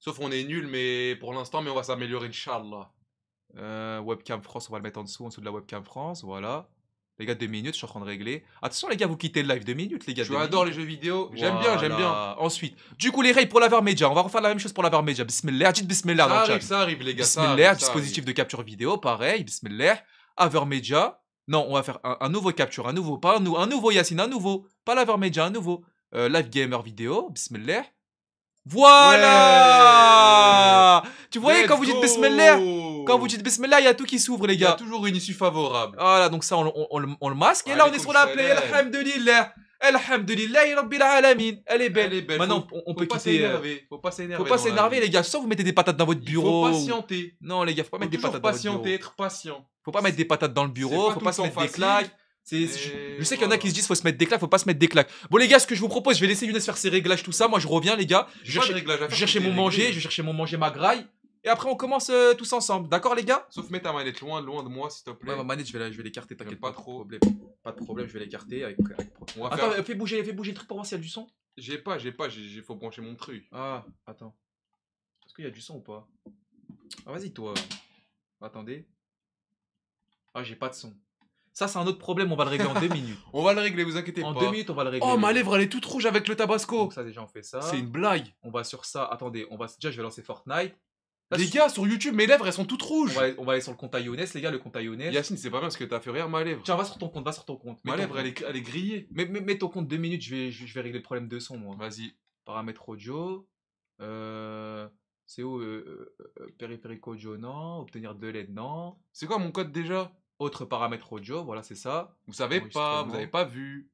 Sauf on est nul, mais pour l'instant, mais on va s'améliorer, Inch'Allah. Euh, webcam France, on va le mettre en dessous, en dessous de la webcam France. Voilà. Les gars, deux minutes, je suis en train de régler. Attention, les gars, vous quittez le live deux minutes, les gars. Je adore les jeux vidéo. J'aime bien, j'aime bien. Ensuite, du coup, les rails pour la média. On va refaire la même chose pour laver média. Bismillah, dites Bismillah. dans le chat. ça arrive, les gars. Bismillah, ça dispositif de capture vidéo, pareil. Bismillah. Avermedia. Non, on va faire un, nouveau capture, un nouveau, pas un, un nouveau Yacine, un nouveau, pas l'Avermedia, un nouveau. Euh, live Gamer Vidéo, Bismillah. Voilà Tu voyais quand vous dites Bismillah Quand vous dites Bismillah, il y a tout qui s'ouvre les gars. Il y a toujours une issue favorable. Voilà, donc ça on, le masque. Et ah, là on est sur la alhamdulillah. Alhamdulillah, Elle est belle. Elle est belle. Maintenant, on, peut quitter. Euh, faut pas s'énerver. Faut pas s'énerver, les gars. Soit vous mettez des patates dans votre bureau. Faut patienter. Non, les gars, faut pas mettre des patates dans votre bureau. être patient. Faut pas mettre des patates dans le bureau. Faut pas se mettre des claques. je, sais qu'il y en a qui se disent faut se mettre des claques, faut pas se mettre des claques. Bon les gars, ce que je vous propose, je vais laisser Younes faire ses réglages tout ça. Moi je reviens les gars. Je vais chercher, mon manger, je vais chercher mon manger ma graille. Et après, on commence euh, tous ensemble. D'accord, les gars Sauf mets ta manette loin, loin de moi, s'il te plaît. Ouais, ma manette, je vais, je l'écarter, t'inquiète pas, pas trop. Pas de problème, je vais l'écarter. Avec, Attends, euh, fais bouger, fais bouger le truc pour voir s'il y a du son. J'ai pas, j'ai pas, j'ai faut brancher mon truc. Ah, attends. Est-ce qu'il y a du son ou pas Ah, vas-y, toi. Attendez. Ah, j'ai pas de son. Ça, c'est un autre problème, on va le régler en deux minutes. On va le régler, vous inquiétez En deux minutes, on va le régler. Oh, ma lèvre, elle est toute rouge avec le tabasco. ça, déjà, on fait ça. C'est une blague. On va sur ça. Attendez, on va... déjà, je vais lancer Fortnite les gars, sur YouTube, mes lèvres, elles sont toutes rouges. On va, aller sur le compte Younes, les gars, le compte Younes. Yacine, c'est pas bien parce que t'as fait rire ma lèvre. Tiens, va sur ton compte, va sur ton compte. Ma lèvre, Elle, est, grillée. Mets, ton compte deux minutes, je vais, je, vais régler le problème de son, moi. Vas-y. Paramètres audio. Euh, c'est où euh, euh, périphérique audio, non. Obtenir de l'aide, non. C'est quoi mon code déjà Autre paramètre audio, voilà, c'est ça. Vous savez pas, vous avez pas vu.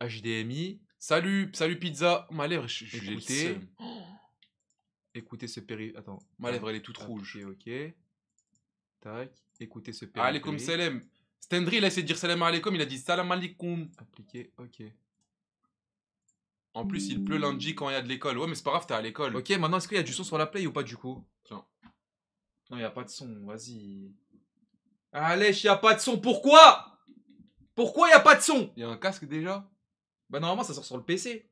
HDMI. Salut, salut pizza. Ma lèvre, je suis Écoutez ce péri... Attends, ma lèvre, elle est toute rouge. Ok, Tac, écoutez ce ah, péri... Alaykoum salam. Stendry, il a essayé de dire salam l'école, il a dit salam alaikum. Appliqué, ok. En plus, il pleut lundi quand il y a de l'école. Ouais, mais c'est pas grave, t'es à l'école. Ok, maintenant, est-ce qu'il y a du son sur la play ou pas du coup Tiens. Non, il a pas de son, vas-y. Allez, il a pas de son, pourquoi Pourquoi il a pas de son Il y a un casque déjà Bah normalement, ça sort sur le PC.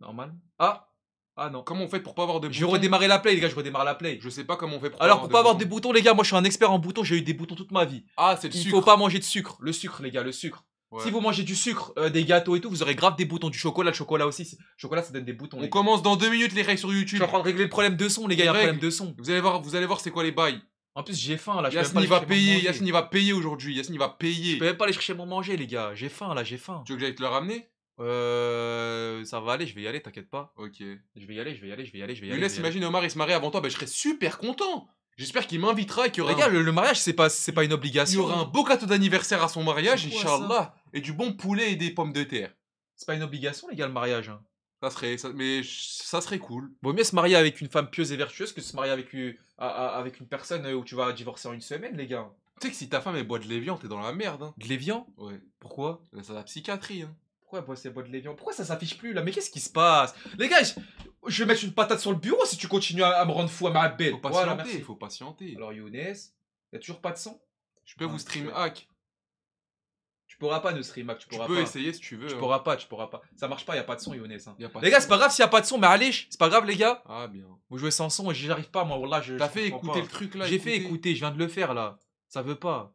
Normal. Ah ah non. Comment on fait pour pas avoir de boutons Je vais la play, les gars, je redémarre la play. Je sais pas comment on fait pour Alors, pour pas avoir des boutons, les gars, moi je suis un expert en boutons, j'ai eu des boutons toute ma vie. Ah, c'est le sucre. Il faut pas manger de sucre. Le sucre, les gars, le sucre. Si vous mangez du sucre, euh, des gâteaux et tout, vous aurez grave des boutons. Du chocolat, le chocolat aussi. chocolat, ça donne des boutons. On commence dans deux minutes, les règles sur YouTube. Je suis en train régler le problème de son, les gars, il y a un problème de son. Vous allez voir, vous allez voir c'est quoi les bails. En plus, j'ai faim là. Yassine va payer. Yassine va payer aujourd'hui. Yassine va payer. Je peux même pas aller chercher mon manger, les gars. J'ai faim là, j'ai faim. Tu veux que j'aille te le ramener euh, ça va aller, je vais y aller, t'inquiète pas. Ok. Je vais y aller, je vais y aller, je vais y aller, je vais y aller. laisse imagine Omar, il se marie avant toi, ben je serais super content. J'espère qu'il m'invitera et que. Regarde, le, mariage, c'est pas, c'est pas une obligation. Il y aura un beau gâteau d'anniversaire à son mariage, Inch'Allah. Et du bon poulet et des pommes de terre. C'est pas une obligation, les gars, le mariage. hein. Ça serait, mais ça serait cool. Vaut mieux se marier avec une femme pieuse et vertueuse que se marier avec, une- euh, avec une personne euh, où tu vas divorcer en une semaine, les gars. Tu sais que si ta femme elle boit de l'évian, t'es dans la merde. Hein. De l'éviant Ouais. Pourquoi Ça ben, la psychiatrie. Hein. Pourquoi de Pourquoi ça s'affiche plus là Mais qu'est-ce qui se passe Les gars, je... vais mettre une patate sur le bureau si tu continues à, me rendre fou à ma bête. Faut patienter, faut patienter. Alors Younes, y'a a toujours pas de son Je peux ah, vous stream hack. Tu pourras pas nous stream hack, tu pourras pas. Tu peux essayer si tu veux. Tu hein. pourras pas, tu pourras pas. Ça marche pas, il y a pas de son, Younes. Hein. Les gars, c'est pas grave s'il y a pas de son, mais allez, c'est pas grave les gars. Ah bien. Vous jouez sans son et j'arrive pas moi, là je. T'as fait écouter le truc là. J'ai fait écouter, je viens de le faire là. Ça veut pas.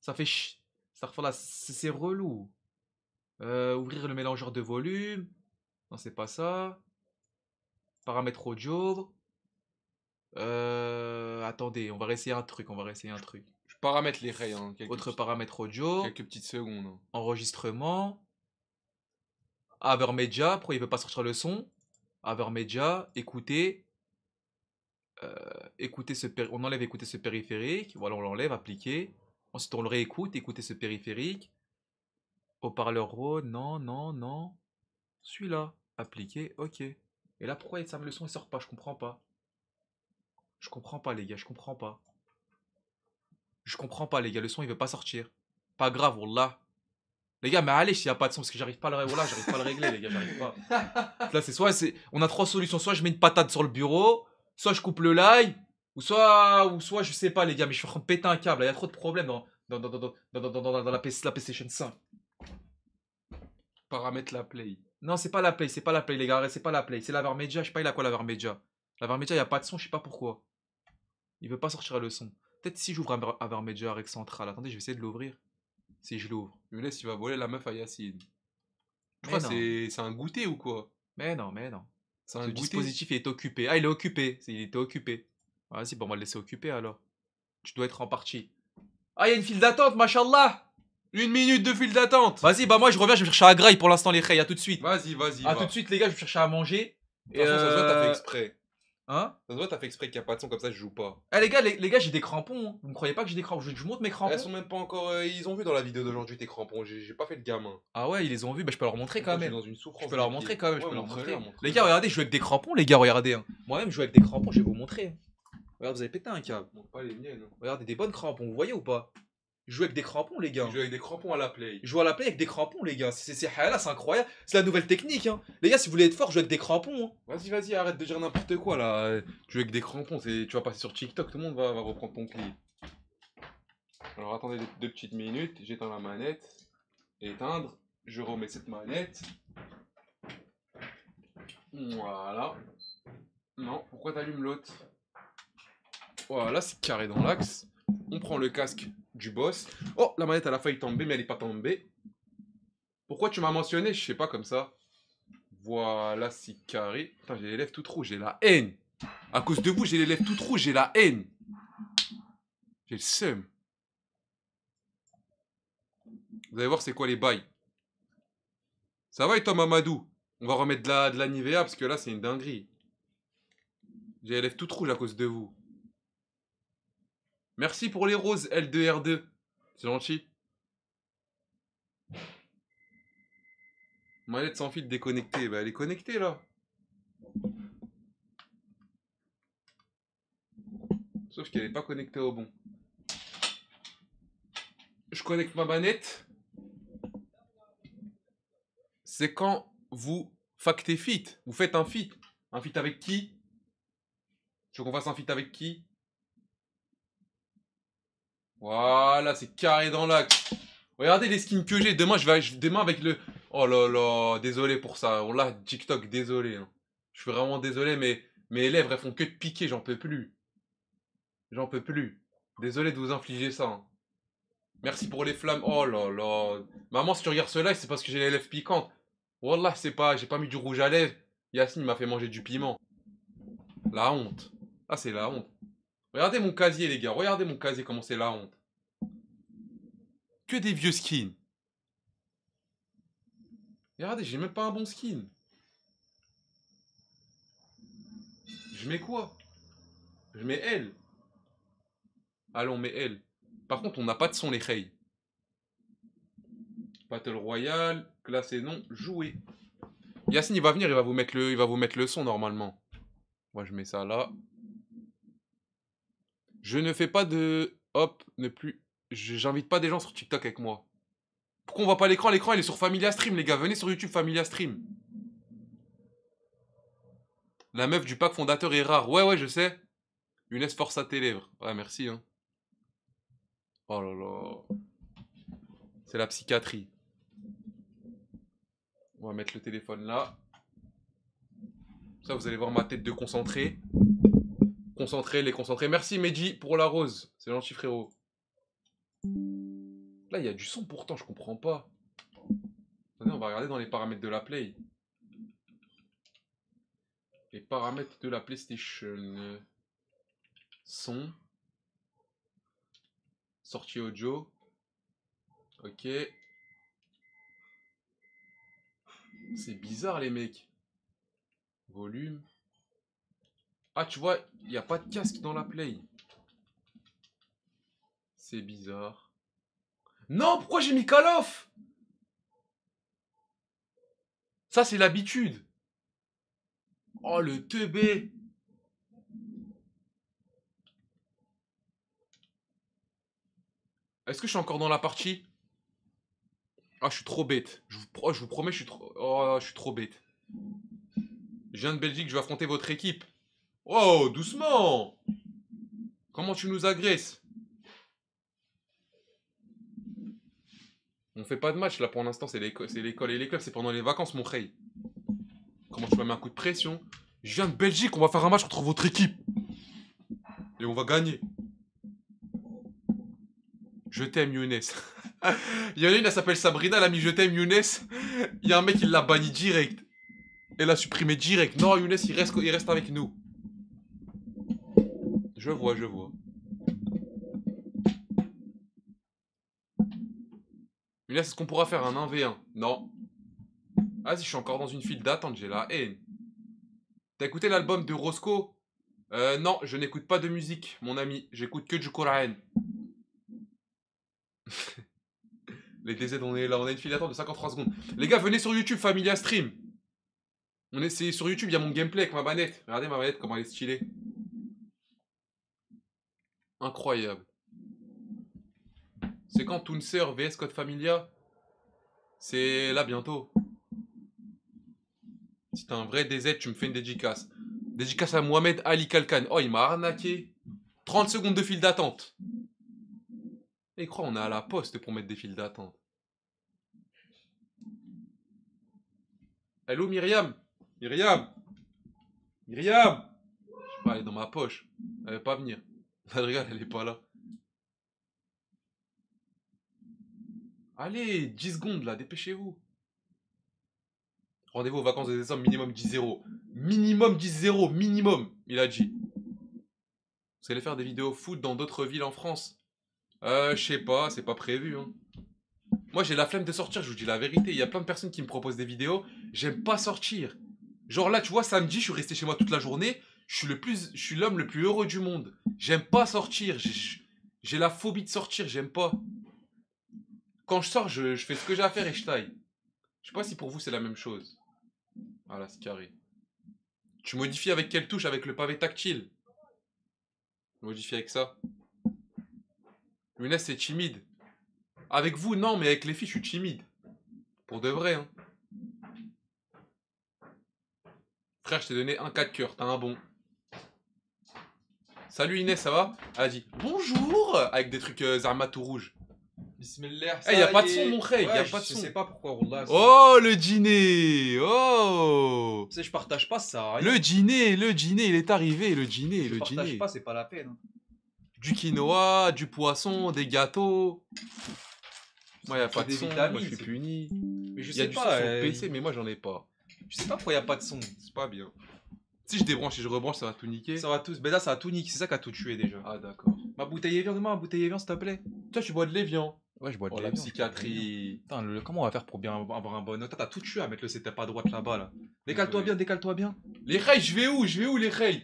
Ça fait ch... Ça c'est relou. Euh, ouvrir le mélangeur de volume. Non, c'est pas ça. Paramètres audio. Euh, attendez, on va réessayer un truc, on va réessayer un truc. Je paramètre les rayons hein, Autre paramètre audio. Quelques petites secondes. Enregistrement. Avermedia, pourquoi il ne peut pas sortir le son Avermedia, écouter. Euh, écouter ce on enlève écouter ce périphérique. Voilà, on l'enlève, appliquer. Ensuite, on le réécoute, écouter ce périphérique. Haut-parleur haut non, non, non. Celui-là, appliqué, ok. Et là, pourquoi ça, le son il sort pas Je comprends pas. Je comprends pas, les gars, je comprends pas. Je comprends pas, les gars, le son il veut pas sortir. Pas grave, Wallah. Les gars, mais allez, s'il n'y a pas de son, parce que j'arrive pas le voilà, j'arrive pas à le régler, les gars, j'arrive pas. Là, c'est soit, c'est, on a trois solutions, soit je mets une patate sur le bureau, soit je coupe le live, ou soit, ou soit je sais pas, les gars, mais je suis en train péter un câble, il y a trop de problèmes dans, la, la PlayStation 5. Paramètre la play. Non, c'est pas la play, c'est pas la play, les gars, c'est pas la play. C'est la je sais pas il a quoi la Vermedia. La Vermedia, il a pas de son, je sais pas pourquoi. Il veut pas sortir le son. Peut-être si j'ouvre Avermedia avec Central. Attendez, je vais essayer de l'ouvrir. Si je l'ouvre. laisse il va voler la meuf à Yacine. Tu crois c'est un goûter ou quoi Mais non, mais non. C'est un dispositif, il est occupé. Ah, il est occupé. Il était occupé. Ah, vas-y, bon, on va le laisser occupé alors. Tu dois être en partie. Ah, il y a une file d'attente, machallah une minute de file d'attente. Vas-y, bah moi je reviens, je vais chercher à graille pour l'instant les rails, à tout de suite. Vas-y, vas-y. À tout de suite les gars, je vais chercher à manger. Et façon, ça se voit, t'as fait euh, exprès. Hein Ça se voit, t'as fait exprès qu'il n'y a pas de son comme ça, je joue pas. Eh les gars, les, gars, j'ai des crampons. Hein. Vous ne croyez pas que j'ai des crampons je, vous montre mes crampons. Elles sont même pas encore. Euh, ils ont vu dans la vidéo d'aujourd'hui tes crampons. J'ai pas fait le gamin. Ah ouais, ils les ont vus. Bah je peux leur montrer quand même. Dans une souffrance. Je peux leur montrer quand même. je peux leur montrer. Les gars, regardez, je joue avec des crampons. Les gars, regardez. Hein. Moi-même, je joue avec des crampons. Je vais vous montrer. Regardez, vous avez pété un câble. Pas hein. Regardez des bonnes crampons. Vous voyez ou pas Jouer avec des crampons, les gars. Jouer avec des crampons à la play. Je à la play avec des crampons, les gars. C'est c'est incroyable. C'est la nouvelle technique. Hein. Les gars, si vous voulez être fort, jouez avec des crampons. Hein. Vas-y, vas-y, arrête de dire n'importe quoi là. Tu avec des crampons. Tu vas passer sur TikTok, tout le monde va, va reprendre ton clip. Alors attendez deux, deux petites minutes. J'éteins la manette. Éteindre. Je remets cette manette. Voilà. Non, pourquoi t'allumes l'autre Voilà, c'est carré dans l'axe. On prend le casque du boss. Oh, la manette, elle a failli tomber, mais elle n'est pas tombée. Pourquoi tu m'as mentionné Je sais pas, comme ça. Voilà, c'est carré. Putain, j'ai les lèvres toutes rouges, j'ai la haine. À cause de vous, j'ai les lèvres toutes rouges, j'ai la haine. J'ai le seum. Vous allez voir, c'est quoi les bails. Ça va, et toi, Mamadou On va remettre la, de la Nivea, parce que là, c'est une dinguerie. J'ai les lèvres toutes rouges à cause de vous. Merci pour les roses, L2R2. C'est gentil. Manette sans fil déconnectée. Bah, elle est connectée, là. Sauf qu'elle n'est pas connectée au bon. Je connecte ma manette. C'est quand vous factez fit. Vous faites un fit. Un fit avec qui Je veux qu'on fasse un fit avec qui voilà, c'est carré dans l'axe. Regardez les skins que j'ai. Demain, je vais demain avec le. Oh là là, désolé pour ça. Oh là, TikTok, désolé. Hein. Je suis vraiment désolé, mais mes lèvres elles font que de piquer. J'en peux plus. J'en peux plus. Désolé de vous infliger ça. Hein. Merci pour les flammes. Oh là là. Maman, si tu regardes ce live, c'est parce que j'ai les lèvres piquantes. là, c'est pas. J'ai pas mis du rouge à lèvres. Yacine m'a fait manger du piment. La honte. Ah, c'est la honte. Regardez mon casier, les gars. Regardez mon casier, comment c'est la honte. Que des vieux skins. Regardez, j'ai même pas un bon skin. Je mets quoi Je mets elle. Allons, on met elle. Par contre, on n'a pas de son, les hey. Battle Royale, classé non, joué. Yacine, il va venir, il va vous mettre le, il va vous mettre le son normalement. Moi, je mets ça là. Je ne fais pas de. Hop, ne plus. J'invite pas des gens sur TikTok avec moi. Pourquoi on voit pas l'écran L'écran, elle est sur Familia Stream, les gars. Venez sur YouTube Familia Stream. La meuf du pack fondateur est rare. Ouais, ouais, je sais. Une S-Force à tes lèvres. Ouais, merci. Hein. Oh là là. C'est la psychiatrie. On va mettre le téléphone là. Ça, vous allez voir ma tête de concentré concentrer les concentrer Merci Meji pour la rose. C'est gentil frérot. Là, il y a du son pourtant, je comprends pas. Attendez, on va regarder dans les paramètres de la Play. Les paramètres de la PlayStation. Son. Sortie audio. Ok. C'est bizarre les mecs. Volume. Ah, tu vois, il n'y a pas de casque dans la play. C'est bizarre. Non, pourquoi j'ai mis Call Ça, c'est l'habitude. Oh, le TB. Est-ce que je suis encore dans la partie Ah, je suis trop bête. Je vous, promets, je suis trop... Oh, je suis trop bête. Je viens de Belgique, je vais affronter votre équipe. Oh, doucement Comment tu nous agresses On fait pas de match là pour l'instant, c'est l'école et l'école. c'est pendant les vacances, mon Rey. Comment tu m'as mis un coup de pression Je viens de Belgique, on va faire un match contre votre équipe. Et on va gagner. Je t'aime, Younes. Il y en a une, elle s'appelle Sabrina, elle a mis Je t'aime, Younes. Il y a un mec, il l'a banni direct. Elle l'a supprimé direct. Non, Younes, il reste, il reste avec nous. Je vois, je vois. Mais là, c'est ce qu'on pourra faire, un 1v1. Non. Ah si, je suis encore dans une file d'attente, j'ai la haine. T'as écouté l'album de Roscoe Euh, non, je n'écoute pas de musique, mon ami. J'écoute que du Coran. Les DZ, on est là, on a une file d'attente de 53 secondes. Les gars, venez sur YouTube, Familia Stream. On est, sur YouTube, il y a mon gameplay avec ma manette. Regardez ma manette, comment elle est stylée incroyable. C'est quand Toonser vs Code Familia C'est là bientôt. Si t'es un vrai DZ, tu me fais une dédicace. Dédicace à Mohamed Ali Kalkan. Oh, il m'a arnaqué. 30 secondes de file d'attente. Et crois, on est à la poste pour mettre des files d'attente. Hello Myriam Myriam Myriam Je sais pas, elle est dans ma poche. Elle va pas venir. elle est pas là. Allez, 10 secondes là, dépêchez-vous. Rendez-vous aux vacances de décembre, minimum 10-0. Minimum 10-0, minimum, il a dit. Vous allez faire des vidéos foot dans d'autres villes en France Euh, je sais pas, c'est pas prévu. Hein. Moi, j'ai la flemme de sortir, je vous dis la vérité. Il y a plein de personnes qui me proposent des vidéos, j'aime pas sortir. Genre là, tu vois, samedi, je suis resté chez moi toute la journée, je suis le plus, je suis l'homme le plus heureux du monde. J'aime pas sortir. J'ai la phobie de sortir. J'aime pas. Quand je sors, je, fais ce que j'ai à faire et je taille. Je sais pas si pour vous c'est la même chose. Voilà, c'est carré. Tu modifies avec quelle touche Avec le pavé tactile. Modifie avec ça. une c'est timide. Avec vous, non, mais avec les filles, je suis timide. Pour de vrai, hein. Frère, je t'ai donné un 4 cœur, t'as un bon. Salut Inès, ça va Elle a dit bonjour avec des trucs euh, rouge. Bismillah. l'air. Eh, ça y a pas de son, mon mon frère, y a pas de son. Je sais pas pourquoi, Allah, Oh le dîner Oh Tu sais, je partage pas ça. Le dîner, le dîner, il est arrivé, le dîner, le dîner. Je partage pas, c'est pas la peine. Du quinoa, du poisson, des gâteaux. Moi, y a pas de son, moi, je suis puni. Mais je Y a sais du pas. sur euh, PC, mais moi, j'en ai pas. Je sais pas pourquoi y a pas de son. C'est pas bien. Si je débranche et je rebranche, ça va tout niquer. Ça va tout. Mais ben là, ça va tout niquer. C'est ça qui a tout tué déjà. Ah, d'accord. Ma bouteille Evian, moi, ma bouteille Evian, s'il te plaît. Toi, tu bois de l'Evian. Ouais, je bois de oh, la psychiatrie. Putain, comment on va faire pour bien avoir un bon. T'as tout tué à mettre le setup à droite là-bas, là. Décale-toi bien, décale-toi bien. Les rails, je vais où Je vais où les rails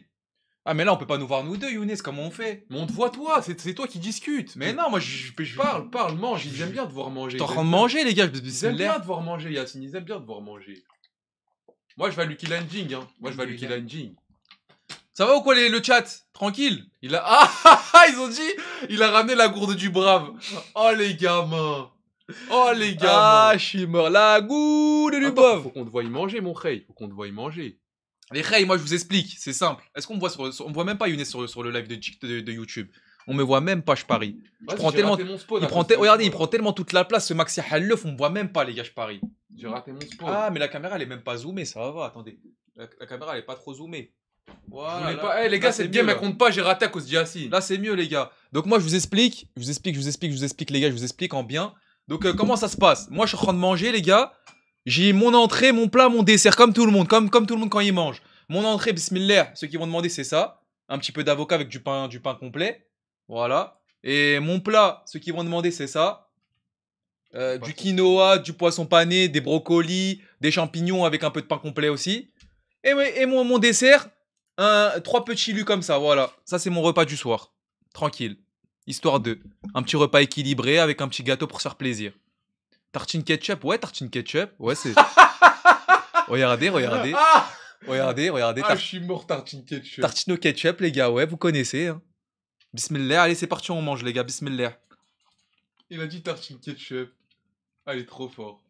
ah mais là on peut pas nous voir nous deux Younes, comment on fait Mais on te voit toi, c'est toi qui discute. Mais non, moi je, parle, parle, mange, ils aiment bien te voir manger. T'es en train de manger les gars, ils aiment bien te voir manger Yacine, ils aiment bien te voir manger. Moi, je vais à Lucky Landing. Hein. Moi, je vais à Lucky Landing. Ça va ou quoi les, le chat Tranquille Il a... Ah, ah, ah Ils ont dit Il a ramené la gourde du brave. Oh les gamins Oh les ah, gamins Ah, je suis mort. La gourde du brave Faut qu'on te voie y manger, mon Rey. Faut qu'on te voie y manger. Les Rey moi, je vous explique. C'est simple. Est-ce qu'on me voit sur... On voit même pas Younes sur, le live de YouTube. On me voit même pas, je parie. Je prends tellement... il, hein, prend Regardez, il prend tellement toute la place, ce Maxi Halleuf, on me voit même pas, les gars, je parie. J'ai raté mon spot. Ah, mais la caméra, elle est même pas zoomée, ça va, attendez. La, caméra, elle est pas trop zoomée. Voilà, eh, les gars, c'est bien, mais elle compte pas, j'ai raté à cause d'Yassi. Là, c'est mieux, les gars. Donc, moi, je vous explique, je vous explique, je vous explique, je vous explique, les gars, je vous explique en bien. Donc, euh, comment ça se passe Moi, je suis en train de manger, les gars. J'ai mon entrée, mon plat, mon dessert, comme tout le monde, comme, comme tout le monde quand il mange. Mon entrée, bismillah, ceux qui vont demander, c'est ça. Un petit peu d'avocat avec du pain, du pain complet. Voilà. Et mon plat, ceux qui vont demander, c'est ça. Euh, du quinoa, du poisson pané, des brocolis, des champignons avec un peu de pain complet aussi. Et, et mon, dessert, un, trois petits lus comme ça, voilà. Ça, c'est mon repas du soir. Tranquille. Histoire de. Un petit repas équilibré avec un petit gâteau pour se faire plaisir. Tartine ketchup, ouais, tartine ketchup. Ouais, c'est. regardez, regardez. Ah regardez, regardez. Ah, je suis mort, tartine ketchup. Tartine ketchup, les gars, ouais, vous connaissez. Hein. Bismillah, allez, c'est parti, on mange, les gars, bismillah. Il a dit tartine ketchup. Allez, trop fort.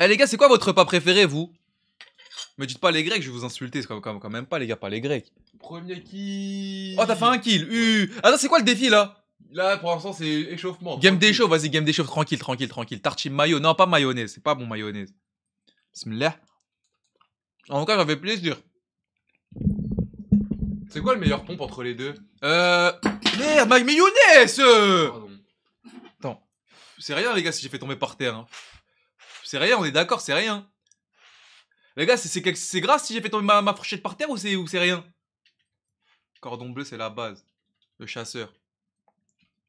Eh, les gars, c'est quoi votre repas préféré, vous Me dites pas les Grecs, je vais vous insulter, c'est quand, même pas, les gars, pas les Grecs. Premier kill. Oh, t'as fait un kill, uh. Attends, c'est quoi le défi, là Là, pour l'instant, c'est échauffement. Game d'échauffe, vas-y, game d'échauffe, tranquille, tranquille, tranquille. Tartine mayo, non, pas mayonnaise, c'est pas bon mayonnaise. Bismillah. En tout cas, j'avais plaisir. C'est quoi le meilleur pompe entre les deux Euh. Merde, Mais Younes Pardon. Attends. C'est rien, les gars, si j'ai fait tomber par terre. Hein. C'est rien, on est d'accord, c'est rien. Les gars, c'est grave si j'ai fait tomber ma, fourchette par terre ou c'est rien Cordon bleu, c'est la base. Le chasseur.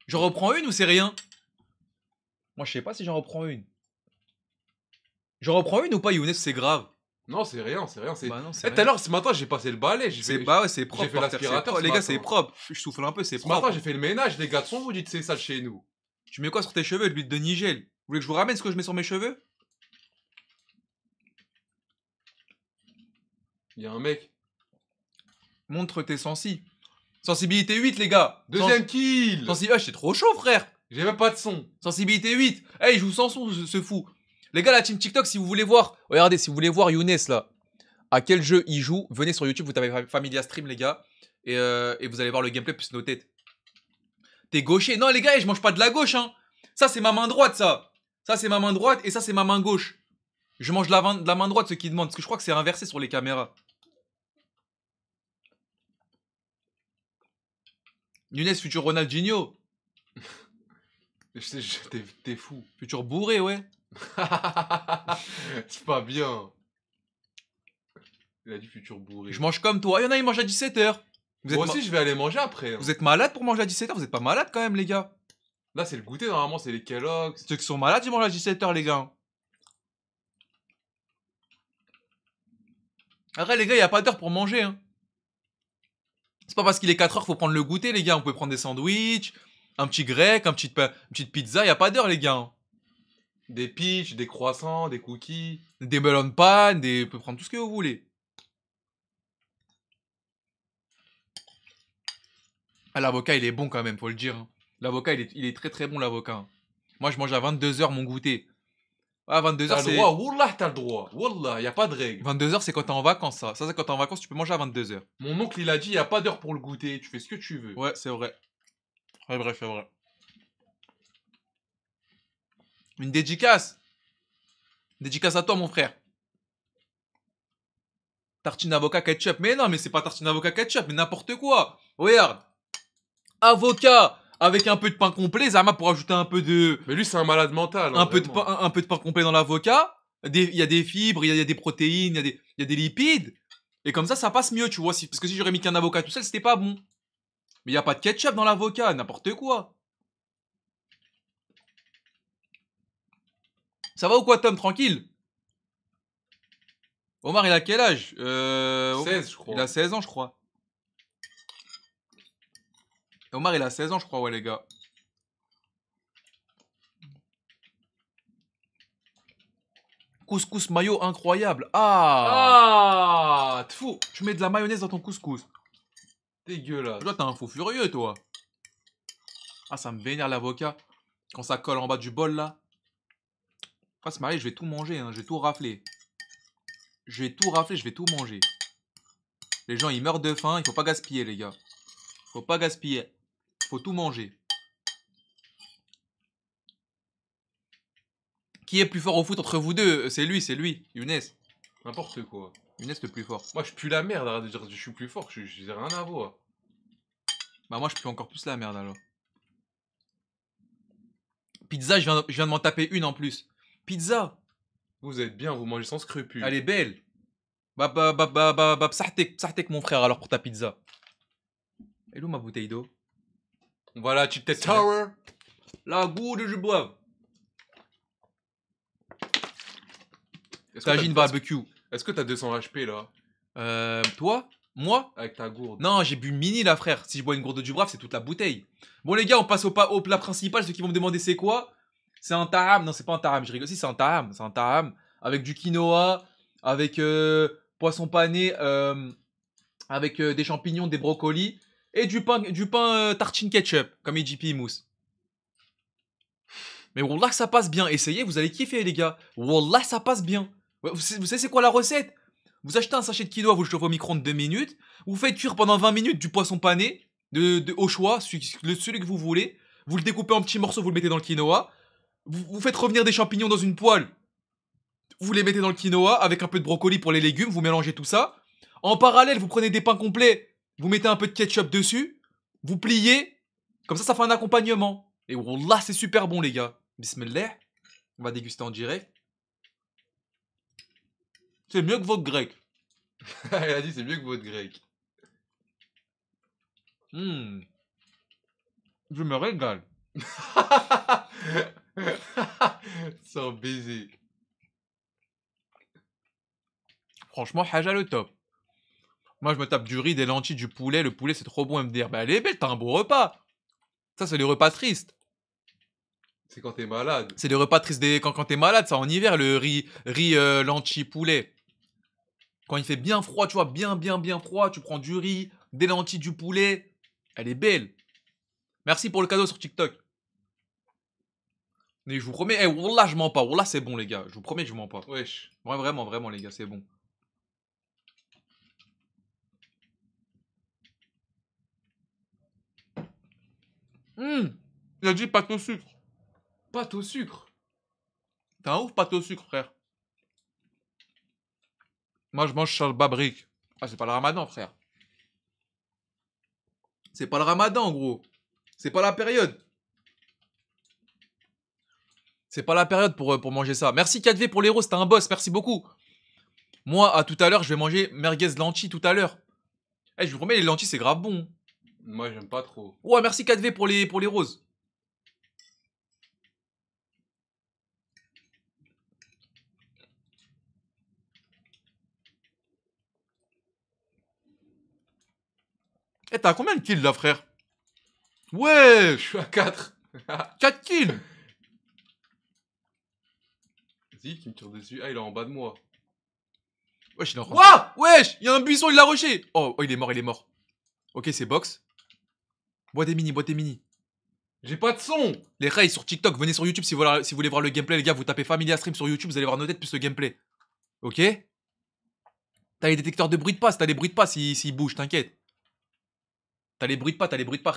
J'en reprends une ou c'est rien Moi, je sais pas si j'en reprends une. J'en reprends une ou pas, Younes, c'est grave. Non, c'est rien, c'est rien. C'est... Bah c'est eh, ce matin, j'ai passé le balai. J'ai C'est fait... bah propre. l'aspirateur Les gars, c'est propre. Je souffle un peu, c'est Ce propre. matin, j'ai fait le ménage, les gars. De son, vous dites c'est sale chez nous. Tu mets quoi sur tes cheveux le l'huile de Nigel. Vous voulez que je vous ramène ce que je mets sur mes cheveux Il y a un mec. Montre tes sensi. Sensibilité 8, les gars. Deuxième kill. Sensibilité, ah, c'est trop chaud, frère. J'ai même pas de son. Sensibilité 8. Eh, il joue sans son, ce fou. Les gars, la team TikTok, si vous voulez voir, regardez, si vous voulez voir Younes là, à quel jeu il joue, venez sur YouTube, vous avez Familia Stream, les gars, euh, et, vous allez voir le gameplay plus têtes. T'es gaucher. Non, les gars, je mange pas de la gauche, hein. Ça, c'est ma main droite, ça. Ça, c'est ma main droite, et ça, c'est ma main gauche. Je mange de la, de la main droite, ceux qui demandent, parce que je crois que c'est inversé sur les caméras. Younes, futur Ronaldinho. T'es fou. Futur bourré, ouais. c'est pas bien. Il a du futur bourré. Je mange comme toi. Il y en a, ils mangent à 17h. Moi aussi, je vais aller manger après. Hein. Vous êtes malade pour manger à 17h Vous êtes pas malade quand même, les gars Là, c'est le goûter, normalement, c'est les Kellogg's. Ceux qui sont malades, ils mangent à 17h, les gars. Après, les gars, il n'y a pas d'heure pour manger. Hein. C'est pas parce qu'il est 4h faut prendre le goûter, les gars. On peut prendre des sandwichs, un petit grec, un une petite pizza. Il n'y a pas d'heure, les gars. Des peaches, des croissants, des cookies, des melons pan, des... vous pouvez prendre tout ce que vous voulez. Ah, l'avocat, il est bon quand même, faut le dire. Hein. L'avocat, il est, très très bon, l'avocat. Hein. Moi, je mange à 22h mon goûter. À 22h, ah, c'est. droit, Wallah, t'as le droit. Wallah, y a pas de règle. 22h, c'est quand t'es en vacances, ça. Ça, c'est quand t'es en vacances, tu peux manger à 22h. Mon oncle, il a dit, y a pas d'heure pour le goûter. Tu fais ce que tu veux. Ouais, c'est vrai. Ouais, bref, c'est vrai. Une dédicace. Une dédicace à toi, mon frère. Tartine avocat ketchup. Mais non, mais c'est pas tartine avocat ketchup, mais n'importe quoi. Regarde. Avocat avec un peu de pain complet, Zama pour ajouter un peu de. Mais lui, c'est un malade mental. Un, peu, de pain, un, peu de pain complet dans l'avocat. Il y a des fibres, il y, a des protéines, il y, a des lipides. Et comme ça, ça passe mieux, tu vois. Si, parce que si j'aurais mis qu'un avocat tout seul, c'était pas bon. Mais il n'y a pas de ketchup dans l'avocat, n'importe quoi. Ça va ou quoi, Tom Tranquille Omar, il a quel âge euh, 16, je crois. Il a 16 ans, je crois. Omar, il a 16 ans, je crois, ouais, les gars. Couscous mayo incroyable. Ah Ah fou? Tu mets de la mayonnaise dans ton couscous. Dégueulasse. Toi, t'es un fou furieux, toi. Ah, ça me vénère l'avocat. Quand ça colle en bas du bol, là. Pas moi Marie, je vais tout manger, hein, je vais tout rafler. Je vais tout rafler, je vais tout manger. Les gens, ils meurent de faim, il faut pas gaspiller, les gars. Faut pas gaspiller. Faut tout manger. Qui est plus fort au foot entre vous deux euh, C'est lui, c'est lui, Younes. N'importe quoi. Younes le plus fort. Moi, je pue la merde, arrête dire je suis plus fort, je n'ai rien à voir. Bah, moi, je pue encore plus la merde alors. Pizza, je viens de m'en taper une en plus. Pizza. Vous êtes bien, vous mangez sans scrupule. Elle est belle. Bah, bah, bah, mon frère, alors pour ta pizza. Et où ma bouteille d'eau Voilà, tu t'es tower. La gourde, je bois. une barbecue. Est-ce que t'as 200 HP là Euh, toi Moi Avec ta gourde. Non, j'ai bu mini là, frère. Si je bois une gourde du brave, c'est toute la bouteille. Bon, les gars, on passe au, au plat principal. Ceux qui vont me demander c'est quoi c'est un taram, Non, c'est pas un taram, Je rigole. aussi c'est un C'est un Avec du quinoa, avec euh, poisson pané, euh, avec euh, des champignons, des brocolis et du pain, du pain tartine ketchup, comme IGP Mousse. Mais Wallah, ça passe bien. Essayez, vous allez kiffer, les gars. Wallah, ça passe bien. Vous savez, c'est quoi la recette Vous achetez un sachet de quinoa, vous le chauffez au micro-ondes 2 minutes. Vous faites cuire pendant 20 minutes du poisson pané, de, au choix, celui que vous voulez. Vous le découpez en petits morceaux, vous le mettez dans le quinoa. Vous, faites revenir des champignons dans une poêle. Vous les mettez dans le quinoa avec un peu de brocoli pour les légumes, vous mélangez tout ça. En parallèle, vous prenez des pains complets, vous mettez un peu de ketchup dessus, vous pliez. Comme ça, ça fait un accompagnement. Et là, c'est super bon, les gars. Bismillah. On va déguster en direct. C'est mieux que votre grec. Elle a dit c'est mieux que votre grec. Mmh. Je me régale. so busy. Franchement, Haja le top. Moi, je me tape du riz, des lentilles, du poulet. Le poulet, c'est trop bon. Et me dire, ah, bah, elle est belle, t'as un beau repas. Ça, c'est les repas tristes. C'est quand t'es malade. C'est les repas tristes des... quand, t'es malade, ça en hiver, le riz, riz euh, lentilles, poulet. Quand il fait bien froid, tu vois, bien, bien, bien froid, tu prends du riz, des lentilles, du poulet. Elle est belle. Merci pour le cadeau sur TikTok. Mais je vous promets, eh, là je mens pas. ou là c'est bon, les gars. Je vous promets que je mens pas. Wesh. Ouais, vraiment, vraiment, les gars, c'est bon. Hum. Il a dit pâte au sucre. Pâte au sucre. T'as un ouf pâte au sucre, frère. Moi, je mange Charles Babric. Ah, c'est pas le ramadan, frère. C'est pas le ramadan, gros. C'est pas la période. C'est pas la période pour, euh, pour manger ça. Merci 4V pour les roses, t'es un boss, merci beaucoup. Moi, à tout à l'heure, je vais manger merguez lentilles tout à l'heure. Eh, je vous promets, les lentilles, c'est grave bon. Moi, j'aime pas trop. Ouais, merci 4V pour les, pour les roses. Eh, t'as combien de kills là, frère Ouais, je suis à 4. 4 kills qui me tire dessus. Ah, il est en bas de moi. Wesh, il est en Wesh Il y a un buisson, il l'a rushé oh, oh, il est mort, il est mort. Ok, c'est box. Bois des mini, bois des mini. J'ai pas de son Les rails sur TikTok, venez sur YouTube si vous, si vous, voulez voir le gameplay, les gars, vous tapez Familia Stream sur YouTube, vous allez voir nos têtes plus le gameplay. Ok T'as les détecteurs de bruit de passe, t'as les bruits de passe s'ils bougent, t'inquiète. T'as les bruits de passe, t'as les bruits de pas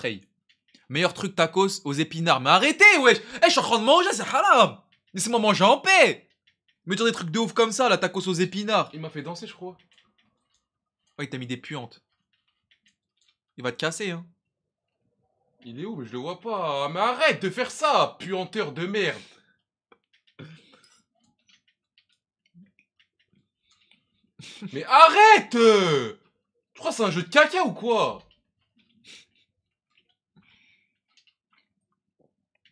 Meilleur truc tacos aux épinards. Mais arrêtez, wesh Eh, je suis en train de manger, c'est haram Laissez-moi manger en paix me tu des trucs de ouf comme ça, la tacos aux épinards. Il m'a fait danser, je crois. Ouais, il t'a mis des puantes. Il va te casser, hein. Il est où Mais je le vois pas. Mais arrête de faire ça, puanteur de merde. Mais arrête euh. Tu crois que c'est un jeu de caca ou quoi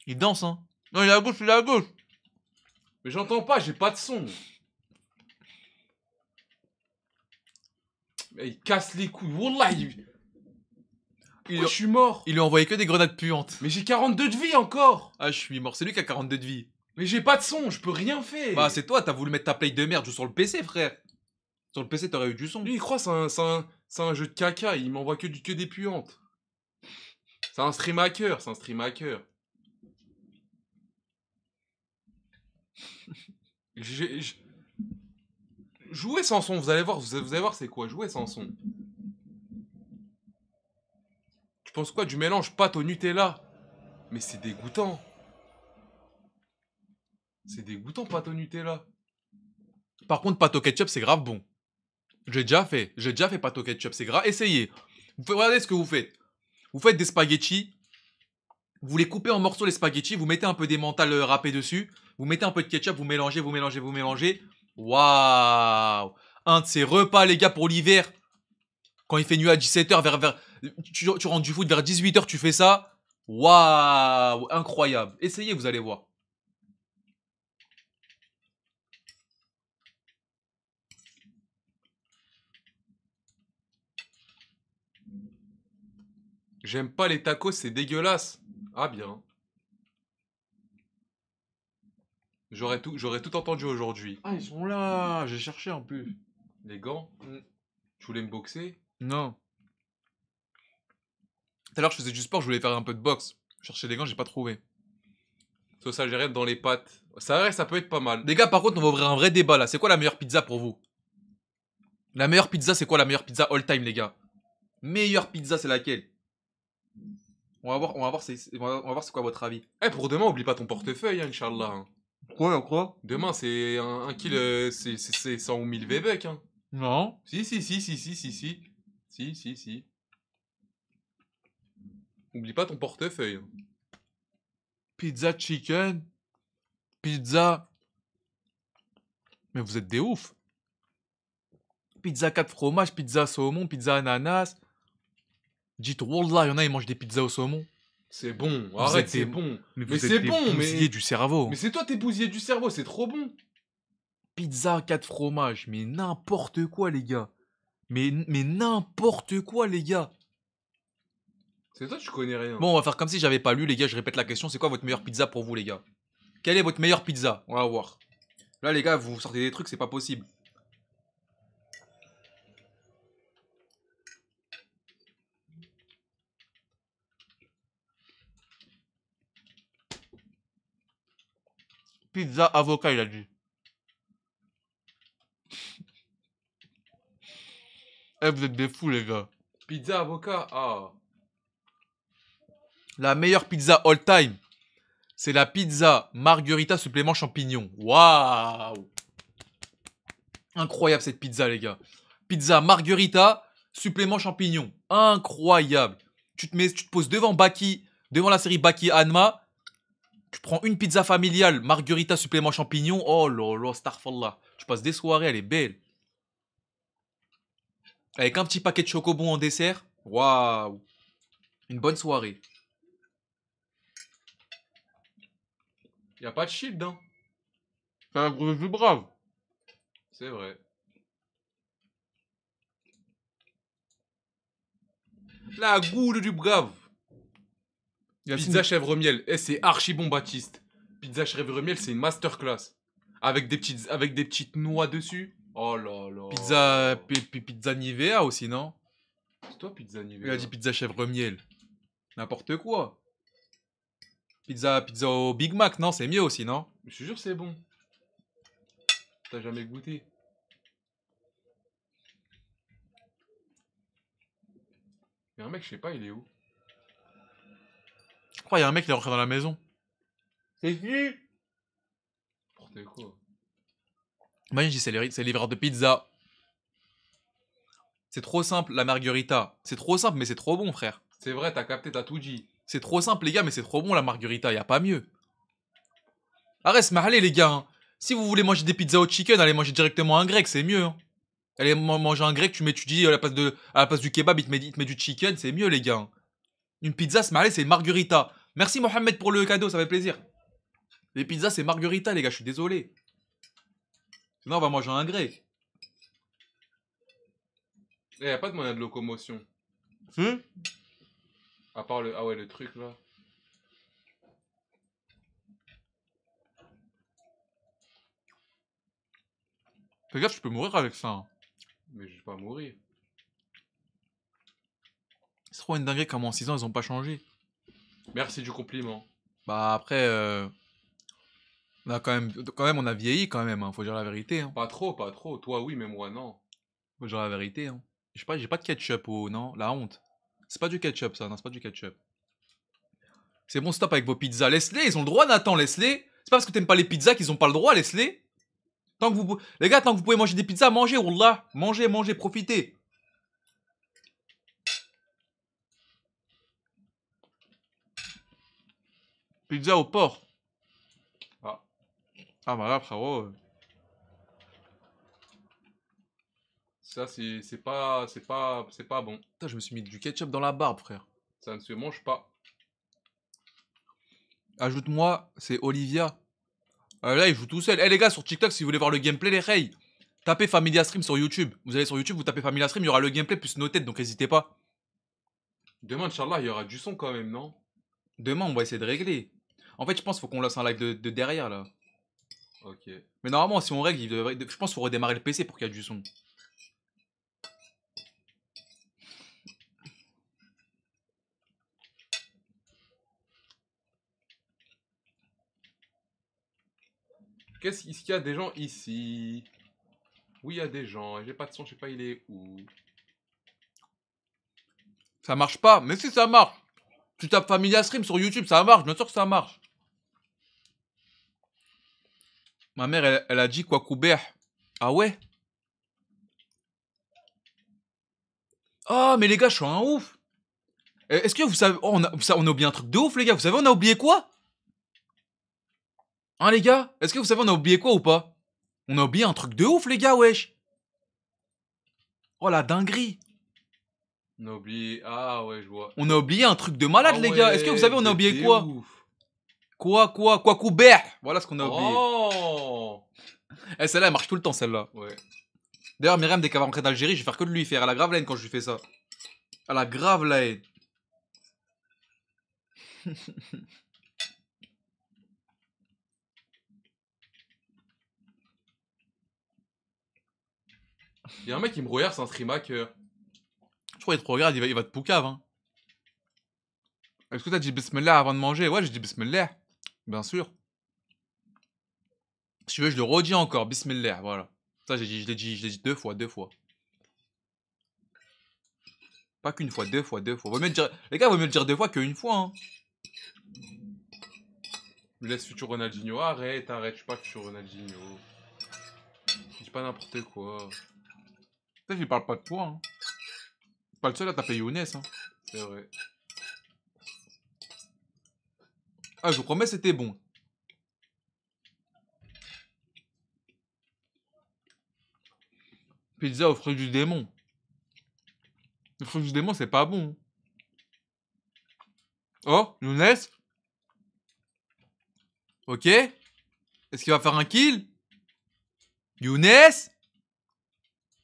Il danse, hein. Non, il est à gauche, il est à gauche. Mais j'entends pas, j'ai pas de son. Mais il casse les couilles. Wallah, il... Je suis mort. Il lui a envoyé que des grenades puantes. Mais j'ai 42 de vie encore. Ah, je suis mort. C'est lui qui a 42 de vie. Mais j'ai pas de son, je peux rien faire. Bah, c'est toi, t'as voulu mettre ta play de merde sur le PC, frère. Sur le PC, t'aurais eu du son. Lui, il croit, c'est un, jeu de caca. Il m'envoie que, du, que des puantes. C'est un stream hacker, c'est un stream hacker. J'ai, Jouer sans son, vous allez voir, vous allez voir c'est quoi, jouer sans son. Tu penses quoi du mélange pâte au Nutella Mais c'est dégoûtant. C'est dégoûtant pâte au Nutella. Par contre, pâte au ketchup, c'est grave bon. J'ai déjà fait, j'ai déjà fait pâte au ketchup, c'est grave. Essayez. Vous regardez ce que vous faites. Vous faites des spaghettis, vous les coupez en morceaux les spaghettis, vous mettez un peu des mentales euh, râpées dessus, vous mettez un peu de ketchup, vous mélangez, vous mélangez, vous mélangez. Waouh Un de ces repas, les gars, pour l'hiver. Quand il fait nuit à 17h, vers, tu, tu rentres du foot vers 18h, tu fais ça. Waouh Incroyable. Essayez, vous allez voir. J'aime pas les tacos, c'est dégueulasse. Ah bien. J'aurais tout, j'aurais tout entendu aujourd'hui. Ah, ils sont là mmh. J'ai cherché en plus. Les gants Je mmh. Tu voulais me boxer Non. Tout à l'heure, je faisais du sport, je voulais faire un peu de boxe. Chercher les gants, j'ai pas trouvé. ça j'irai dans les pattes. Ça vrai, ça peut être pas mal. Les gars, par contre, on va ouvrir un vrai débat là. C'est quoi la meilleure pizza pour vous La meilleure pizza, c'est quoi la meilleure pizza all time, les gars Meilleure pizza, c'est laquelle on va voir, on va c'est, on va voir c'est quoi votre avis. Eh, pour demain, oublie pas ton portefeuille, hein, Inch'Allah. Hein. Quoi, quoi Demain, c'est un, un, euh, c'est 100 ou 1000 v Hein. Non. Si, si, si, si, si, si, si. Si, si, si. Oublie pas ton portefeuille. Hein. Pizza chicken. Pizza. Mais vous êtes des oufs. Pizza 4 fromages, pizza saumon, pizza ananas. Dites, Wallah, il y en a, ils mangent des pizzas au saumon. C'est bon, arrête, c'est bon. Mais, c'est bon, mais. du cerveau. Mais c'est toi, t'es bousillé du cerveau, c'est trop bon. Pizza, 4 fromages, mais n'importe quoi, les gars. Mais, mais n'importe quoi, les gars. C'est toi, tu connais rien. Bon, on va faire comme si j'avais pas lu, les gars, je répète la question. C'est quoi votre meilleure pizza pour vous, les gars Quelle est votre meilleure pizza On va voir. Là, les gars, vous sortez des trucs, c'est pas possible. Pizza avocat, il a dit. Eh, vous êtes des fous, les gars. Pizza avocat, ah. La meilleure pizza all time, c'est la pizza margherita supplément champignon. Waouh Incroyable cette pizza, les gars. Pizza margherita supplément champignon. Incroyable. Tu te, mets, tu te poses devant Baki, devant la série Baki Anma, tu prends une pizza familiale, margherita supplément champignon. Oh là là, starfallah. Tu passes des soirées, elle est belle. Avec un petit paquet de chocobon en dessert. Waouh. Une bonne soirée. Y a pas de shield, hein. C'est un gros brave. C'est vrai. La gourde du brave. Pizza chèvre miel. Eh, c'est archi bon Baptiste. Pizza chèvre miel, c'est une masterclass. Avec des petites, avec des petites noix dessus. Oh là là. Pizza, pizza Nivea aussi, non C'est toi Pizza Nivea. Il a dit pizza chèvre miel. N'importe quoi. Pizza, pizza au Big Mac, non C'est mieux aussi, non Je suis jure, c'est bon. T'as jamais goûté. Mais un mec, je sais pas, il est où il y a un mec qui est rentré dans la maison C'est qui quoi Imagine c'est le de pizza. C'est trop simple, la marguerita. C'est trop simple, mais c'est trop bon, frère. C'est vrai, t'as capté, t'as tout dit. C'est trop simple, les gars, mais c'est trop bon, la marguerita. Y a pas mieux. Arrête, allez, les gars. Hein. Si vous voulez manger des pizzas au chicken, allez manger directement un grec, c'est mieux. Hein. Allez manger un grec, tu mets, dis, à la place, du kebab, il te met, du chicken, c'est mieux, les gars. Hein. Une pizza, allez, c'est margarita. Merci Mohamed pour le cadeau, ça fait plaisir. Les pizzas, c'est margarita, les gars, je suis désolé. Sinon, on va manger un grec. Il eh, n'y a pas de moyen de locomotion. Hum à part le. Ah ouais, le truc là. Fais gaffe, je peux mourir avec ça. Hein. Mais je vais pas mourir. C'est trop une dinguerie comment en 6 ans ils ont pas changé. Merci du compliment. Bah après, euh, on a quand même, quand même, on a vieilli quand même. Hein, faut dire la vérité. Hein. Pas trop, pas trop. Toi oui, mais moi non. Faut dire la vérité. Hein. pas, j'ai pas de ketchup ou oh, non, la honte. C'est pas du ketchup ça, non, c'est pas du ketchup. C'est bon, stop avec vos pizzas. Laisse-les, ils ont le droit, Nathan, laisse-les. C'est pas parce que t'aimes pas les pizzas qu'ils ont pas le droit, laisse-les. Tant que vous, les gars, tant que vous pouvez manger des pizzas, mangez, Wallah. Mangez, mangez, profitez. Pizza au porc. Ah, ah bah là, frérot. Euh. Ça, c'est pas, c'est pas, c'est pas bon. Putain, je me suis mis du ketchup dans la barbe, frère. Ça ne se mange pas. Ajoute-moi, c'est Olivia. Euh, là, il joue tout seul. Eh, les gars, sur TikTok, si vous voulez voir le gameplay, les reilles. tapez Familia Stream sur YouTube. Vous allez sur YouTube, vous tapez Familia Stream, il y aura le gameplay plus nos têtes, donc n'hésitez pas. Demain, Inch'Allah, il y aura du son quand même, non Demain, on va essayer de régler. En fait, je pense qu'il faut qu'on lance un live de, derrière là. Ok. Mais normalement, si on règle, je pense qu'il faut redémarrer le PC pour qu'il y ait du son. Qu'est-ce qu'il y a des gens ici Oui, il y a des gens. J'ai pas de son, je sais pas il est où. Ça marche pas. Mais si ça marche. Tu tapes Familia Stream sur YouTube, ça marche. Bien sûr que ça marche. Ma mère, elle, a dit quoi couvert. Ah ouais Ah, oh, mais les gars, je suis un ouf eh, Est-ce que vous savez... Oh, on, a, on a oublié un truc de ouf, les gars. Vous savez, on a oublié quoi Hein, les gars Est-ce que vous savez, on a oublié quoi ou pas On a oublié un truc de ouf, les gars, wesh Oh, la dinguerie On a oublié... Ah, ouais, je vois. On a oublié un truc de malade, ah les gars. Est-ce que vous savez, on a oublié quoi Quoi, quoi, quoi, couvert Voilà ce qu'on a oublié. Oh eh, celle-là, elle marche tout le temps, celle-là. Ouais. D'ailleurs, Myriam, dès qu'elle va rentrer d'Algérie, je vais faire que de lui faire. Elle a grave la quand je lui fais ça. Elle a grave la Il y a un mec qui me regarde, c'est un streamac. Je crois qu'il te regarde, il va, il va te poucave. Hein. Est-ce que t'as dit bismillah avant de manger Ouais, j'ai dit bismillah. Bien sûr. Si tu veux, je le redis encore. Bismillah. Voilà. Ça, j'ai dit, je l'ai dit, je dit deux fois, deux fois. Pas qu'une fois, deux fois, deux fois. dire... Les gars, vaut mieux le dire deux fois qu'une fois. Hein. Laisse futur Ronaldinho. Arrête, arrête. Je suis pas futur Ronaldinho. Je dis pas n'importe quoi. Ça, je ne parle pas de toi. Hein. Pas le seul à taper Younes. Hein. C'est vrai. Ah, je vous promets, c'était bon. Pizza au fruit du démon. Le fruit du démon, c'est pas bon. Oh, Younes Ok Est-ce qu'il va faire un kill Younes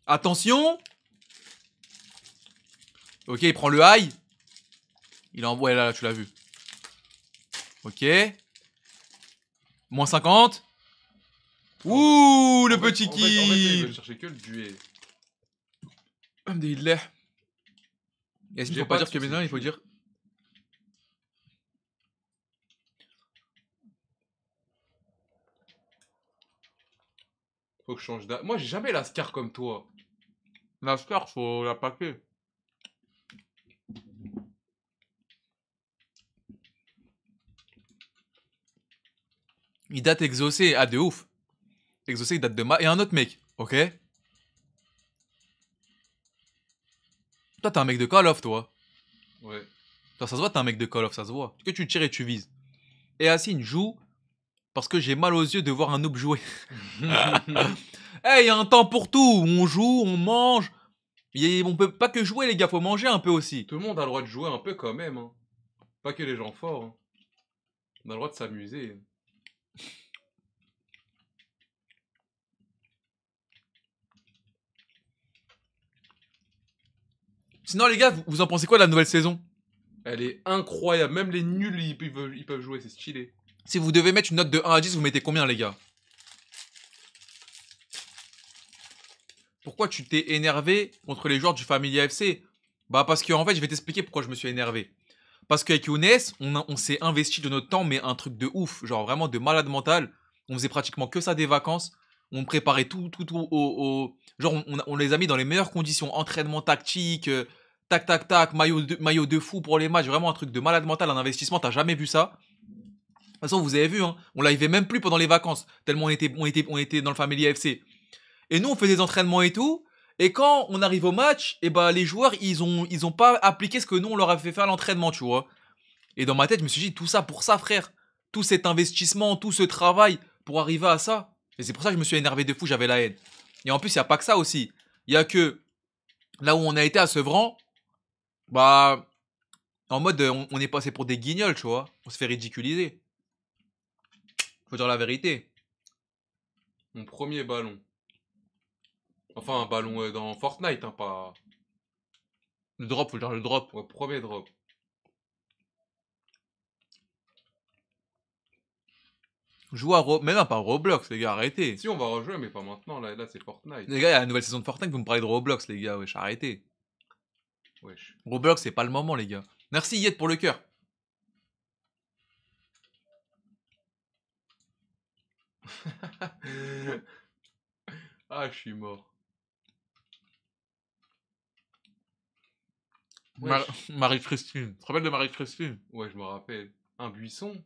Attention Ok, il prend le high. Il envoie, là, là, tu l'as vu. Ok. Moins 50. Ouh, le petit kill. Je fait, il veut chercher que le duel. il qu'il faut pas, dire que maintenant, il faut dire. Faut que je change d'âme Moi, j'ai jamais la scar comme toi. La scar, faut la paquer. Il date Exaucé, ah de ouf. Exaucé, il date de ma... Et un autre mec, ok Toi, t'es un mec de Call of, toi. Ouais. Toi, ça se voit, t'es un mec de Call of, ça se voit. Que tu tires et tu vises. Et Assine joue parce que j'ai mal aux yeux de voir un noob jouer. Eh, hey, il y a un temps pour tout. On joue, on mange. on peut pas que jouer, les gars, faut manger un peu aussi. Tout le monde a le droit de jouer un peu quand même. Hein. Pas que les gens forts. Hein. On a le droit de s'amuser. Sinon, les gars, vous, en pensez quoi de la nouvelle saison Elle est incroyable. Même les nuls, ils peuvent, jouer. C'est stylé. Si vous devez mettre une note de 1 à 10, vous mettez combien, les gars Pourquoi tu t'es énervé contre les joueurs du familier AFC Bah, parce que, en fait, je vais t'expliquer pourquoi je me suis énervé. Parce qu'avec Younes, on, s'est investi de notre temps, mais un truc de ouf, genre vraiment de malade mental. On faisait pratiquement que ça des vacances. On préparait tout, tout, au. genre, on, les a mis dans les meilleures conditions. Entraînement tactique, euh, tac, tac, tac, maillot de, maillot de fou pour les matchs. Vraiment un truc de malade mental, un investissement. T'as jamais vu ça. De toute façon, vous avez vu, hein. on l'avait même plus pendant les vacances, tellement on était, on était, on dans le Family FC. Et nous, on faisait des entraînements et tout. Et quand on arrive au match, et eh bah, ben, les joueurs, ils ont, ils ont pas appliqué ce que nous, on leur avait fait faire à l'entraînement, tu vois. Et dans ma tête, je me suis dit, tout ça pour ça, frère. Tout cet investissement, tout ce travail pour arriver à ça. Et c'est pour ça que je me suis énervé de fou, j'avais la haine. Et en plus, il n'y a pas que ça aussi. Il y a que là où on a été à Sevran, bah, en mode, on, on est passé pour des guignols, tu vois. On se fait ridiculiser. Faut dire la vérité. Mon premier ballon. Enfin, un ballon euh, dans Fortnite, hein, pas. Le drop, faut dire le drop. Ouais, premier drop. Jouer à Ro... Mais non, pas Roblox, les gars, arrêtez. Si, on va rejouer, mais pas maintenant. Là, là c'est Fortnite. Les gars, il y a la nouvelle saison de Fortnite, vous me parlez de Roblox, les gars. Wesh, arrêtez. Wesh. Roblox, c'est pas le moment, les gars. Merci, Yed, pour le cœur. ah, je suis mort. Marie-Christine. Tu te rappelles de Marie-Christine Ouais, je me rappelle. Un buisson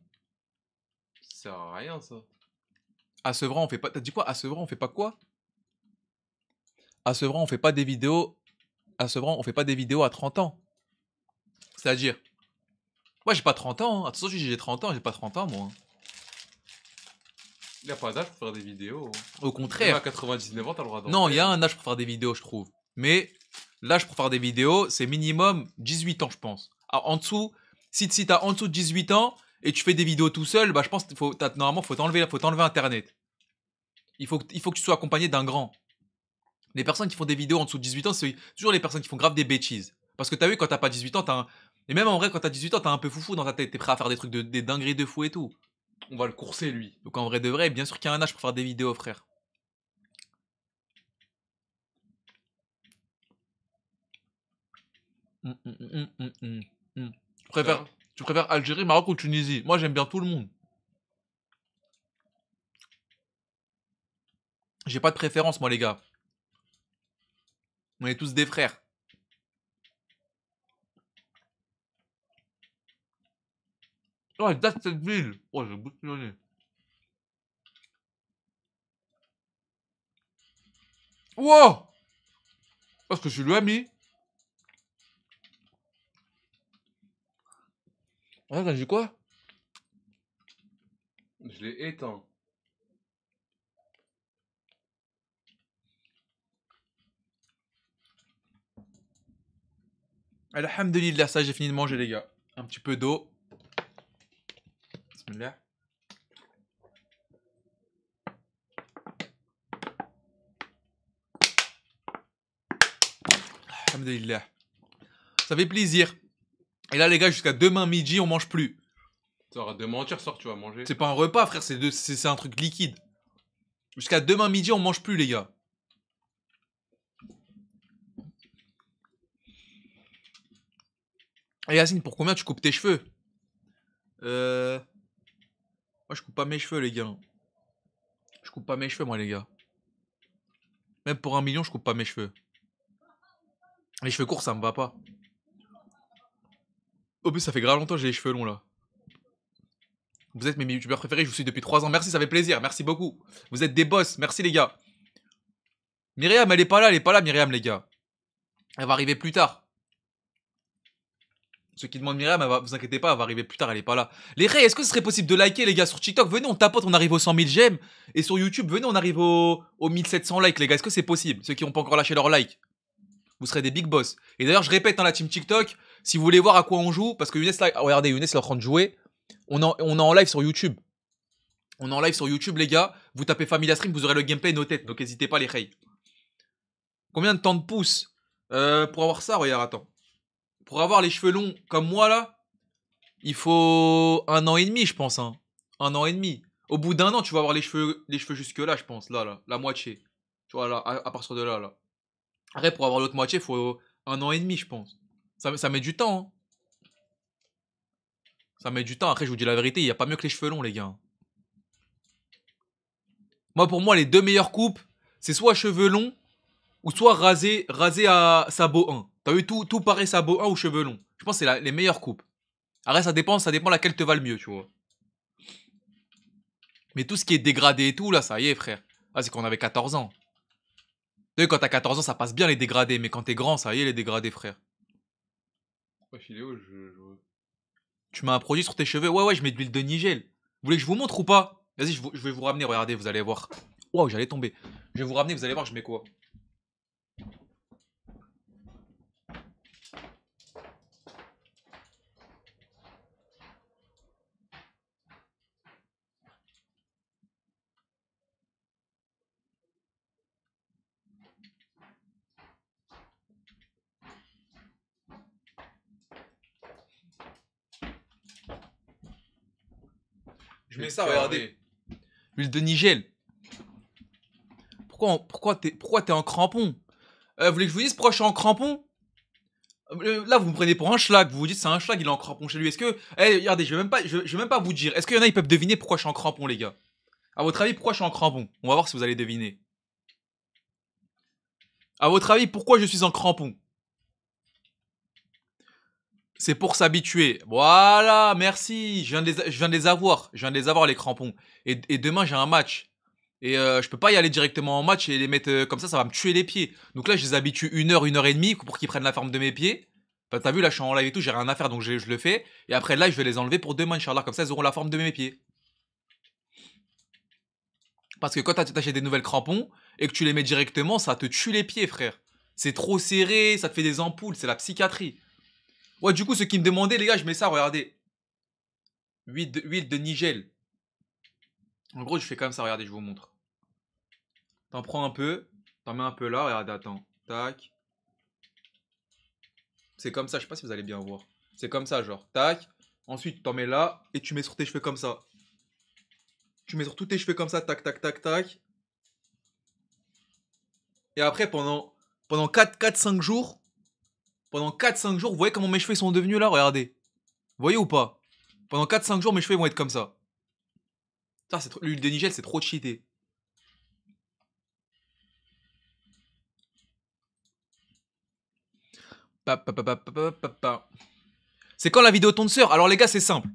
Ça sert à rien, ça. À Sevran, on fait pas. T'as dit quoi À Sevran, on fait pas quoi À Sevran, on fait pas des vidéos. À Sevran, on fait pas des vidéos à 30 ans. C'est-à-dire. Moi, j'ai pas 30 ans. toute hein. Attention, j'ai 30 ans, j'ai pas 30 ans, moi. Il hein. n'y a pas d'âge pour faire des vidéos. Hein. Au contraire. à 99 ans, t'as le droit Non, il y a un âge pour faire des vidéos, je trouve. Mais L'âge pour faire des vidéos, c'est minimum 18 ans, je pense. Ah, en dessous, si, si as en dessous de 18 ans et tu fais des vidéos tout seul, bah, je pense que faut, normalement, faut t'enlever, faut t'enlever Internet. Il faut, il faut que tu sois accompagné d'un grand. Les personnes qui font des vidéos en dessous de 18 ans, c'est toujours les personnes qui font grave des bêtises. Parce que t'as vu, quand t'as pas 18 ans, t'as un... Et même en vrai, quand t'as 18 ans, t'as un peu foufou dans ta tête, t'es prêt à faire des trucs de, dinguerie dingueries de fou et tout. On va le courser, lui. Donc en vrai de vrai, bien sûr qu'il y a un âge pour faire des vidéos, frère. Hum, hum, hum, tu préfères Algérie, Maroc ou Tunisie Moi, j'aime bien tout le monde. J'ai pas de préférence, moi, les gars. On est tous des frères. Oh, elle date cette ville. Oh, j'ai bouillonné. Wow Parce que je suis lui ami Ah t'as vu quoi Je l'ai éteint. Alhamdulillah, ça j'ai fini de manger les gars. Un petit peu d'eau. Bismillah. Alhamdulillah. Ça fait plaisir. Et là, les gars, jusqu'à demain midi, on mange plus. Ça de mentir, sort, tu vas manger. C'est pas un repas, frère, c'est, c'est, un truc liquide. Jusqu'à demain midi, on mange plus, les gars. Et eh, Yacine, pour combien tu coupes tes cheveux euh, Moi, je coupe pas mes cheveux, les gars. Je coupe pas mes cheveux, moi, les gars. Même pour un million, je coupe pas mes cheveux. Les cheveux courts, ça me va pas. Oh, Au plus, ça fait grave longtemps j'ai les cheveux longs là. Vous êtes mes youtubeurs préférés, je vous suis depuis 3 ans. Merci, ça fait plaisir. Merci beaucoup. Vous êtes des boss. Merci les gars. Myriam, elle est pas là, elle est pas là, Myriam, les gars. Elle va arriver plus tard. Ceux qui demandent Myriam, vous inquiétez pas, elle va arriver plus tard, elle est pas là. Les Ray, est-ce que ce serait possible de liker, les gars, sur TikTok Venez, on tapote, on arrive aux 100 000 j'aime. Et sur YouTube, venez, on arrive aux, 1700 likes, les gars. Est-ce que c'est possible Ceux qui n'ont pas encore lâché leur like. Vous serez des big boss. Et d'ailleurs, je répète, dans hein, la team TikTok, si vous voulez voir à quoi on joue, parce que Younes, là, regardez, Younes est en train de jouer. On est en, on en live sur YouTube. On est en live sur YouTube, les gars. Vous tapez Familia Stream, vous aurez le gameplay nos têtes. Donc n'hésitez pas, les reilles. Combien de temps de pouce euh, Pour avoir ça, regarde, attends. Pour avoir les cheveux longs comme moi, là, il faut un an et demi, je pense. Hein. Un an et demi. Au bout d'un an, tu vas avoir les cheveux, les cheveux jusque-là, je pense. Là, là, la moitié. Tu vois, là, à, partir de là, là. Après, pour avoir l'autre moitié, il faut un an et demi, je pense. Ça, met du temps. Hein. Ça met du temps. Après, je vous dis la vérité, il n'y a pas mieux que les cheveux longs, les gars. Moi, pour moi, les deux meilleures coupes, c'est soit cheveux longs ou soit rasé, rasé à sabot 1. T'as vu, tout, tout paraît sabot 1 ou cheveux longs. Je pense que c'est les meilleures coupes. Après, ça dépend, ça dépend laquelle te va le mieux, tu vois. Mais tout ce qui est dégradé et tout, là, ça y est, frère. Ah, c'est qu'on avait 14 ans. Tu sais, quand t'as 14 ans, ça passe bien les dégradés, mais quand t'es grand, ça y est, les dégradés, frère je, Tu mets un produit sur tes cheveux. Ouais, ouais, je mets de l'huile de Nigel. Vous voulez que je vous montre ou pas Vas-y, je, vais vous ramener, regardez, vous allez voir. Waouh, j'allais tomber. Je vais vous ramener, vous allez voir, je mets quoi Mais ça, regardez. L'huile de Nigel. Pourquoi, pourquoi t'es pourquoi en crampon euh, Vous voulez que je vous dise pourquoi je suis en crampon euh, Là, vous me prenez pour un schlag. Vous vous dites c'est un schlag, il est en crampon chez lui. Est-ce que. Eh, regardez, je vais même pas, je, vais même pas vous dire. Est-ce qu'il y en a qui peuvent deviner pourquoi je suis en crampon, les gars À votre avis, pourquoi je suis en crampon On va voir si vous allez deviner. À votre avis, pourquoi je suis en crampon c'est pour s'habituer. Voilà, merci. Je viens, de les, je viens les avoir. Je viens les avoir, les crampons. Et, demain, j'ai un match. Et je euh, je peux pas y aller directement en match et les mettre euh, comme ça, ça va me tuer les pieds. Donc là, je les habitue une heure, une heure et demie pour qu'ils prennent la forme de mes pieds. Tu t'as vu, là, je suis en live et tout, j'ai rien à faire, donc je, le fais. Et après, là, je vais les enlever pour demain, Inch'Allah. Comme ça, ils auront la forme de mes pieds. Parce que quand tu t'achètes des nouvelles crampons et que tu les mets directement, ça te tue les pieds, frère. C'est trop serré, ça te fait des ampoules, c'est la psychiatrie. Ouais, du coup, ce qui me demandaient, les gars, je mets ça, regardez. Huile de, de Nigel. En gros, je fais comme ça, regardez, je vous montre. T'en prends un peu, t'en mets un peu là, regardez, attends. Tac. C'est comme ça, je sais pas si vous allez bien voir. C'est comme ça, genre, tac. Ensuite, t'en mets là et tu mets sur tes cheveux comme ça. Tu mets sur tous tes cheveux comme ça, tac, tac, tac, tac. Et après, pendant, pendant 4-5 jours, pendant 4-5 jours, vous voyez comment mes cheveux sont devenus là, regardez. Vous voyez ou pas Pendant 4-5 jours, mes cheveux vont être comme ça. ça c'est L'huile de Nigel, c'est trop cheaté. C'est quand la vidéo tourne sœur Alors les gars, c'est simple.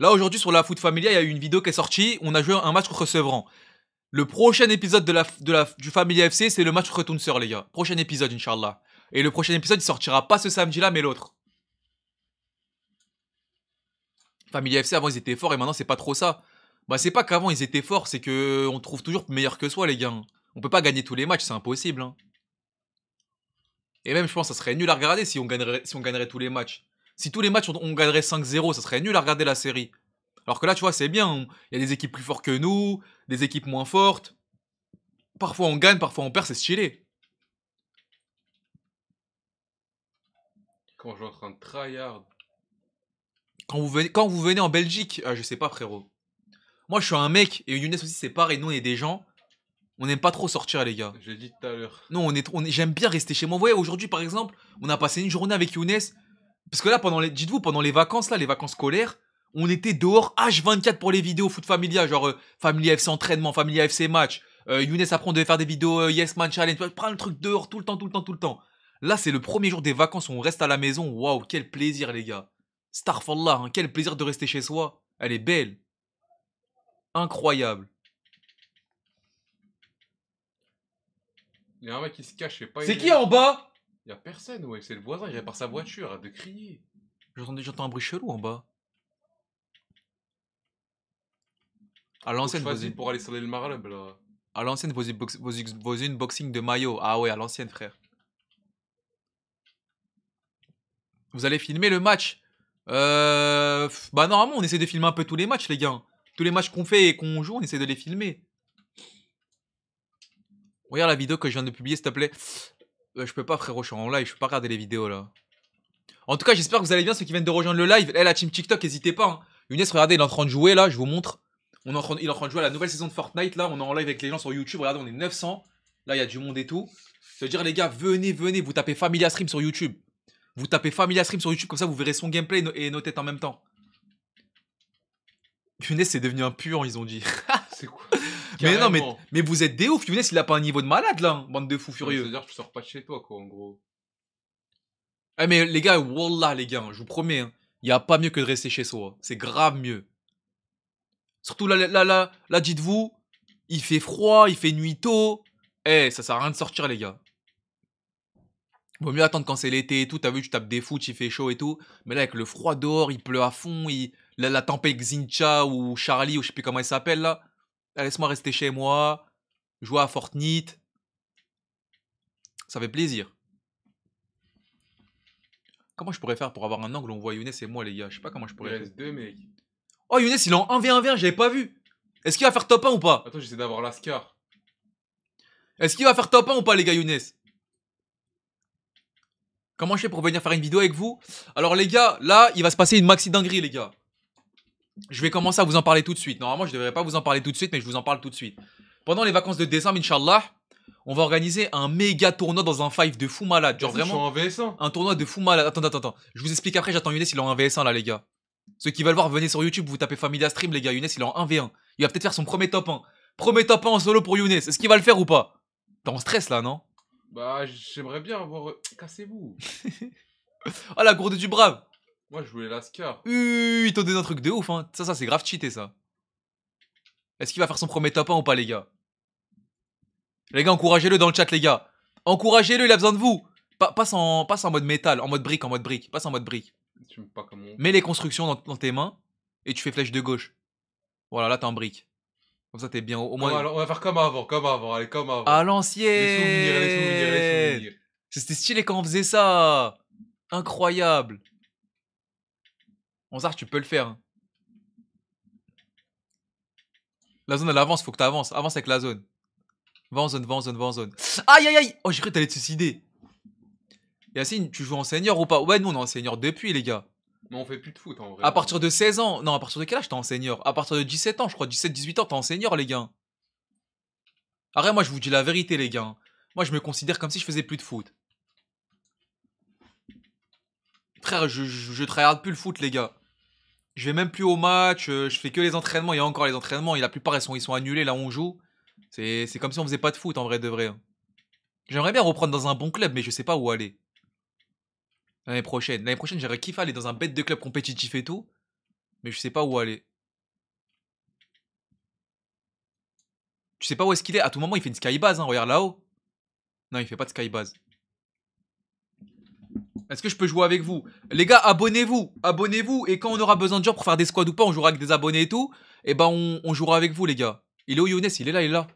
Là aujourd'hui sur la Foot Familia, il y a eu une vidéo qui est sortie. On a joué un match contre Le prochain épisode de la, de la, du Familia FC, c'est le match retourne sœur, les gars. Prochain épisode, Inch'Allah. Et le prochain épisode, il sortira pas ce samedi-là, mais l'autre. Famille FC, avant, ils étaient forts et maintenant, c'est pas trop ça. Bah, c'est pas qu'avant, ils étaient forts, c'est que on trouve toujours meilleur que soi, les gars. On peut pas gagner tous les matchs, c'est impossible. Hein. Et même, je pense, ça serait nul à regarder si on gagnerait, si on tous les matchs. Si tous les matchs, on, on gagnerait 5-0, ça serait nul à regarder la série. Alors que là, tu vois, c'est bien. Hein. Il y a des équipes plus fortes que nous, des équipes moins fortes. Parfois, on gagne, parfois, on perd, c'est stylé. Quand je suis en train de tryhard. Quand vous venez, quand vous venez en Belgique, ah, je sais pas, frérot. Moi, je suis un mec, et Younes aussi, c'est pareil. Nous, on est des gens. On n'aime pas trop sortir, les gars. J'ai dit tout à l'heure. Non, on est, j'aime bien rester chez moi. Vous voyez, aujourd'hui, par exemple, on a passé une journée avec Younes. Parce que là, pendant dites-vous, pendant les vacances, là, les vacances scolaires, on était dehors H24 pour les vidéos foot familia, genre euh, family FC entraînement, Familia FC match. Euh, Younes apprend de faire des vidéos euh, Yes Man Challenge. Prends le truc dehors tout le temps, tout le temps, tout le temps. Là, c'est le premier jour des vacances où on reste à la maison. Waouh, quel plaisir, les gars. Starfallah, hein, quel plaisir de rester chez soi. Elle est belle. Incroyable. Il y a un mec qui se cache, C'est qui en bas Il y a personne, ouais, c'est le voisin, il répare sa voiture, à de crier. J'entends un bruit chelou en bas. À l'ancienne, Vas-y pour aller sur le Marleb, là. À l'ancienne, vos, unboxing de maillot. Ah ouais, à l'ancienne, frère. Vous allez filmer le match. Euh, bah normalement, on essaie de filmer un peu tous les matchs, les gars. Tous les matchs qu'on fait et qu'on joue, on essaie de les filmer. Regarde la vidéo que je viens de publier, s'il te plaît. Euh, je peux pas, frérot, je suis en live, je peux pas regarder les vidéos, là. En tout cas, j'espère que vous allez bien, ceux qui viennent de rejoindre le live. Eh, la team TikTok, n'hésitez pas. une hein. Younes, regardez, il est en train de jouer, là, je vous montre. On en train, il est en train de jouer à la nouvelle saison de Fortnite, là. On est en live avec les gens sur YouTube, regardez, on est 900. Là, il y a du monde et tout. Je veux dire, les gars, venez, venez, vous tapez Familia Stream sur YouTube. Vous tapez Familia Stream sur YouTube, comme ça vous verrez son gameplay et nos, têtes en même temps. Younes c'est devenu un puant, ils ont dit. Mais non, mais, vous êtes des ouf. Younes il a pas un niveau de malade là, hein, bande de fous furieux. C'est-à-dire que tu sors pas de chez toi quoi, en gros. Ah, mais les gars, wallah les gars, hein, je vous promets, hein, il n'y a pas mieux que de rester chez soi. C'est grave mieux. Surtout là, là, là, dites-vous, il fait froid, il fait nuit tôt. Eh, ça sert à rien de sortir les gars. Vaut mieux attendre quand c'est l'été et tout. T'as vu, tu tapes des foot, il fait chaud et tout. Mais là, avec le froid dehors, il pleut à fond. Il... La, tempête Xincha ou Charlie ou je sais plus comment elle s'appelle là. Ah, laisse-moi rester chez moi. Jouer à Fortnite. Ça fait plaisir. Comment je pourrais faire pour avoir un angle où on voit Younes et moi, les gars Je sais pas comment je pourrais. Il Oh, Younes, il est en 1v1v1, j'avais pas vu. Est-ce qu'il va faire top 1 ou pas Attends, j'essaie d'avoir l'ascar. Est-ce qu'il va faire top 1 ou pas, les gars, Younes Comment je fais pour venir faire une vidéo avec vous Alors les gars, là, il va se passer une maxi dinguerie les gars. Je vais commencer à vous en parler tout de suite. Normalement, je ne devrais pas vous en parler tout de suite, mais je vous en parle tout de suite. Pendant les vacances de décembre, Inch'Allah, on va organiser un méga tournoi dans un five de fou malade. Genre vraiment. Un tournoi de fou malade. Attends, attends, attends. Je vous explique après, j'attends Younes, il est en 1v1 là, les gars. Ceux qui veulent voir, venez sur YouTube, vous tapez Familia Stream, les gars. Younes, il est en 1v1. Il va peut-être faire son premier top 1. Premier top 1 en solo pour Younes. Est-ce qu'il va le faire ou pas T'es en stress là, non bah, j'aimerais bien avoir. Euh, cassez-vous Oh, la gourde du brave Moi, je voulais l'ascar. Il il t'ont donné un truc de ouf, hein. Ça, ça, c'est grave cheaté, ça. Est-ce qu'il va faire son premier top 1 ou pas, les gars Les gars, encouragez-le dans le chat, les gars. Encouragez-le, il a besoin de vous. passe, en, passe en mode métal, en mode brique, en mode brique. Passe en mode brique. Tu pas Mets les constructions dans, dans tes mains et tu fais flèche de gauche. Voilà, là, t'es en brique. Comme ça, t'es bien. Au moins. on va faire comme avant, comme avant, allez, comme avant. À l'ancienne. Les souvenirs, les souvenirs, les souvenirs. C'était stylé quand on faisait ça. Incroyable. Anzard tu peux le faire. Hein. La zone, elle avance, faut que t'avances. Avance avec la zone. Va en zone, va en zone, va en zone. Aïe, aïe, aïe Oh, j'ai cru que t'allais te suicider. Yacine, tu joues en senior ou pas Ouais, nous, on est en senior depuis, les gars. Mais on fait plus de foot en vrai. À partir de 16 ans, non, à partir de quel âge t'es en senior À partir de 17 ans, je crois, 17-18 ans, t'es en senior, les gars. Arrête, moi je vous dis la vérité, les gars. Moi je me considère comme si je faisais plus de foot. Frère, je, je, plus le foot, les gars. Je vais même plus au match, euh, je fais que les entraînements. Il y a encore les entraînements, et la plupart ils sont, ils sont annulés là on joue. C'est comme si on faisait pas de foot en vrai de vrai. J'aimerais bien reprendre dans un bon club, mais je sais pas où aller. L'année prochaine. L'année prochaine, j'aurais kiffé aller dans un bête de club compétitif et tout. Mais je sais pas où aller. Tu sais pas où est-ce qu'il est. À tout moment, il fait une skybase. Hein. Regarde là-haut. Non, il fait pas de skybase. Est-ce que je peux jouer avec vous Les gars, abonnez-vous. Abonnez-vous. Et quand on aura besoin de gens pour faire des squads ou pas, on jouera avec des abonnés et tout. Et eh ben, on, jouera avec vous, les gars. Il est où, Younes Il est là, il est là.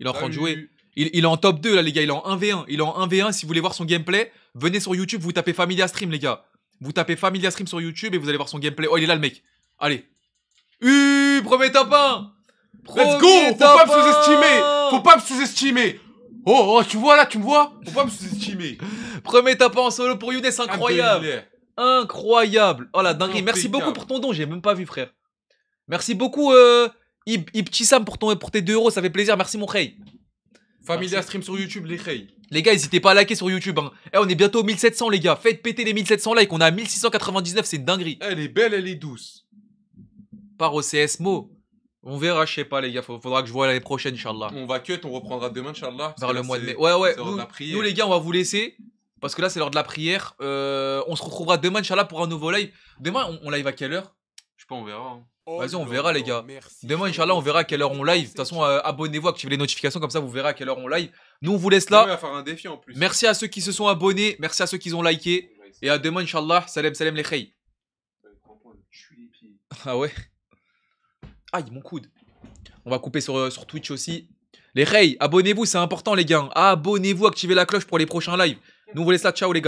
Il est en train de jouer. Il, il est en top 2, là, les gars. Il est en 1v1. Il est en 1v1. Si vous voulez voir son gameplay, Venez sur YouTube, vous tapez Familia Stream, les gars. Vous tapez Familia Stream sur YouTube et vous allez voir son gameplay. Oh, il est là, le mec. Allez. premier tapin Let's go Faut pas me sous-estimer Faut pas me sous-estimer oh, oh, tu vois là, tu me vois Faut pas me sous-estimer Premier tapin en solo pour Younes, incroyable Incroyable Oh la dinguerie, merci beaucoup pour ton don, j'ai même pas vu, frère. Merci beaucoup, euh, pour, ton, pour tes 2 euros, ça fait plaisir, merci mon rey. Familia stream sur YouTube, les Rey. Les gars, n'hésitez pas à liker sur YouTube. Hein. Eh, on est bientôt aux 1700, les gars. Faites péter les 1700 likes. On a 1699, c'est dinguerie. Elle est belle, elle est douce. Par au CSMO. On verra, je sais pas, les gars. Faudra que je vois l'année prochaine, Inch'Allah. On va cut, on reprendra demain, Inch'Allah. Vers le mois de mai. Ouais, ouais. Nous, les gars, on va vous laisser. Parce que là, c'est l'heure de la prière. Euh, on se retrouvera demain, Inch'Allah, pour un nouveau live. Demain, on, live à quelle heure Je sais pas, on verra. Hein. Oh Vas-y, on verra, les gars. Demain, Inch'Allah, on verra à quelle heure on live. De toute façon, euh, abonnez-vous, activez les notifications, comme ça, vous verrez à quelle heure on live. Nous, on vous laisse là. Merci à ceux qui se sont abonnés, merci à ceux qui ont liké. Et à demain, Inch'Allah. Salam, salam, les khayy. Ah ouais Aïe, mon coude. On va couper sur, euh, sur Twitch aussi. Les khayy, abonnez-vous, c'est important, les gars. Abonnez-vous, activez la cloche pour les prochains lives. Nous, on vous laisse là. Ciao, les gars.